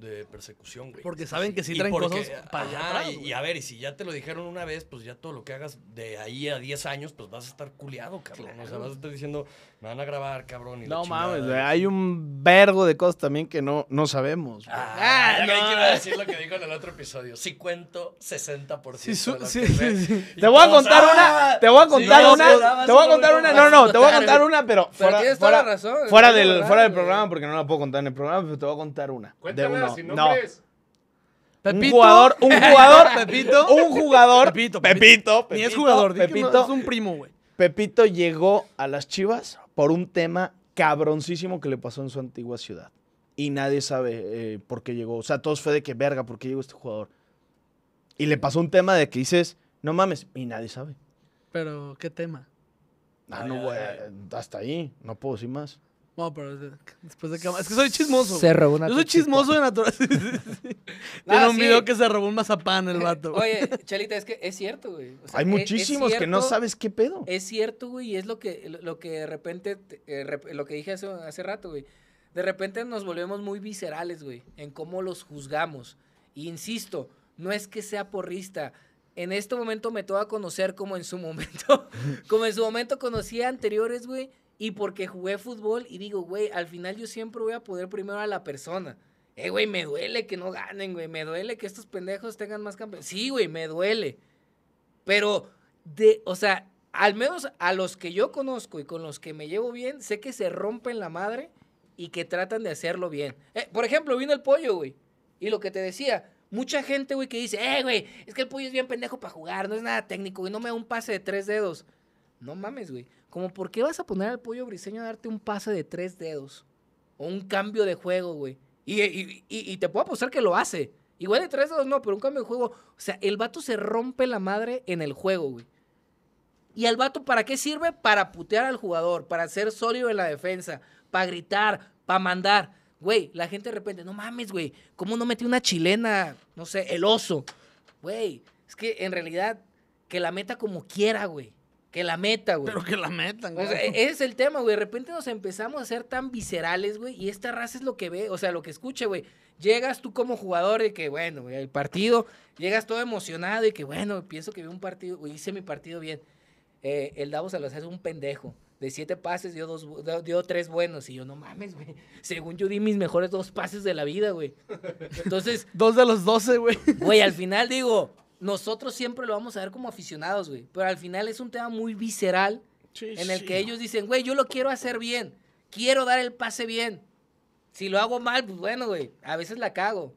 de persecución, güey. Porque saben que sí traen cosas para allá y, a ver, y si ya te lo dijeron una vez, pues ya todo lo que hagas de ahí a 10 años, pues vas a estar culeado, cabrón. O sea, vas a estar diciendo, me van a grabar, cabrón. Y no mames, Hay un vergo de cosas también que no, no sabemos. Ah, ah decir lo que dijo en el otro episodio. Si cuento 60%. de Te voy a contar una. Ah, te voy a contar una. te voy a contar una. No, no, te voy a contar una, pero. fuera, tienes fuera, toda la razón. Fuera del, fuera del programa, porque no la puedo contar en el programa, pero te voy a contar una. Cuéntame, de uno. Si no, Crees. Pepito. Un jugador, un jugador, Pepito. Un jugador. Pepito, Pepito. Ni es jugador, Pepito. es un primo, güey. Pepito llegó a las Chivas por un tema cabroncísimo que le pasó en su antigua ciudad. Y nadie sabe eh, por qué llegó. O sea, todos fue de que, verga, ¿por qué llegó este jugador? Y le pasó un tema de que dices, no mames, y nadie sabe. Pero, ¿qué tema? Ah, no, güey, hasta ahí, no puedo decir más. No, pero después de cámara. Es que soy chismoso. Se robó una Yo soy chismoso de naturaleza. Tiene un video que se robó un mazapán el vato. Oye, Chalita, es que es cierto, güey. Hay e-, muchísimos que no sabes qué pedo. Es cierto, güey, y es lo que, lo que de repente, eh, lo que dije hace, hace rato, güey. De repente nos volvemos muy viscerales, güey, en cómo los juzgamos. Y insisto, no es que sea porrista, en este momento me toca conocer como en su momento, como en su momento conocía anteriores, güey, y porque jugué fútbol y digo, güey, al final yo siempre voy a poder primero a la persona. Eh, güey, me duele que no ganen, güey, me duele que estos pendejos tengan más campeones. Sí, güey, me duele. Pero, de, o sea, al menos a los que yo conozco y con los que me llevo bien, sé que se rompen la madre y que tratan de hacerlo bien. Eh, por ejemplo, vino el pollo, güey. Y lo que te decía, mucha gente, güey, que dice, eh, güey, es que el pollo es bien pendejo para jugar, no es nada técnico, güey, no me da un pase de tres dedos. No mames, güey. Como, ¿por qué vas a poner al pollo briseño a darte un pase de tres dedos? O un cambio de juego, güey. Y, te puedo apostar que lo hace. Igual de tres dedos no, pero un cambio de juego. O sea, el vato se rompe la madre en el juego, güey. ¿Y al vato para qué sirve? Para putear al jugador, para ser sólido en la defensa, para gritar, para mandar. Güey, la gente de repente, no mames, güey, ¿cómo no mete una chilena? No sé, el oso. Güey, es que en realidad, que la meta como quiera, güey que la meta, güey. Pero que la metan, güey. ese es el tema, güey. De repente nos empezamos a ser tan viscerales, güey. Y esta raza es lo que ve, o sea, lo que escucha, güey. Llegas tú como jugador y que, bueno, güey, el partido. Llegas todo emocionado y que, bueno, pienso que vi un partido, güey, hice mi partido bien. Eh, el Davos se es un pendejo. De siete pases dio, dos, dio tres buenos. Y yo, no mames, güey. Según yo di mis mejores dos pases de la vida, güey. Entonces. dos de los doce, güey. Güey, al final digo, nosotros siempre lo vamos a ver como aficionados, güey. Pero al final es un tema muy visceral en el que ellos dicen, güey, yo lo quiero hacer bien. Quiero dar el pase bien. Si lo hago mal, pues bueno, güey. A veces la cago.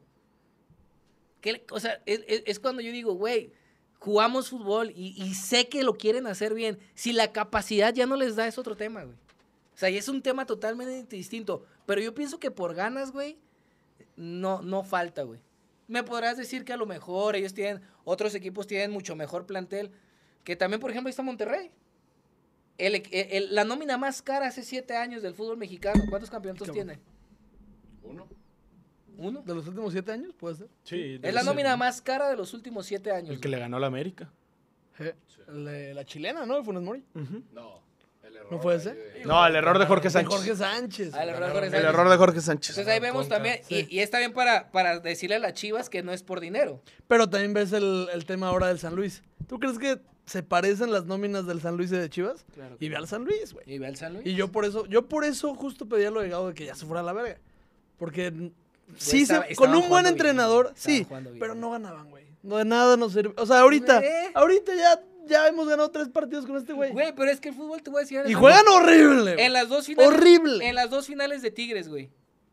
¿Qué, o sea, es, cuando yo digo, güey, jugamos fútbol y, y, sé que lo quieren hacer bien. Si la capacidad ya no les da, es otro tema, güey. O sea, y es un tema totalmente distinto. Pero yo pienso que por ganas, güey, no, no falta, güey me podrás decir que a lo mejor ellos tienen, otros equipos tienen mucho mejor plantel, que también, por ejemplo, ahí está Monterrey. la nómina más cara hace siete años del fútbol mexicano, ¿cuántos campeonatos tiene? Uno. ¿Uno? ¿De los últimos siete años? Puede ser. Sí. Es la nómina más cara de los últimos siete años. El que le ganó a la América. La, chilena, ¿no? El Funes Mori. No. ¿No puede ser? No, el error de Jorge Sánchez. Ah, el, error de Jorge Sánchez. El error de Jorge Sánchez. Entonces ahí vemos también, y, está bien para, para decirle a las chivas que no es por dinero. Pero también ves el, tema ahora del San Luis. ¿Tú crees que se parecen las nóminas del San Luis y de Chivas? y ve al San Luis, güey. Y ve al San Luis. Y yo por eso, yo por eso justo pedía lo llegado de que ya se fuera a la verga. Porque sí, pues con un buen entrenador, sí, pero no ganaban, güey. No de nada nos sirve. O sea, ahorita, ahorita ya ya hemos ganado tres partidos con este güey. Güey, pero es que el fútbol te voy a decir. Y juegan horrible. En las dos finales. Horrible. En las dos finales de Tigres, güey.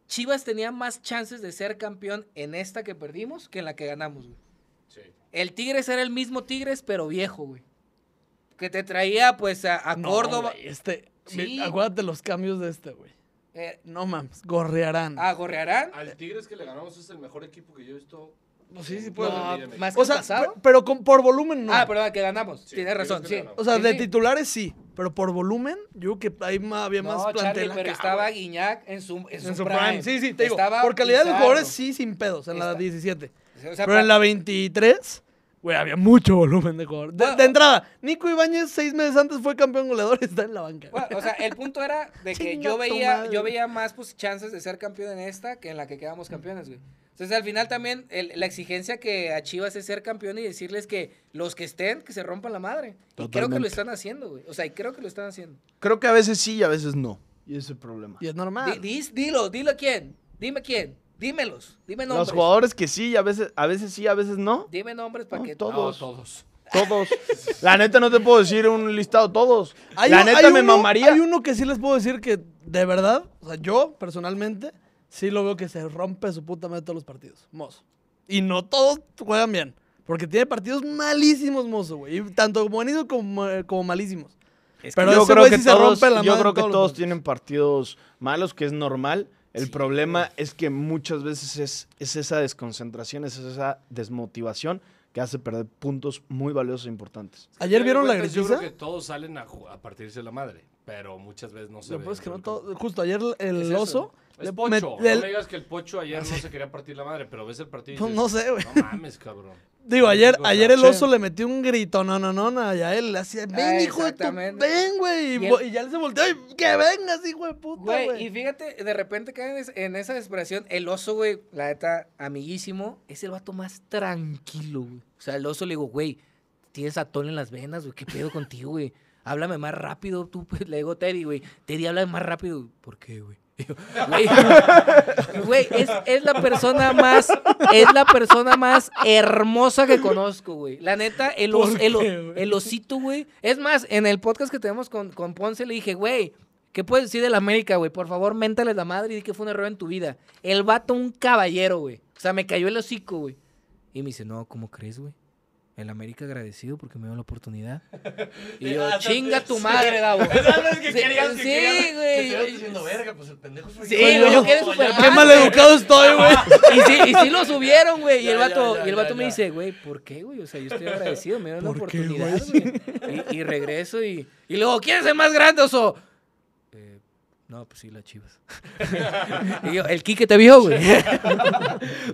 Chivas tenía más chances de ser campeón en esta que perdimos que en la que ganamos, güey. Sí. El Tigres era el mismo Tigres, pero viejo, güey. Que te traía, pues, a, Córdoba. este. Sí. acuérdate los cambios de este, güey. Eh, no mames, gorrearán. Ah, gorrearán. Al Tigres que le ganamos es el mejor equipo que yo he visto pues sí, sí puedo. Pues, más que o sea, pero por volumen no. Ah, pero que ganamos. Tienes razón, sí. O sea, de titulares sí, pero por volumen, yo que ahí había más no, pero estaba Guiñac en su, en, su, prime. Sí, sí, te digo. por calidad de jugadores sí, sin pedos, en la 17. pero en la 23... Güey, había mucho volumen de jugadores De, entrada, Nico Ibáñez seis meses antes fue campeón goleador está en la banca. o sea, el punto era de que yo veía, yo veía más pues, chances de ser campeón en esta que en la que quedamos campeones, güey. Entonces, al final también la exigencia que a Chivas es ser campeón y decirles que los que estén, que se rompan la madre. Y creo que lo están haciendo, güey. O sea, y creo que lo están haciendo. Creo que a veces sí y a veces no. Y ese es el problema. Y es normal. Dilo, dilo, a quién. Dime quién. Dímelos. Dime nombres. Los jugadores que sí, a veces, a veces sí, a veces no. Dime nombres para que todos. todos. Todos. La neta no te puedo decir un listado todos. La neta me mamaría. Hay uno que sí les puedo decir que de verdad, o sea, yo personalmente sí lo veo que se rompe su puta madre todos los partidos. Mozo. Y no todos juegan bien. Porque tiene partidos malísimos, mozo, güey. Tanto buenísimos como, como malísimos. Pero yo creo que todos, tienen partidos malos, que es normal. El problema es que muchas veces es, es esa desconcentración, es esa desmotivación que hace perder puntos muy valiosos e importantes. ¿Ayer vieron la agresión. Pues, yo creo que todos salen a, partirse la madre, pero muchas veces no se ve. justo ayer el, oso... Es pocho. Me, no digas que el pocho ayer no se quería partir la madre, pero ves el partido. no sé, güey. No mames, cabrón. Digo, ayer, ah, ayer el oso le metió un grito, no, no, no, no, ya él hacía, ven, ah, hijo de tu, ven, güey. Y, ya le se volteó y que vengas, hijo de puta, güey. Y fíjate, de repente caen en esa desesperación. El oso, güey, la neta, amiguísimo, es el vato más tranquilo, güey. O sea, el oso le digo, güey, tienes atón en las venas, güey, ¿qué pedo contigo, güey? Háblame más rápido, tú, pues, le digo, Teddy, güey. Teddy, háblame más rápido. ¿Por qué, güey? Güey, es, la persona más, es la persona más hermosa que conozco, güey. La neta, el, el, osito, güey. Es más, en el podcast que tenemos con, Ponce le dije, güey, ¿qué puedes decir de la América, güey? Por favor, méntale la madre y di que fue un error en tu vida. El vato, un caballero, güey. O sea, me cayó el hocico, güey. Y me dice, no, ¿cómo crees, güey? El América agradecido porque me dio la oportunidad. Y yo, ah, chinga tu madre, da, Es que Sí, güey. Te diciendo verga, pues el pendejo ah, Sí, güey, yo Qué estoy, güey. Y sí, lo subieron, güey. Y el vato, y el vato me dice, güey, ¿por qué, güey? O sea, yo estoy agradecido, me dio la oportunidad, Y, regreso y, y luego, es el más grande, oso? Eh, no, pues sí, las chivas. y yo, el Quique te vio, güey.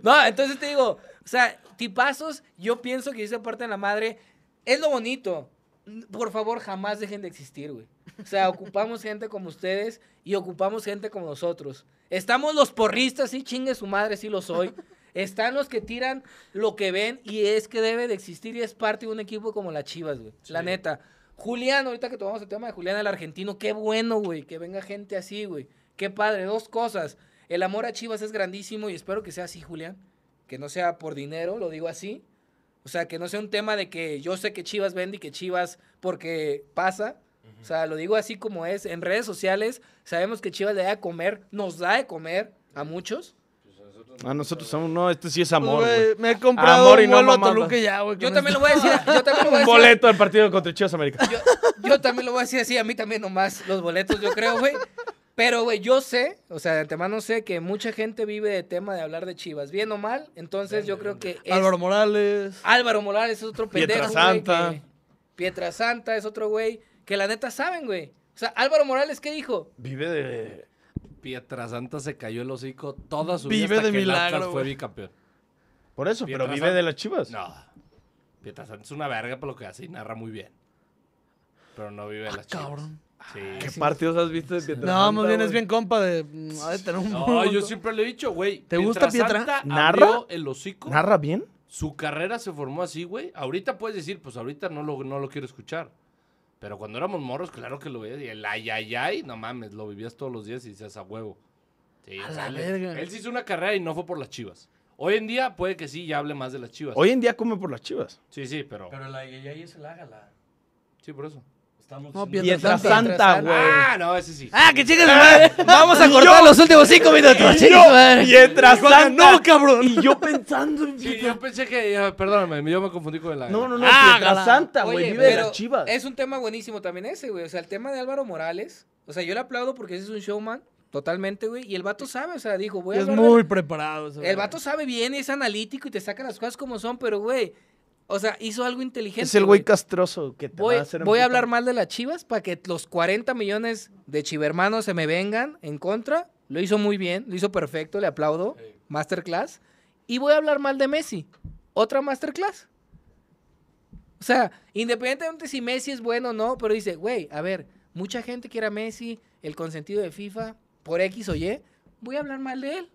no, entonces te digo, o sea, tipazos, yo pienso que esa parte de la madre es lo bonito. Por favor, jamás dejen de existir, güey. O sea, ocupamos gente como ustedes y ocupamos gente como nosotros. Estamos los porristas, sí, chingue su madre, sí lo soy. Están los que tiran lo que ven y es que debe de existir y es parte de un equipo como la Chivas, güey. La neta. Julián, ahorita que tomamos el tema de Julián el argentino, qué bueno, güey, que venga gente así, güey. Qué padre, dos cosas. El amor a Chivas es grandísimo y espero que sea así, Julián que no sea por dinero, lo digo así. O sea, que no sea un tema de que yo sé que Chivas vende y que Chivas porque pasa. O sea, lo digo así como es. En redes sociales sabemos que Chivas le da de comer, nos da de comer a muchos. Pues a nosotros no, este sí es amor. me he comprado amor un y vuelo a Toluca ya, güey. Yo también lo voy a decir. Un boleto al partido contra Chivas América. Yo, yo, también lo voy a decir así, a mí también nomás los boletos, yo creo, güey. Pero, güey, yo sé, o sea, de antemano sé que mucha gente vive de tema de hablar de Chivas, bien o mal. Entonces, yo creo que. Álvaro Morales. Álvaro Morales es otro pendejo. Pietra Santa. Pietra Santa es otro güey que la neta saben, güey. O sea, Álvaro Morales, ¿qué dijo? Vive de. Pietra Santa se cayó el hocico toda su vida. Vive de que milagro. fue bicampeón. Por eso, pero vive de las chivas. No. Pietra Santa es una verga por lo que hace y narra muy bien. Pero no vive de ah, las chivas. Cabrón. ¿Qué partidos has visto de No, más bien es bien compa de. Mm, no, yo siempre le he dicho, güey. ¿Te gusta Pietra? ¿Narra? El hocico. ¿Narra bien? Su carrera se formó así, güey. Ahorita puedes decir, pues ahorita no lo, no lo quiero escuchar. Pero cuando éramos morros, claro que lo veías. Y el ayayay, no mames, lo vivías todos los días y decías, a huevo. Sí, Él sí hizo una carrera y no fue por las chivas. Hoy en día puede que sí, ya hable más de las chivas. Hoy en día come por las chivas. Sí, sí, pero. Pero el ayayay es el ágala. Sí, por eso. Estamos entra Santa, güey. Ah, no, ese sí. Ah, que chicas, ah. güey. Vamos a cortar los últimos cinco minutos. Y madre. Santa. No, cabrón. Y yo pensando en yo pensé que. Perdóname, yo me confundí con la. No, no, no. Ah, Santa, güey. Vive de las chivas. Es un tema buenísimo también ese, güey. O sea, el tema de Álvaro Morales. O sea, yo le aplaudo porque ese es un showman. Totalmente, güey. Y el vato sabe, o sea, dijo, güey. Es muy preparado. El vato sabe bien, es analítico y te saca las cosas como son, pero, güey o sea, hizo algo inteligente. Es el güey castroso que te va a hacer Voy a hablar mal de las chivas para que los 40 millones de chivermanos se me vengan en contra. Lo hizo muy bien, lo hizo perfecto, le aplaudo. Masterclass. Y voy a hablar mal de Messi. Otra masterclass. O sea, independientemente si Messi es bueno o no, pero dice, güey, a ver, mucha gente quiere a Messi, el consentido de FIFA, por X o Y, voy a hablar mal de él.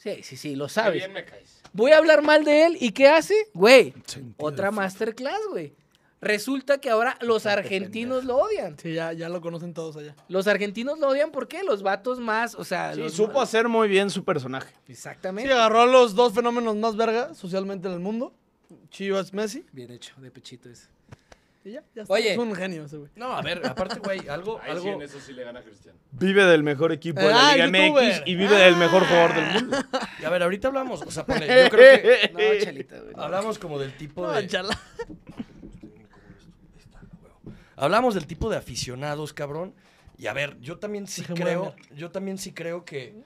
Sí, sí, sí, lo sabes. bien me caes. Voy a hablar mal de él y ¿qué hace? Güey, otra masterclass, güey. Resulta que ahora los argentinos lo odian. Sí, ya, ya lo conocen todos allá. Los argentinos lo odian porque los vatos más, o sea... Sí, supo hacer muy bien su personaje. Exactamente. Sí, agarró los dos fenómenos más verga socialmente en el mundo. Chivas, Messi. Bien hecho, de pechito ese. Oye. Es un genio ese güey. No, a ver, aparte, güey, algo. algo... en eso sí le gana Vive del mejor equipo de la ah, Liga MX y vive del mejor jugador del ah. mundo. Y a ver, ahorita hablamos. O sea, pone, yo creo que. No, chalita, güey. Hablamos como del tipo de. Chala. Hablamos del tipo de aficionados, cabrón. Y a ver, yo también sí creo. Yo también sí creo que ¿Eh?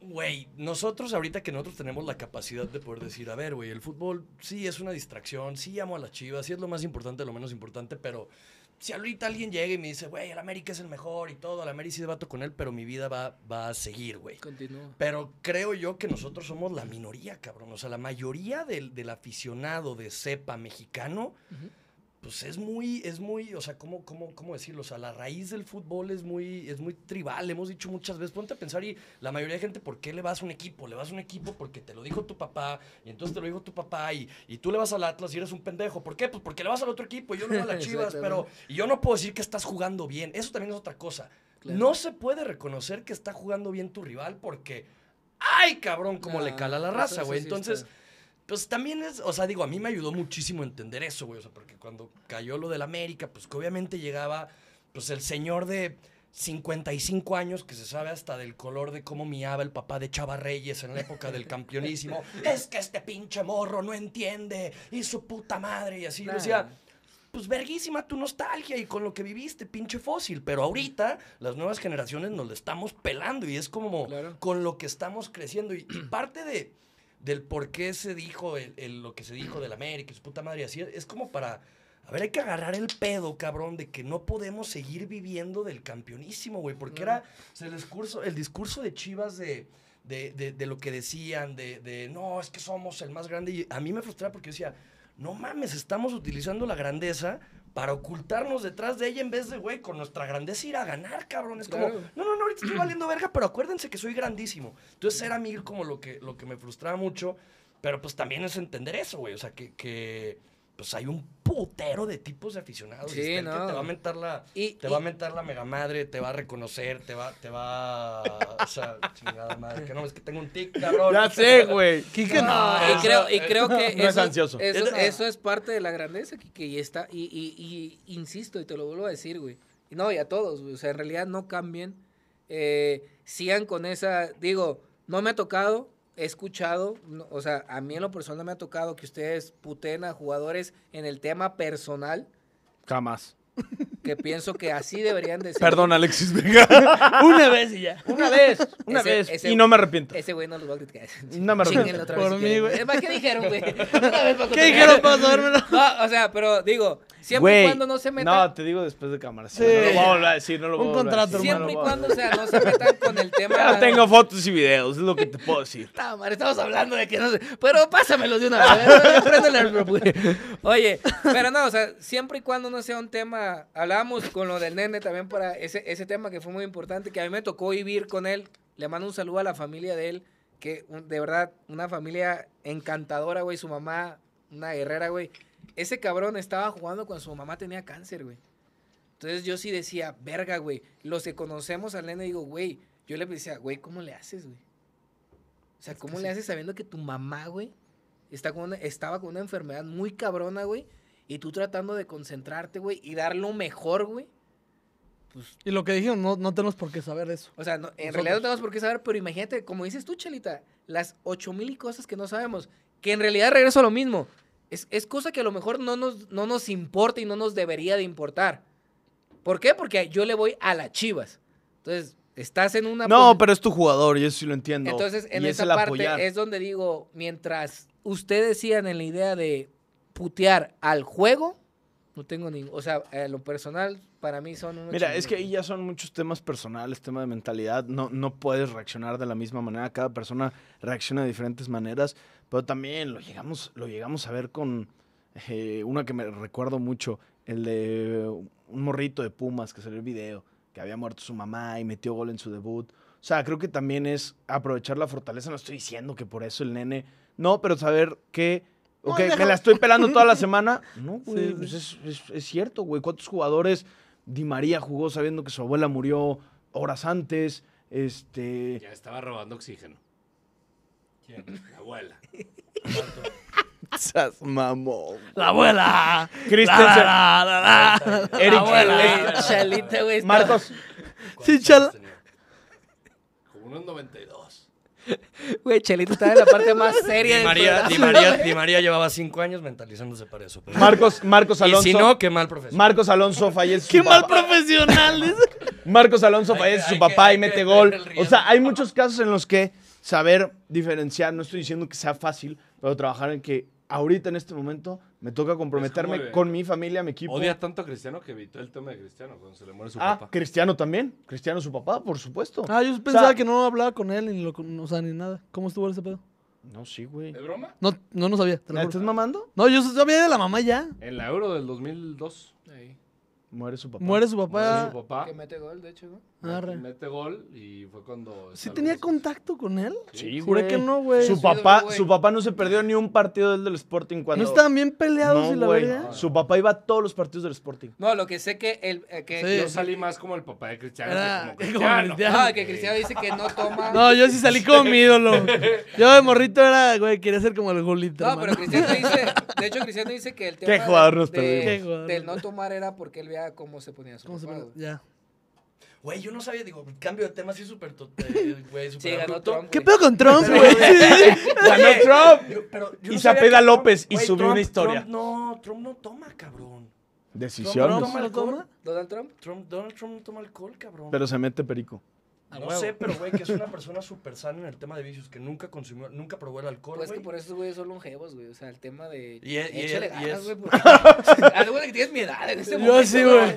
güey, nosotros ahorita que nosotros tenemos la capacidad de poder decir, a ver, güey, el fútbol sí es una distracción, sí amo a las chivas, sí es lo más importante, lo menos importante, pero si ahorita alguien llega y me dice, güey, el América es el mejor y todo, el América sí debato con él, pero mi vida va, va a seguir, güey. Continúa. Pero creo yo que nosotros somos la minoría, cabrón. O sea, la mayoría del, aficionado de cepa mexicano pues es muy, es muy, o sea, ¿cómo, cómo, cómo decirlo? O sea, la raíz del fútbol es muy, es muy tribal, hemos dicho muchas veces, ponte a pensar y la mayoría de gente, ¿por qué le vas a un equipo? Le vas a un equipo porque te lo dijo tu papá y entonces te lo dijo tu papá y, tú le vas al Atlas y eres un pendejo. ¿Por qué? Pues porque le vas al otro equipo y yo no voy a chivas, pero y yo no puedo decir que estás jugando bien, eso también es otra cosa. No se puede reconocer que está jugando bien tu rival porque... ¡Ay, cabrón! Como le ah, cala la raza, güey. Entonces, pues también es, o sea, digo, a mí me ayudó muchísimo entender eso, güey, o sea, porque cuando cayó lo del América, pues que obviamente llegaba, pues el señor de 55 años que se sabe hasta del color de cómo miaba el papá de Chava Reyes en la época del campeonísimo, es que este pinche morro no entiende, y su puta madre, y así, yo decía pues verguísima tu nostalgia y con lo que viviste, pinche fósil. Pero ahorita las nuevas generaciones nos lo estamos pelando y es como con lo que estamos creciendo. y parte de del por qué se dijo lo que se dijo del América, su puta madre, así es como para, a ver, hay que agarrar el pedo, cabrón, de que no podemos seguir viviendo del campeonísimo, güey, porque era el, discurso, el discurso de Chivas de, de, lo que decían, de, no, es que somos el más grande, y a mí me frustraba porque decía, no mames, estamos utilizando la grandeza para ocultarnos detrás de ella en vez de, güey, con nuestra grandeza ir a ganar, cabrón. Es como, no, no, no, ahorita estoy valiendo verga, pero acuérdense que soy grandísimo. Entonces era a mí como lo que, lo que me frustraba mucho, pero pues también es entender eso, güey. O sea, que, que, pues hay un putero de tipos de aficionados. Sí, que te va a mentar la, te va a mentar la mega madre, te va a reconocer, te va, te va, o sea, chingada madre, que no es que tengo un tic, cabrón. Ya sé, güey. Quique, no. Y creo, y que eso, es parte de la grandeza, Quique, y está, y, y, insisto, y te lo vuelvo a decir, güey. No, y a todos, güey. O sea, en realidad no cambien. Eh, sigan con esa, digo, no me ha tocado, he escuchado, o sea, a mí en lo personal me ha tocado que ustedes puten a jugadores en el tema personal. Jamás. Que pienso que así deberían de ser. Perdón, Alexis Vega. una vez y ya. Una vez, una vez. y no me arrepiento. Ese güey no los va a criticar. No me arrepiento. Por mí, güey. ¿Qué dijeron, güey? ¿Qué dijeron para dármelo? o sea, pero digo, Siempre y cuando no se metan. No, te digo después de cámara. Sí. No lo voy a decir, no lo Un a contrato, Siempre y cuando o sea, no se metan con el tema. no tengo fotos y videos, es lo que te puedo decir. estamos hablando de que no sé. Pero pásamelos de una vez. Oye, pero no, o sea, siempre y cuando no sea un tema. Hablamos con lo del nene también para ese, ese tema que fue muy importante, que a mí me tocó vivir con él. Le mando un saludo a la familia de él, que de verdad, una familia encantadora, güey. Su mamá, una guerrera, güey ese cabrón estaba jugando cuando su mamá tenía cáncer, güey. Entonces yo sí decía, verga, güey. Los que conocemos al nene, digo, güey. Yo le decía, güey, ¿cómo le haces, güey? O sea, ¿cómo le haces sabiendo que tu mamá, güey, está con estaba con una enfermedad muy cabrona, güey? Y tú tratando de concentrarte, güey, y dar lo mejor, güey. Pues y lo que dijeron, no, no tenemos por qué saber eso. O sea, en realidad no tenemos por qué saber, pero imagínate, como dices tú, Chelita, las ocho mil cosas que no sabemos, que en realidad regreso a lo mismo. Es, cosa que a lo mejor no nos, no nos importa y no nos debería de importar. ¿Por qué? Porque yo le voy a las Chivas. Entonces, estás en una... No, pero es tu jugador, y eso sí lo entiendo. Entonces, en esa parte es donde digo, mientras ustedes sigan en la idea de putear al juego, no tengo ningún... O sea, lo personal para mí son... Mira, es que ahí ya son muchos temas personales, tema de mentalidad. No, no puedes reaccionar de la misma manera. Cada persona reacciona de diferentes maneras pero también lo llegamos, lo llegamos a ver con eh, una que me recuerdo mucho, el de un morrito de Pumas que salió el video, que había muerto su mamá y metió gol en su debut. O sea, creo que también es aprovechar la fortaleza. No estoy diciendo que por eso el nene. No, pero saber que. la estoy pelando toda la semana. No, güey. pues es, es, cierto, güey. ¿Cuántos jugadores Di María jugó sabiendo que su abuela murió horas antes? Este. Ya estaba robando oxígeno. ¿Quién? La abuela. Sas mamón. La abuela. Cristian La, Eric. La Chalita, güey. Marcos. Sí, chala. Como unos 92. Güey, Chelito estaba en la parte más seria. Di María, María, llevaba cinco años mentalizándose para eso. Marcos, Marcos Alonso. si no, qué mal profesional. Marcos Alonso fallece. su Qué mal profesional. Marcos Alonso fallece su papá y mete gol. O sea, hay muchos casos en los que saber diferenciar, no estoy diciendo que sea fácil, pero trabajar en que ahorita en este momento me toca comprometerme con mi familia, mi equipo. Odia tanto a Cristiano que evitó el tema de Cristiano cuando se le muere su ah, papá. Cristiano también. Cristiano su papá, por supuesto. Ah, yo pensaba que no hablaba con él ni lo, o sea, ni nada. ¿Cómo estuvo ese pedo? No, sí, güey. ¿De broma? No, no, sabía. estás mamando? No, yo sabía de la mamá ya. En la Euro del 2002. Ahí. Muere su papá. Muere su papá. Que mete gol, de hecho, ¿no? Ah, mete gol y fue cuando. ¿Sí tenía contacto con él? Sí, Juré que no, güey. Su, papá, su papá no se perdió ni un partido del, del Sporting cuando. ¿No estaban bien peleados y la verdad? su papá iba a todos los partidos del Sporting. No, lo que sé que. El, eh, que yo salí más como el papá de Cristiano. Era, que como Cristiano. Ah, que Cristiano dice que no toma. No, yo sí salí como mi ídolo. Yo de morrito era, güey, quería ser como el golito. No, pero Cristiano dice. De hecho, Cristiano dice que el tema. jugador nos Del no tomar era porque él cómo se ponía su ¿Cómo se ponía? Ya. Güey, yo no sabía, digo, cambio de tema así súper, eh, güey, Trump, ¿Qué pedo con Trump, güey? Eh, ganó Trump. pero yo y no Zapeda López y subió una historia. no, Trump no toma, cabrón. decisiones no toma ¿Donald Trump? Donald Trump no toma alcohol, cabrón. Pero se mete perico no sé, pero güey, que es una persona súper sana en el tema de vicios, que nunca consumió, nunca probó el alcohol. Pues es que por eso, güey, son longevos, güey. O sea, el tema de. Y es, échale y ganas, güey. que tienes mi edad en este momento. Yo sí, güey.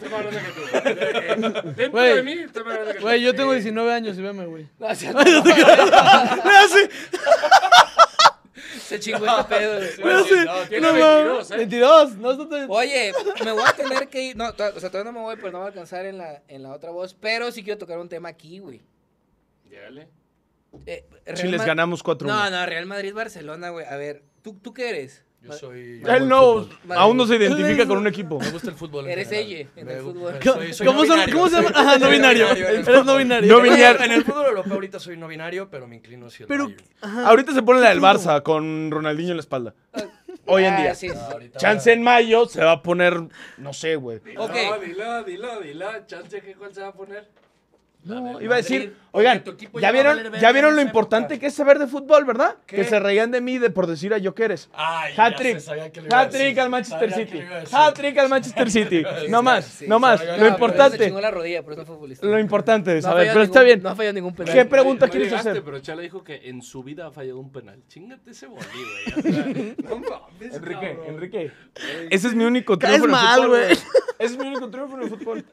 Este güey, de mí, este Güey, yo tengo 19 años y veme, güey. No, así no, se chingó este pedo, No, tiene 22, ¿eh? 22, Oye, me voy a tener que ir. No, o sea, todavía no me voy, pero no voy a alcanzar en la, en la otra voz. Pero sí quiero tocar un tema aquí, güey. Dale. si les ganamos 4 No, no, Real Madrid-Barcelona, güey. A ver, ¿tú, ¿tú qué eres? Yo soy. Él no, aún no se identifica con un equipo. Me gusta el fútbol. Eres ella en el fútbol. ¿Cómo, se llama? Ajá, no binario. Eres no binario. No binario. En el fútbol europeo ahorita soy no binario, pero me inclino hacia el Pero ahorita se pone la del Barça con Ronaldinho en la espalda. Ah, Hoy en día. Ah, Chance en mayo se va a poner, no sé, güey. Ok. dila, dila, dila. Chance, ¿cuál se va a poner? No, iba a decir, oigan, ya vieron, ya vieron lo importante que es saber de fútbol, ¿verdad? Que se reían de mí de por decir a Jokeres. Hat-trick, hat-trick al Manchester City. Hat-trick al Manchester City. No más, no más. Lo importante. Lo importante, es. saber, pero está bien. No ha fallado ningún penal. ¿Qué pregunta quieres hacer? Pero Chala dijo que en su vida ha fallado un penal. Chingate ese bolí, güey. Enrique, Enrique. Ese es mi único triunfo. Es mal, güey. Ese es mi único triunfo en el fútbol.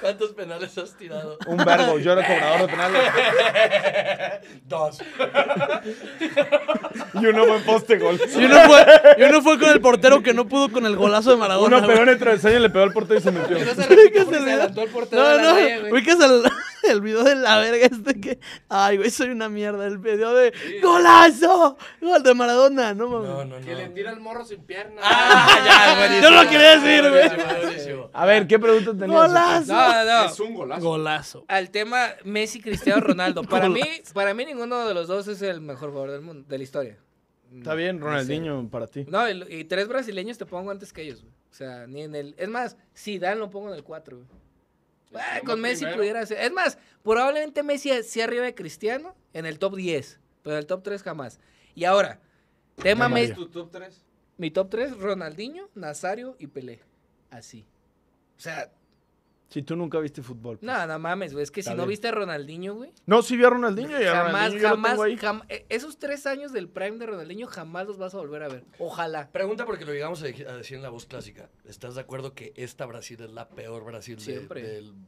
¿Cuántos penales has tirado? Un verbo yo era cobrador de penales. Dos. y uno fue en poste gol. Y uno fue, y uno fue con el portero que no pudo con el golazo de Maradona. Uno pegó en el travesaño, le pegó al portero y se metió. No, se, el portero. No, no, el video de la verga este que. Ay, güey, soy una mierda. El video de. ¡Golazo! Gol de Maradona, no mames. No, no, no. Que le tira el morro sin pierna. Ah, ya, güey! Yo lo quería decir, güey. A ver, ¿qué pregunta tenías? ¡Golazo! no. Es un golazo. Golazo. Al tema Messi, Cristiano Ronaldo. Para mí, para mí, ninguno de los dos es el mejor jugador del mundo, de la historia. Está bien, Ronaldinho, para ti. No, y, tres brasileños te pongo antes que ellos, güey. O sea, ni en el. Es más, Dan lo pongo en el cuatro, güey. Pues, eh, con Messi pudiera ser. Es más, probablemente Messi sea arriba de Cristiano en el top 10, pero en el top 3 jamás. Y ahora, tema Messi. ¿Tu top 3? Mi top 3, Ronaldinho, Nazario y Pelé. Así. O sea, si tú nunca viste fútbol. Pues. No, no mames, güey. Es que si no viste a Ronaldinho, güey. No, sí vi a Ronaldinho y a jamás, jamás, eh, esos tres años del prime de Ronaldinho jamás los vas a volver a ver. Ojalá. Pregunta porque lo llegamos a decir en la voz clásica. ¿Estás de acuerdo que esta Brasil es la peor Brasil de,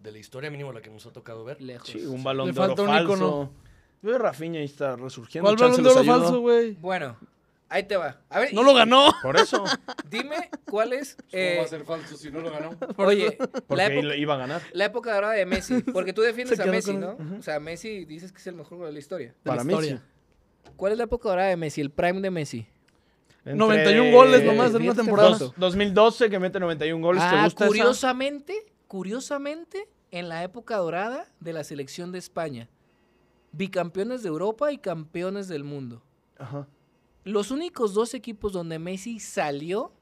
de, la historia, mínimo la que nos ha tocado ver? Lejos. Sí, un balón de oro falso. Yo Rafinha ahí está resurgiendo. ¿Cuál balón de oro falso, güey? Bueno. Ahí te va. no lo ganó. Por eso. Dime cuál es. Eh, ¿Cómo va a eh, ser falso si no lo ganó? Oye, porque iba a ganar. La época dorada de Messi. Porque tú defiendes a Messi, ¿no? O sea, Messi dices que es el mejor jugador de la historia. Para Messi. Mí, ¿Cuál es la época dorada de Messi? El prime de Messi. 91 goles nomás en una temporada. 2012 que mete 91 goles. Ah, ¿Te gusta curiosamente, curiosamente, en la época dorada de la selección de España. Bicampeones de Europa y campeones del mundo. Ajá. Los únicos dos equipos donde Messi salió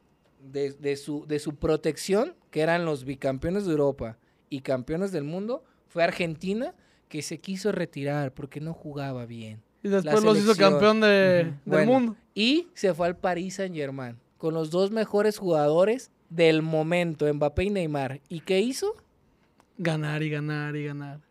de, su, protección, que eran los bicampeones de Europa y campeones del mundo, fue Argentina, que se quiso retirar porque no jugaba bien. Y después los hizo campeón del mundo. Y se fue al París Saint Germain, con los dos mejores jugadores del momento, Mbappé y Neymar. ¿Y qué hizo? Ganar y ganar y ganar.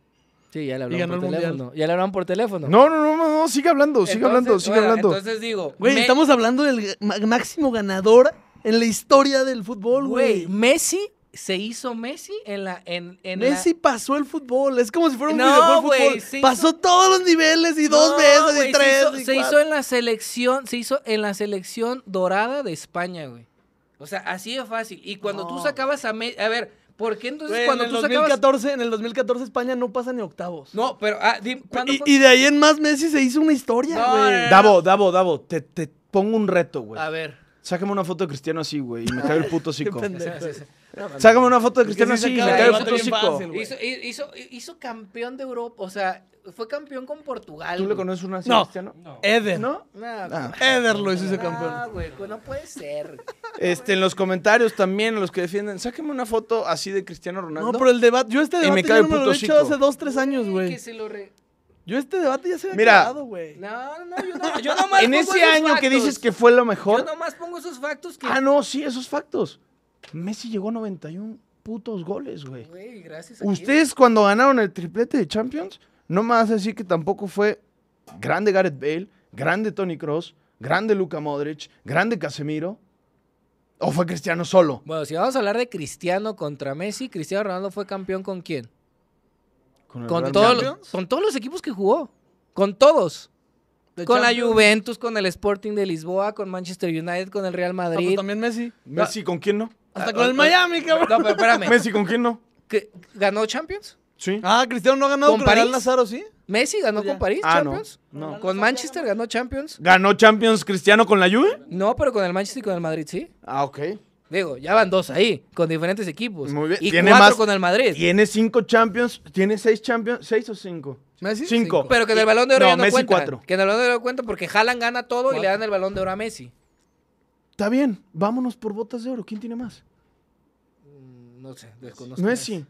Sí, ya le hablaban por teléfono. Ya le hablaban por teléfono. No, no, no, no, no sigue hablando, sigue hablando, sigue hablando. Entonces digo, güey, estamos hablando del máximo ganador en la historia del fútbol, güey. Messi se hizo Messi en la. En, en Messi pasó el fútbol. Es como si fuera un no, videojuego fútbol. Pasó todos los niveles y dos veces wey, y tres. Se, hizo, y se hizo, en la selección, se hizo en la selección dorada de España, güey. O sea, así de fácil. Y cuando tú sacabas a Messi. A ver. ¿Por qué entonces cuando en el tú 2014, En el 2014 España no pasa ni octavos. No, pero... Ah, y, de ahí en más Messi se hizo una historia, güey. dabo. Davo, te, te pongo un reto, güey. A ver sáqueme una foto de Cristiano así, güey, y me cae el puto psico. Pues, Sácame una foto de Cristiano así y me cae el puto psico. Hizo, hizo, hizo campeón de Europa, o sea, fue campeón con Portugal. ¿Tú le conoces una así, Cristiano? No. Eder. ¿No? Ah. Pues, Eder lo hizo ese campeón. Ah, güey, pues, no puede ser. Este, en los comentarios también, los que defienden, sáqueme una foto así de Cristiano Ronaldo. No, pero el debate, yo este debate y me el lo he hecho hace dos, tres años, güey. Que se lo re... Yo este debate ya se había Mira, güey. No, no, no, yo, no, yo nomás En ese año que dices que fue lo mejor. Yo nomás pongo esos factos que. Ah, no, sí, esos factos. Messi llegó 91 putos goles, güey. Güey, gracias a Ustedes cuando ganaron el triplete de Champions, no me vas a decir que tampoco fue grande Gareth Bale, grande Tony Cross, grande Luka Modric, grande Casemiro. ¿O fue Cristiano solo? Bueno, si vamos a hablar de Cristiano contra Messi, Cristiano Ronaldo fue campeón con quién? ¿Con, todos los equipos que jugó. Con todos. Con la Juventus, con el Sporting de Lisboa, con Manchester United, con el Real ah, pues Madrid. Pero también Messi. ¿Messi con quién no? Hasta ah, con ah, el Miami, cabrón. No, pero espérame. ¿Messi con quién no? ¿Ganó Champions? Sí. Ah, Cristiano no ha ganado, con París. Real Lazaro, ¿sí? Messi ganó pues con París Champions. No, Con Manchester ganó Champions. ¿Ganó Champions Cristiano con la Juve? No, pero con el Manchester y con el Madrid, sí. Ah, ok. Digo, ya van dos ahí, con diferentes equipos. Muy bien. Y tiene más, con el Madrid. Tiene cinco Champions, tiene seis Champions, seis o cinco. Messi, cinco. Pero que en el Balón de Oro no, ya no Messi cuenta. Cuatro. Que en el Balón de Oro cuenta porque Haaland gana todo y le dan el Balón de Oro a Messi. Está bien, vámonos por botas de oro. ¿Quién tiene más? Mm, no sé, desconozco. Messi.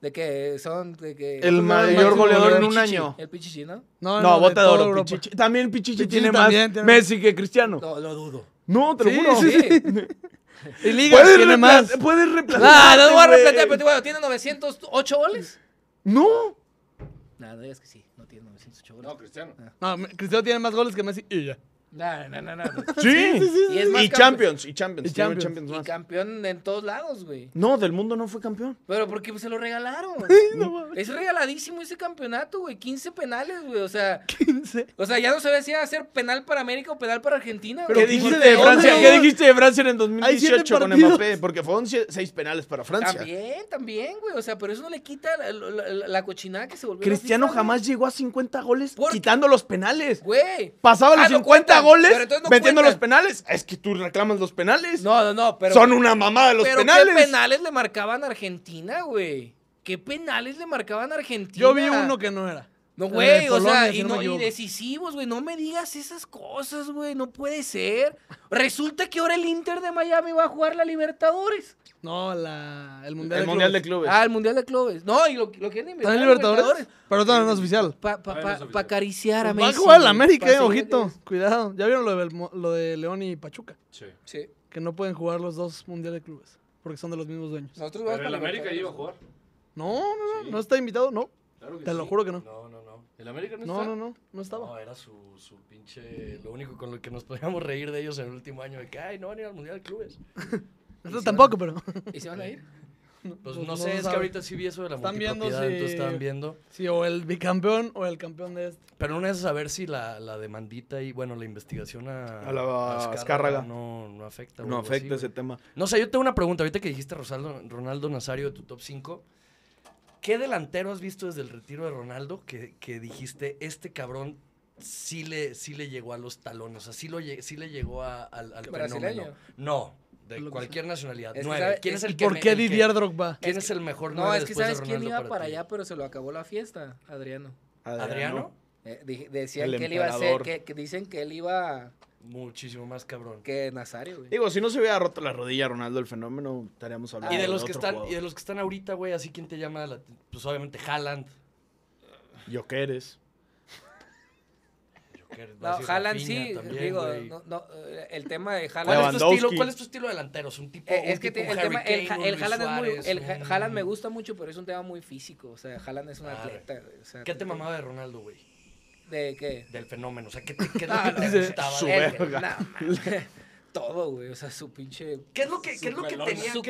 De qué? son. De que, el mayor goleador en un año. El Pichichi, ¿no? No, no, no bota de, oro. Pichichi. También Pichichi, tiene más Messi que Cristiano. No, lo dudo. No, te sí, Sí. Y Liga tiene más. Puedes reemplazar. Ah, no, no voy a reemplazar, pero bueno, tiene 908 goles. No. Nada, es que sí, no tiene 908 goles. No, Cristiano. Ah. No, Cristiano tiene más goles que Messi y ya. No, no, no, Sí. Y, Champions, y Champions. Y campeón en todos lados, güey. No, del mundo no fue campeón. Pero porque se lo regalaron. es regaladísimo ese campeonato, güey. 15 penales, güey. O sea. 15. O sea, ya no ve si iba a ser penal para América o penal para Argentina. ¿Qué, dijiste de Francia? ¿Qué dijiste de Francia en 2018 con Mbappé? Porque fueron 6 penales para Francia. También, también, güey. O sea, pero eso no le quita la, cochinada que se volvió. Cristiano jamás llegó a 50 goles quitando los penales. Güey. Pasaba los 50 ah, goles goles metiendo los penales. Es que tú reclamas los penales. No, no, no, Son una mamada los penales. ¿qué penales le marcaban a Argentina, güey? ¿Qué penales le marcaban a Argentina? Yo vi uno que no era. No, eh, güey, o sea, y, no, y decisivos, güey. No me digas esas cosas, güey. No puede ser. Resulta que ahora el Inter de Miami va a jugar la Libertadores. No, la, el Mundial, de, clubes. Ah, el Mundial de Clubes. No, y lo, lo quieren inventar. ¿Están libertadores? libertadores? Pero no, no es oficial. Para pa, pa, acariciar a México pues Va a jugar la América, eh, ojito. Cuidado. ¿Ya vieron lo de, lo de León y Pachuca? Sí. Sí. Que no pueden jugar los dos Mundial de Clubes porque son de los mismos dueños. Nosotros Pero el América iba a jugar. No, no, no. No está invitado, no. Te lo juro que no. No, no, no. El América no, no No, no, no estaba. No, era su, su pinche. Lo único con lo que nos podíamos reír de ellos en el último año. De que, ay, no van a ir al Mundial de Clubes. tampoco, pero. ¿Y se van a ir? Pues, no, sé, es que ahorita sí vi eso de la están viendo si, están viendo. Sí, o el bicampeón o el campeón de este. Pero no es saber si la, la demandita y, bueno, la investigación a, a la no, no afecta. No afecta ese tema. No sé, yo tengo una pregunta. Ahorita que dijiste Ronaldo Nazario de tu top 5, ¿qué delantero has visto desde el retiro de Ronaldo que, dijiste, este cabrón sí le, sí le llegó a los talones? O sea, sí, lo, sí le llegó al, al brasileño? No, de cualquier nacionalidad. el ¿Por qué Didier Drogba? ¿Quién es el mejor No, es que sabes quién iba para allá, pero se lo acabó la fiesta, Adriano. ¿Adriano? Eh, decían que él iba a ser, dicen que él iba Muchísimo más cabrón. que Nazario, Digo, si no se hubiera roto la rodilla Ronaldo el fenómeno, estaríamos hablando Y de los que están, y de los que están ahorita, güey, así quién te llama pues obviamente Haaland. Yo que eres. No, Haaland sí, digo, no, el tema de Haaland. ¿Cuál es tu estilo, ¿cuál es tu estilo delantero? ¿Es un tipo, eh, es que el, tema, el, es muy, mm. me gusta mucho, pero es un tema muy físico, o sea, Haaland es un atleta. O sea, ¿Qué te mamaba de Ronaldo, güey? ¿De qué? Del fenómeno, o sea, ¿qué, te gustaba? Su verga todo, güey. O sea, su pinche. ¿Qué es lo que, ¿qué es lo que tenía? Su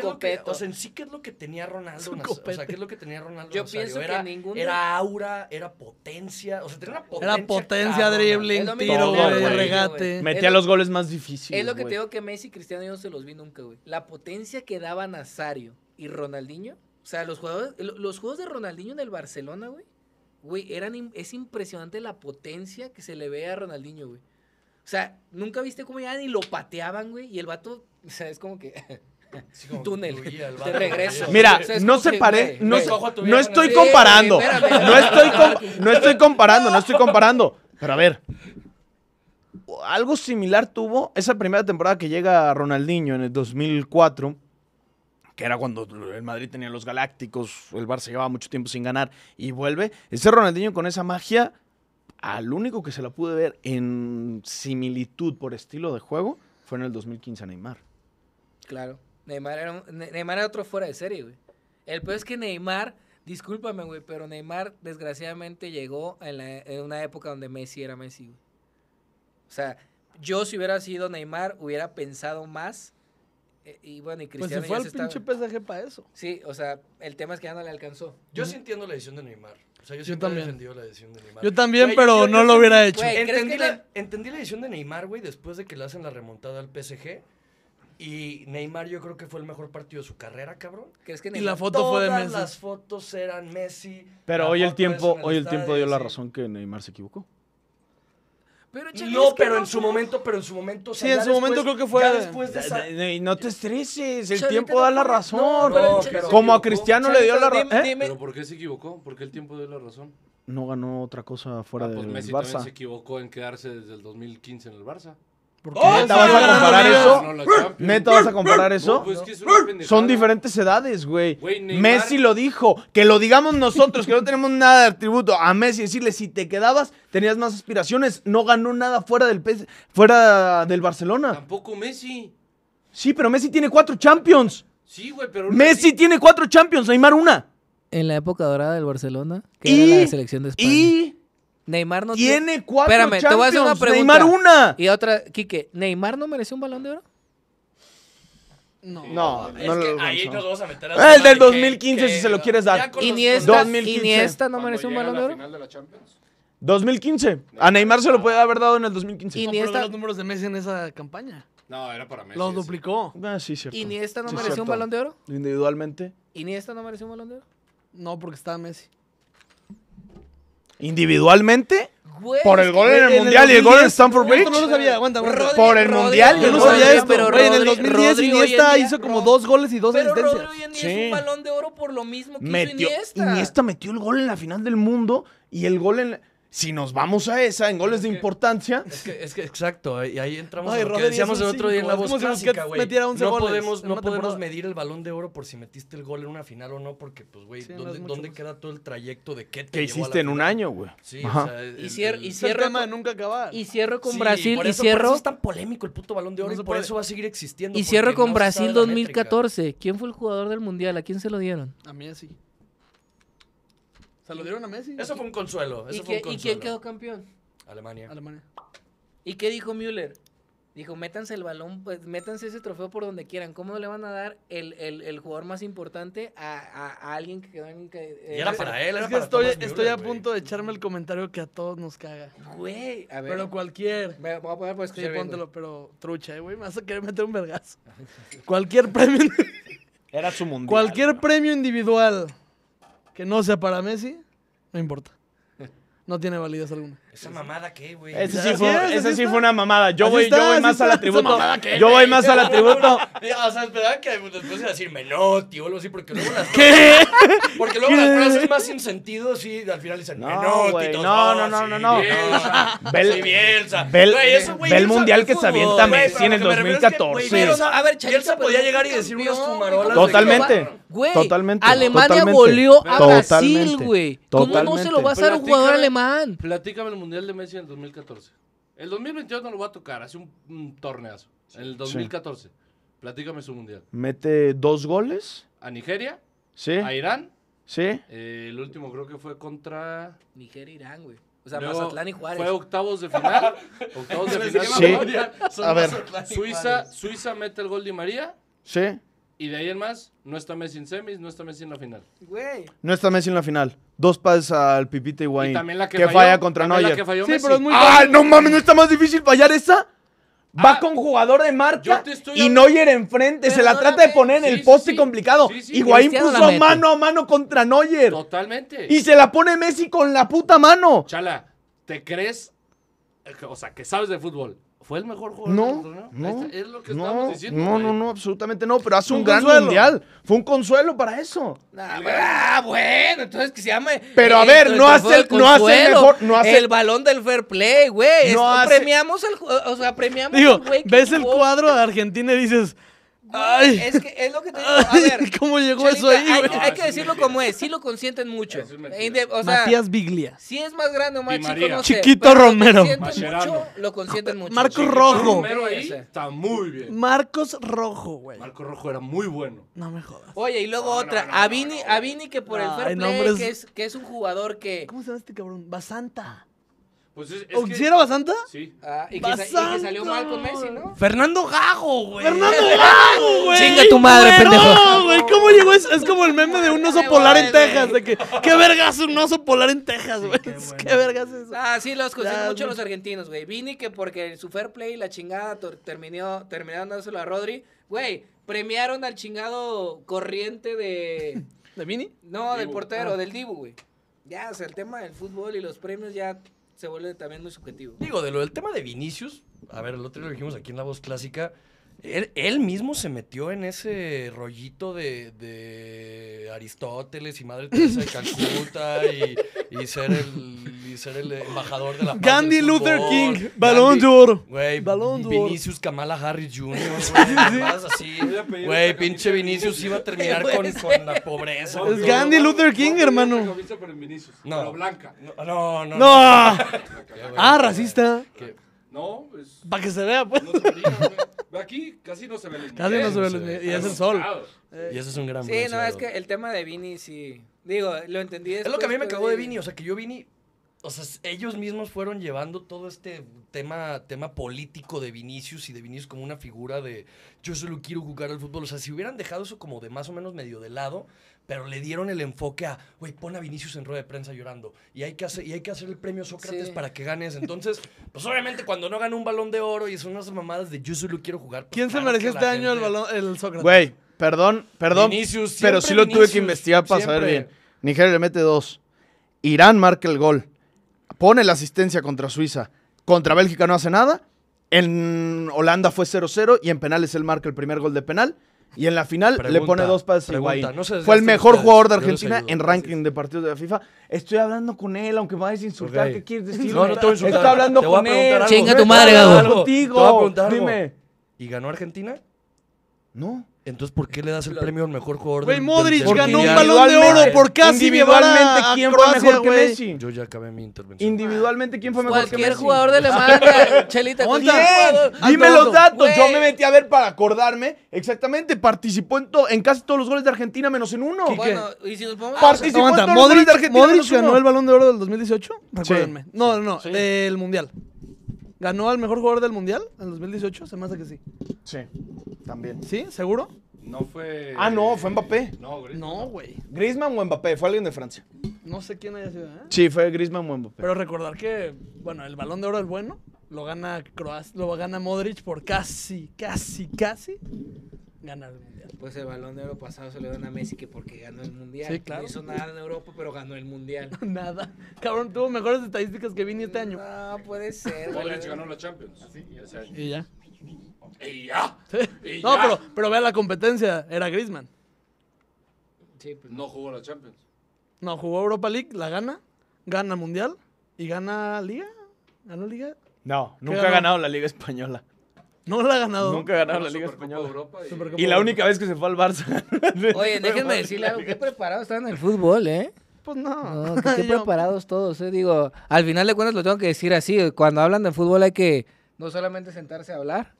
o sea, en sí, ¿qué es lo que tenía Ronaldo? su o sea, ¿qué es lo que tenía Ronaldo? Yo pienso que ningún. Era aura, era potencia. O sea, tenía una potencia. Era potencia, dribling tiro, regate. Metía los goles más difíciles. Es lo que te digo que Messi y Cristiano yo no se los vi nunca, güey. La potencia que daba Nazario y Ronaldinho. O sea, los, jugadores, los juegos de Ronaldinho en el Barcelona, güey. Güey, eran, es impresionante la potencia que se le ve a Ronaldinho, güey. O sea, nunca viste cómo ya ni lo pateaban, güey. Y el vato, o sea, es como que. Un túnel. regreso. Mira, no se paré. no, estoy comparando. no estoy comparando, no estoy comparando. Pero a ver. Algo similar tuvo esa primera temporada que llega Ronaldinho en el 2004, que era cuando el Madrid tenía los Galácticos, el Bar se llevaba mucho tiempo sin ganar y vuelve. Ese Ronaldinho con esa magia al único que se la pude ver en similitud por estilo de juego fue en el 2015 a Neymar. Claro. Neymar era, Neymar otro fuera de serie, güey. El peor es que Neymar, discúlpame, güey, pero Neymar desgraciadamente llegó en, una época donde Messi era Messi, güey. O sea, yo si hubiera sido Neymar hubiera pensado más eh, y bueno, y Cristiano pues se fue al pinche estaba... para eso. Sí, o sea, el tema es que ya no le alcanzó. Yo sintiendo la decisión de Neymar. O yo siempre la decisión de Neymar. Yo también, pero no lo hubiera hecho. entendí, la, edición decisión de Neymar, güey, después de que le hacen la remontada al PSG. Y Neymar yo creo que fue el mejor partido de su carrera, cabrón. ¿Crees que Y la foto fue de Messi. las fotos eran Messi. Pero hoy el tiempo, hoy el tiempo dio la razón que Neymar se equivocó no, pero en su momento, pero en su momento. sí, en su momento creo que fue. después de esa... No te estreses, el tiempo da la razón. Como a Cristiano le dio la razón. ¿eh? Pero ¿por qué se equivocó? ¿Por qué el tiempo dio la razón? No ganó otra cosa fuera ah, pues del Barça. Messi se equivocó en quedarse desde el 2015 en el Barça. ¿Por neta vas a comparar eso. Neta vas a comparar eso. Son diferentes edades, güey. Messi lo dijo. Que lo digamos nosotros, que no tenemos nada de atributo. A Messi decirle, si te quedabas, tenías más aspiraciones. No ganó nada fuera del, fuera del Barcelona. Tampoco Messi. Sí, pero Messi tiene cuatro Champions. Sí, güey, pero... Messi tiene cuatro Champions, Neymar una. En la época dorada del Barcelona, que y, era la selección de España. Y Neymar no tiene. cuatro Espérame, te voy a hacer una pregunta. Neymar una. Y otra, Quique, ¿Neymar no mereció un balón de oro? No, no, es que ahí nos vamos a meter a El del 2015, si se lo quieres dar. Iniesta, ni Iniesta no mereció un balón de oro. 2015. A Neymar se lo puede haber dado en el 2015. ¿Y Iniesta los números de Messi en esa campaña. No, era para Messi. Los duplicó. Ah, sí, cierto. ¿Iniesta no mereció un balón de oro? Individualmente. ¿Iniesta no mereció un balón de oro? No, porque estaba Messi individualmente por el gol en el, Mundial y el gol en Stamford Bridge. Yo no lo sabía, aguanta. Rodri, por el Mundial. yo no sabía esto. Pero en el 2010 Iniesta hizo como dos goles y dos asistencias. Rodri hoy en día sí. un balón de oro por lo mismo que metió, hizo Iniesta. Iniesta metió el gol en la final del mundo y el gol en... Si nos vamos a esa en goles de importancia. Es que, exacto, y ahí entramos en otro día en la voz no podemos, no medir el balón de oro por si metiste el gol en una final o no, porque, pues, güey, ¿dónde, queda todo el trayecto de qué te Que hiciste en un año, güey. Sí, El, y, cierro, tema de nunca acabar. Y cierro con Brasil. y cierro. Por eso es tan polémico el puto balón de oro y por eso va a seguir existiendo. Y cierro con Brasil 2014. ¿Quién fue el jugador del mundial? ¿A quién se lo dieron? A mí así. Se lo dieron a Messi. Eso fue un consuelo. ¿Y, quién quedó campeón? Alemania. Alemania. ¿Y qué dijo Müller? Dijo, métanse el balón, pues, métanse ese trofeo por donde quieran. ¿Cómo le van a dar el, jugador más importante a, alguien que quedó en... Que, eh, Y era para él, estoy, estoy a punto de echarme el comentario que a todos nos caga. Güey, a ver. Pero cualquier. Me voy a poner pues Sí, pero trucha, eh, güey. Me vas a querer meter un vergazo. Cualquier premio, Era su mundial. cualquier premio individual que no sea para Messi, no importa. No tiene validez alguna. ¿Esa mamada qué, güey? Esa sí, fue, sí fue una mamada. Yo voy, yo voy más al atributo. Yo voy más al atributo. O sea, esperaba que después iba a decir Menotti o algo así, porque luego las ¿Qué? Porque luego las frases más sin sentido, sí, al final dicen Menotti. No, no, no, no, no. Bel, Bielsa. Bel, el mundial que se avienta Messi en el 2014. A ver, Bielsa podía llegar y decir unos fumarolas. Totalmente. Güey, totalmente, Alemania volvió a Brasil, güey. ¿Cómo no se lo va a hacer un jugador alemán? Platícame el Mundial de Messi en el 2014. El 2022 no lo va a tocar, hace un, torneazo. En el 2014. Platícame su mundial. Mete dos goles. A Nigeria. Sí. A Irán. Sí. Eh, el último creo que fue contra. Nigeria, Irán, güey. O sea, Mazatlán y Juárez. Fue octavos de final. octavos de final. Sí. A ver. Suiza, Suiza mete el gol de María. Sí. Y de ahí en más, no está Messi en semis, no está Messi en la final. No está Messi en la final. Dos pases al Pipita Y también la que, falla contra Neuer. ¡Ah, no mames! ¿No está más difícil fallar esa? Va ah, con jugador de marca y Neuer enfrente. Se la trata de poner en el poste complicado. y Higuaín puso mano a mano contra Neuer. Totalmente. Y se la pone Messi con la puta mano. Chala, ¿te crees? O sea, que sabes de fútbol. ¿Fue el mejor jugador no, del torneo? No, es lo que no, estamos diciendo. No, no, no, absolutamente no, pero hace un, gran mundial. Fue un consuelo para eso. Ah, ah, bueno, entonces que se llame. Pero a eh, ver, no, hace el, no mejor. No hace... El balón del fair play, güey. No Premiamos el O sea, premiamos. Digo, ves el cuadro de Argentina y dices. Ay. Es que es lo que te digo. A ver, ¿Cómo llegó eso ahí? Hay, que decirlo como es. Sí lo consienten mucho. O sea, Matías Biglia. Sí es más grande o más chico, no sé, Chiquito Romero. Lo consienten mucho. Marcos Rojo. Romero ahí está muy bien. Marcos Rojo, güey. Marcos Rojo era muy bueno. No me jodas. Oye, y luego otra. Avini, Avini que por el fair que, es, que es un jugador que... ¿Cómo se llama este cabrón? Basanta. Pues es, ¿Oh, ¿Sí Basanta? Sí. Ah, y, que que salió mal con Messi, ¿no? Fernando Gajo, güey. Fernando Gajo, güey. Chinga tu madre, pendejo. No, güey, ¿cómo llegó? eso? es como el meme de un oso polar en Texas. De que, ¿Qué vergas un oso polar en Texas, güey? qué, vergas es eso? Ah, sí, los consiguen mucho los argentinos, güey. Vini que porque en su fair play la chingada terminó, terminaron dándoselo a Rodri. Güey, premiaron al chingado corriente de... ¿De Vini? No, del portero, ah. del Dibu, güey. Ya, o sea, el tema del fútbol y los premios ya se vuelve también muy subjetivo. Digo, de lo del tema de Vinicius, a ver, el otro día lo dijimos aquí en la voz clásica, él, mismo se metió en ese rollito de, Aristóteles y Madre Teresa de Calcuta y, ser el, embajador de la paz Gandhi Luther King, Balón de Oro. Güey, Vinicius Kamala Harris Jr. Güey, güey pinche Vinicius iba a terminar con, la pobreza. Es Gandhi Luther King, hermano. No, No, no, no. no. no. ah, racista. No, pues. Para que se vea, pues. Aquí casi no se ve el Casi no se ve Y es el sol. Eh, y eso es un gran Sí, no, es que el tema de Vini sí. Digo, lo entendí. es lo que a mí me acabó de Vini. O sea, que yo Vini. O sea, ellos mismos fueron llevando todo este tema, tema político de Vinicius y de Vinicius como una figura de yo solo quiero jugar al fútbol. O sea, si hubieran dejado eso como de más o menos medio de lado, pero le dieron el enfoque a, güey, pon a Vinicius en rueda de prensa llorando. Y hay que hacer, y hay que hacer el premio Sócrates para que ganes. Entonces, pues obviamente cuando no gana un balón de oro y son unas mamadas de yo solo quiero jugar. Pues, ¿Quién se mereció este año el balón, el Sócrates? Güey, perdón, perdón. pero sí lo tuve que investigar para saber bien. Nigeria le mete dos. Irán marca el gol. Pone la asistencia contra Suiza. Contra Bélgica no hace nada. En Holanda fue 0-0 y en penales él marca el primer gol de penal. Y en la final le pone dos pases pregunta, no Fue el mejor jugador de Argentina en ranking de partidos de la FIFA. Estoy hablando con él, aunque me vayas a insultar. ¿Qué quieres decir? No, no te voy a insultar. Estoy hablando te con él. Algo. Chinga tu madre, Gabo. Te voy a preguntar Dime. ¿Y ganó Argentina? No. Entonces, ¿por qué le das el premio al mejor jugador Güey, del Modric ganó un balón de oro por casi individualmente quién fue mejor que Messi. Yo ya acabé mi intervención. Individualmente quién fue mejor que Messi. Cualquier jugador de Alemania, Chelita. ¿Quién? Dime los datos. Yo me metí a ver para acordarme. Exactamente, participó en, casi todos los goles de Argentina menos en uno. bueno, y si nos ponemos Participó en todos de Argentina Modric ganó el balón de oro del 2018? Recuérdenme. No, no, no, El Mundial. ¿Ganó al mejor jugador del mundial en 2018? Se me hace que sí. Sí, también. ¿Sí? ¿Seguro? No fue. Ah, no, fue Mbappé. No, güey. Grisman o Mbappé? Fue alguien de Francia. No sé quién haya sido, ¿eh? Sí, fue Griezmann o Mbappé. Pero recordar que, bueno, el balón de oro es bueno. Lo gana lo gana Modric por casi, casi, casi ganar el mundial. Pues el balón de oro pasado se le dan a Messi que porque ganó el mundial. Sí, claro. No hizo nada en Europa, pero ganó el mundial. nada. Cabrón, tuvo mejores estadísticas que Vini este año. No, puede ser. ganó la Champions. Y ya. Y ya. no, pero, pero vea la competencia. Era Griezmann. Pues no jugó la Champions. No, jugó Europa League, la gana, gana Mundial y gana Liga. ¿Ganó Liga? No, nunca ha ganado la Liga Española. No la ha ganado. Nunca ha ganado la Liga Española. Europa y... la única vez que se fue al Barça. Oye, déjenme decirle algo. Qué preparados están en el fútbol, ¿eh? Pues no. no qué, preparados todos, ¿eh? Digo, al final de cuentas lo tengo que decir así. Cuando hablan de fútbol hay que no solamente sentarse a hablar.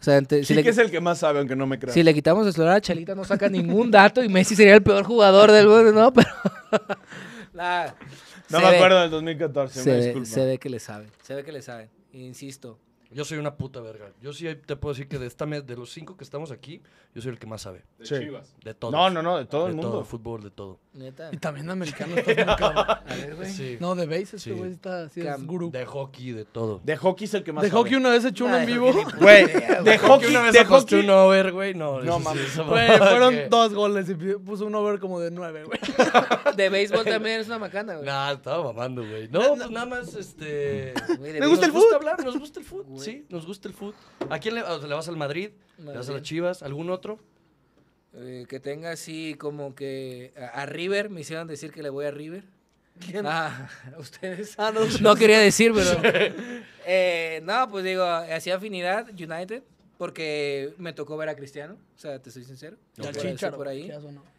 O sea, si que es el que más sabe, aunque no me crean. Si le quitamos el celular a Chalita, no saca ningún dato y Messi sería el peor jugador del mundo, ¿no? Pero. no me acuerdo del 2014, se ve, Se ve que le saben, se ve que le saben. Insisto, yo soy una puta verga. Yo sí te puedo decir que de esta de los cinco que estamos aquí, yo soy el que más sabe. De sí. Chivas. De todo. No, no, no, de todo de el mundo. Todo, de fútbol, de todo. Neta. Y también de americano estás No, de base este güey está así De hockey, de todo. De hockey es el que más De hockey una vez echó uno en vivo. Güey, de hockey una vez de hockey. un over, güey. No, no mames. Güey, fueron dos goles y puso un over como de nueve, güey. de béisbol también es una macana, güey. No, estaba mamando, güey. No, pues nada más este Me gusta el fútbol. Nos gusta hablar, nos gusta el fútbol. Sí, nos gusta el fútbol. ¿A quién le, le vas al Madrid? ¿Le vas a las Chivas? ¿Algún otro? Eh, que tenga así como que a, River, me hicieron decir que le voy a River. ¿Quién? Ah, ustedes. Ah, no, quería decir, pero. Eh, no, pues digo, hacía afinidad United porque me tocó ver a Cristiano, o sea, te soy sincero. Okay. Chicharo, por ahí.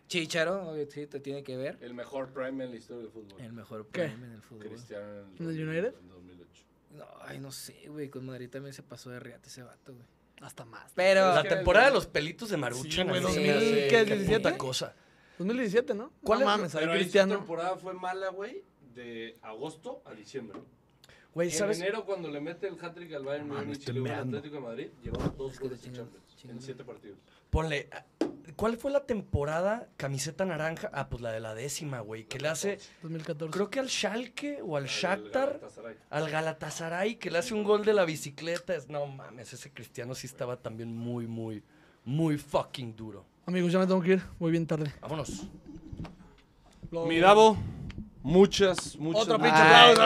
Chicharo, obvio, sí, te tiene que ver. El mejor prime en la historia del fútbol. El mejor prime en el fútbol. Cristiano en el, ¿En el United? En 2008. No, ay, no sé, güey. Con Madrid también se pasó de regate ese vato, güey. Hasta más. La temporada de los pelitos de Marucho. güey. Sí, ¿Qué es 17? cosa. 2017, ¿no? ¿Cuál mames, pero Esa temporada fue mala, güey, de agosto a diciembre. Güey, ¿sabes? En enero, cuando le mete el hat-trick al Bayern Munich y luego al Atlético de Madrid, llevamos dos goles de Champions en siete partidos. Ponle, ¿Cuál fue la temporada camiseta naranja? Ah, pues la de la décima, güey. Que le hace. 2014. Creo que al Schalke o al Shakhtar. Al Galatasaray, que le hace un gol de la bicicleta. Es, no mames, ese cristiano sí estaba también muy, muy, muy fucking duro. Amigos, ya me tengo que ir. Muy bien tarde. Vámonos. Mi Muchas, muchas. Otro pinche ¡Bravo!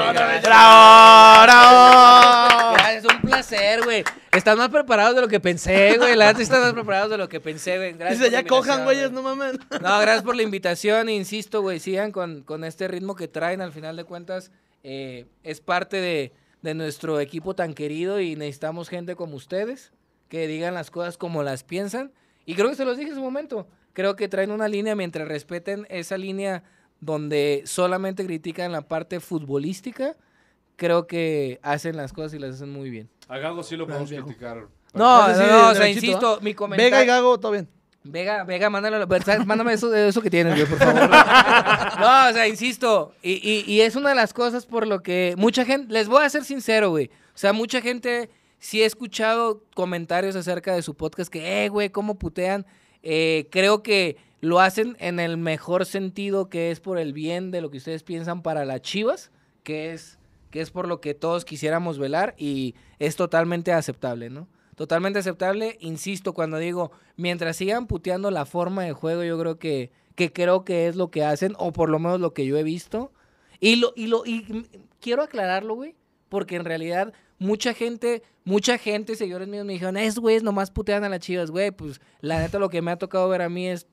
¡Bravo! es un placer, güey. Están más preparados de lo que pensé, güey. La verdad, están más preparados de lo que pensé, güey. Gracias. Dice, ya cojan, güeyes, no mames. No, gracias por la invitación. Insisto, güey, sigan con, este ritmo que traen. Al final de cuentas, eh, es parte de, de nuestro equipo tan querido y necesitamos gente como ustedes que digan las cosas como las piensan. Y creo que se los dije en su momento. Creo que traen una línea mientras respeten esa línea donde solamente critican la parte futbolística, creo que hacen las cosas y las hacen muy bien. A Gago sí lo podemos criticar. No, no, o sea, insisto, mi comentario. Vega y Gago, todo bien. Vega, Vega, pues, mándame eso, eso que tienes, yo, por favor. no, o sea, insisto, y, y, es una de las cosas por lo que mucha gente, les voy a ser sincero, güey. O sea, mucha gente sí he escuchado comentarios acerca de su podcast que, eh, güey, cómo putean. Eh, creo que lo hacen en el mejor sentido que es por el bien de lo que ustedes piensan para las Chivas, que es, que es por lo que todos quisiéramos velar y es totalmente aceptable, ¿no? Totalmente aceptable, insisto, cuando digo, mientras sigan puteando la forma de juego, yo creo que, que creo que es lo que hacen, o por lo menos lo que yo he visto. Y lo, y lo, y quiero aclararlo, güey, porque en realidad mucha gente, mucha gente, señores míos, me dijeron, es, güey, nomás putean a las chivas, güey. Pues la neta lo que me ha tocado ver a mí es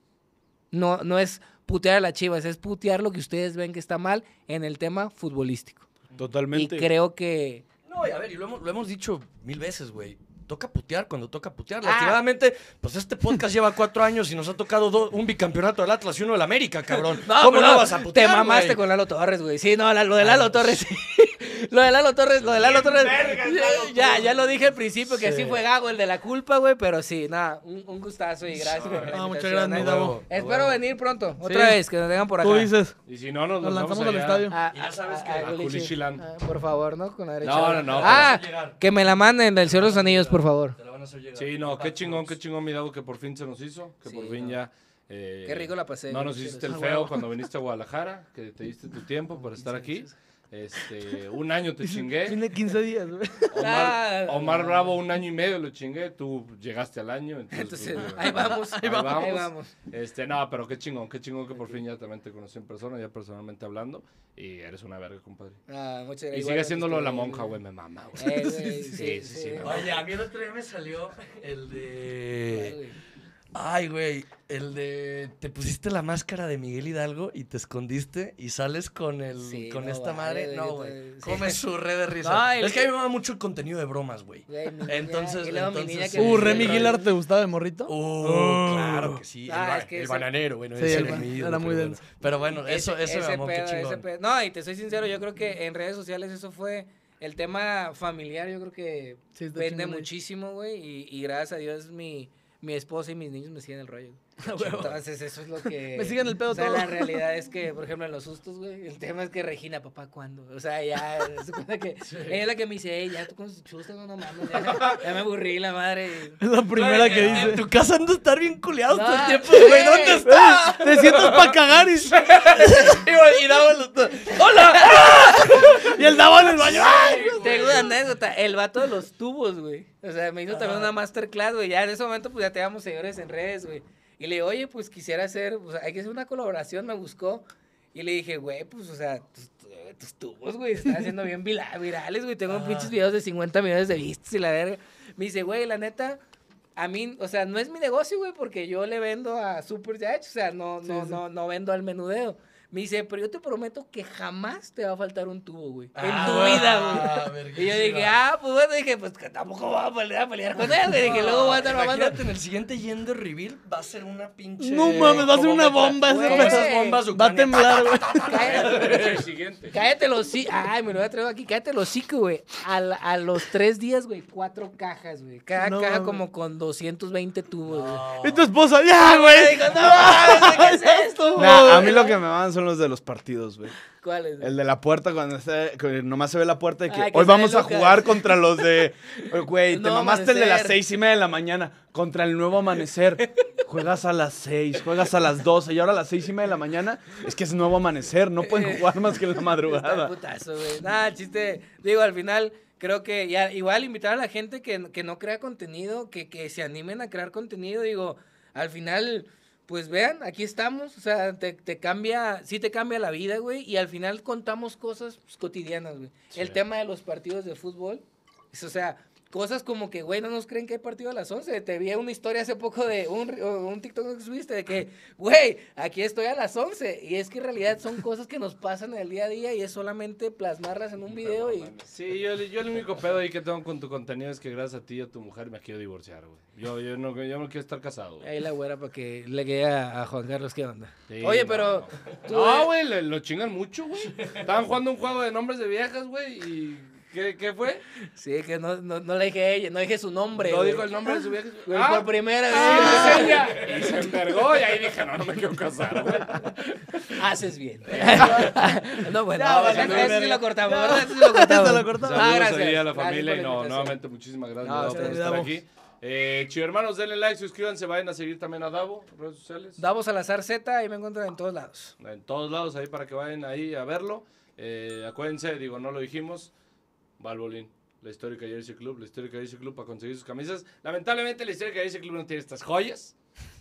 no, no es putear a la chivas, es putear lo que ustedes ven que está mal en el tema futbolístico. Totalmente. Y creo que. No, a ver, y lo hemos, lo hemos dicho mil veces, güey toca putear cuando toca putear. Ah. pues este podcast lleva cuatro años y nos ha tocado un bicampeonato del Atlas y uno del América, cabrón. ¿Cómo no, vas a putear? Te mamaste con Lalo Torres, güey. Sí, no, lo de ah, Lalo pues. Torres. Lo de Lalo Torres, lo de Lalo Torres. Ya, ya lo dije al principio que sí, fue Gago el de la culpa, güey, pero sí, nada, un, gustazo y gracias por no, muchas gracias, Dago ¿eh? Espero venir pronto, otra vez, que nos tengan por acá. Tú dices. Y si no, nos, lanzamos al estadio. Ah, ya ah, sabes ah, que a, Culichilán. por favor, ¿no? Con la No, no, no. Ah, que me la manden del Señor de los Anillos, por favor. Te la van a hacer llegar. Sí, no, qué chingón, qué chingón, mi Dago que por fin se nos hizo, que por fin ya... Eh, qué rico la pasé. No nos hiciste el feo cuando viniste a Guadalajara, que te diste tu tiempo por estar aquí. Este, un año te chingué. Tiene 15 días, Omar, Omar, Bravo, un año y medio lo chingué. Tú llegaste al año. Entonces, pues, ahí, vamos, ahí, vamos, Este, no, pero qué chingón, qué chingón que por fin ya también te conocí en persona, ya personalmente hablando. Y eres una verga, compadre. Ah, muchas gracias. Y sigue haciéndolo la monja, güey, me mama, güey. Eh, sí, sí, sí, Oye, a mí el otro día me salió el de. Ay, güey, el de te pusiste la máscara de Miguel Hidalgo y te escondiste y sales con el con esta madre. no, güey. Come su red de risa. es que a mí me va mucho el contenido de bromas, güey. Entonces, entonces... uh, Remy Gillard te gustaba de morrito? Uh, uh. claro que sí. el, ah, bananero, bueno, era pero, bueno. eso eso me amó, pedo, No, y te soy sincero, yo creo que en redes sociales eso fue el tema familiar, yo creo que vende muchísimo, güey, y gracias a Dios mi mi esposa y mis niños me siguen el rollo. Entonces, eso es lo que. me siguen el pedo o sea, La realidad es que, por ejemplo, en los sustos, güey, el tema es que Regina, papá, ¿cuándo? O sea, ya. Se que Ella es la que me dice, Ey, ya tú con sus sustos no, no mames. Ya, me aburrí, la madre. Es la primera que, dice. En tu casa ando a estar bien culeado no, todo el tiempo, güey. ¿Dónde estás? Te sientas para cagar y. y, el ¡Hola! y el daba en el baño. ¡Ay! Tengo una anécdota. El vato de los tubos, güey. O sea, me hizo también una masterclass, güey. Ya en ese momento, pues ya te teníamos señores en redes, güey. Y le dije, oye, pues quisiera hacer, sea, pues, hay que hacer una colaboración, me buscó. Y le dije, güey, pues, o sea, tus, tubos, güey, están haciendo bien virales, güey. Tengo pinches videos de 50 millones de vistas y la verga. Me dice, güey, la neta, a mí, o sea, no es mi negocio, güey, porque yo le vendo a Super Yacht, o sea, no, no, no, no vendo al menudeo. Me dice, pero yo te prometo que jamás te va a faltar un tubo, güey. en ah, tu vida, güey. Ah, y yo dije, ah, pues bueno, dije, pues que tampoco va a pelear, a pelear con él. Dije, que luego va a estar mamando. en el siguiente Yendo Reveal va a ser una pinche. No mames, va a ser una bomba. esas Va a temblar, güey. Cállate, cállate los sí. Ay, me lo voy a traer aquí. Cállate los sí, güey. A, los tres días, güey, cuatro cajas, güey. Cada caja como con 220 tubos, güey. Y tu esposa, ya, güey. ¿qué es esto? No, a mí lo que me van los de los partidos, güey. ¿Cuál El de la puerta, cuando nomás se ve la puerta de que, hoy vamos a jugar contra los de. Güey, te mamaste el de las seis y media de la mañana contra el nuevo amanecer. Juegas a las seis, juegas a las doce y ahora a las seis y media de la mañana es que es nuevo amanecer. No pueden eh. jugar más que en la madrugada. Nada, chiste. Digo, al final creo que ya, igual invitar a la gente que, no crea contenido, que, que se animen a crear contenido. Digo, al final pues vean, aquí estamos, o sea, te, cambia, sí te cambia la vida, güey, y al final contamos cosas pues, cotidianas, güey. El tema de los partidos de fútbol, o sea, cosas como que, güey, no nos creen que hay partido a las 11. Te vi una historia hace poco de un, un TikTok que subiste de que, güey, aquí estoy a las 11. Y es que en realidad son cosas que nos pasan en el día a día y es solamente plasmarlas en un video y... Sí, yo, el único pedo ahí que tengo con tu contenido es que gracias a ti y a tu mujer me quiero divorciar, güey. Yo, yo, no, quiero estar casado. Ahí la güera para que le quede a, Juan Carlos qué onda. Oye, pero... No, güey, lo chingan mucho, güey. Estaban jugando un juego de nombres de viejas, güey, y ¿Qué, ¿Qué, fue? Sí, que no, no, no, le dije ella, no dije su nombre. No dijo el nombre de su vieja. Ah. por primera vez. Ah, y se envergó y ahí dije, no, no me quiero casar, Haces bien. no, bueno, no, lo cortamos, Saludos Eso lo cortamos. Ah, a la familia y no, nuevamente muchísimas gracias por estar aquí. Eh, chido hermanos, denle like, suscríbanse, vayan a seguir también a Davo, redes sociales. Davo Salazar Z, ahí me encuentran en todos lados. En todos lados, ahí para que vayan ahí a verlo. Eh, acuérdense, digo, no lo dijimos, Balbolín, la histórica Jersey Club, la histórica Jersey Club para conseguir sus camisas. Lamentablemente la histórica Jersey Club no tiene estas joyas,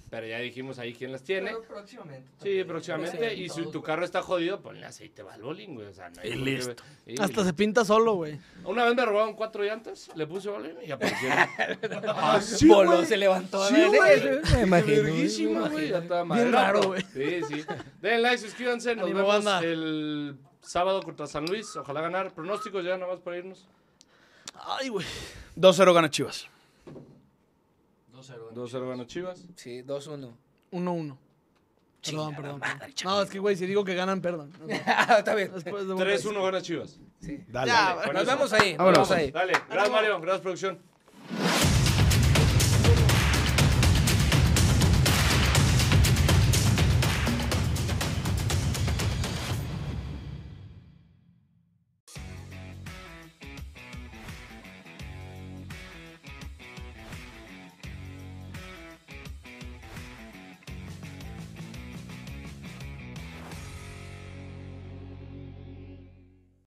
pero ya dijimos ahí quién las tiene. Pero próximamente. Sí, próximamente. y si tu carro está jodido, ponle aceite Balbolín, güey. O sea, no hay y listo. Hasta se pinta solo, güey. Una vez me robaron cuatro llantas, le puse Balbolín y apareció. Ah, ah, sí, Polo se levantó. Sí, güey. Me imagino. güey. Bien raro, güey. Sí, sí. Den like, suscríbanse. Nos vemos el Sábado contra San Luis, ojalá ganar. Pronósticos ya, nada más para irnos. Ay, güey. 2-0 gana Chivas. 2-0. gana Chivas. Sí, 2-1. 1-1. Perdón, perdón. no, es que, güey, si digo que ganan, perdón. Está bien. 3-1 gana Chivas. Sí. Dale. Ya, Nos vemos ahí. Nos vamos ahí. Dale. Gracias, Mario. Gracias, producción.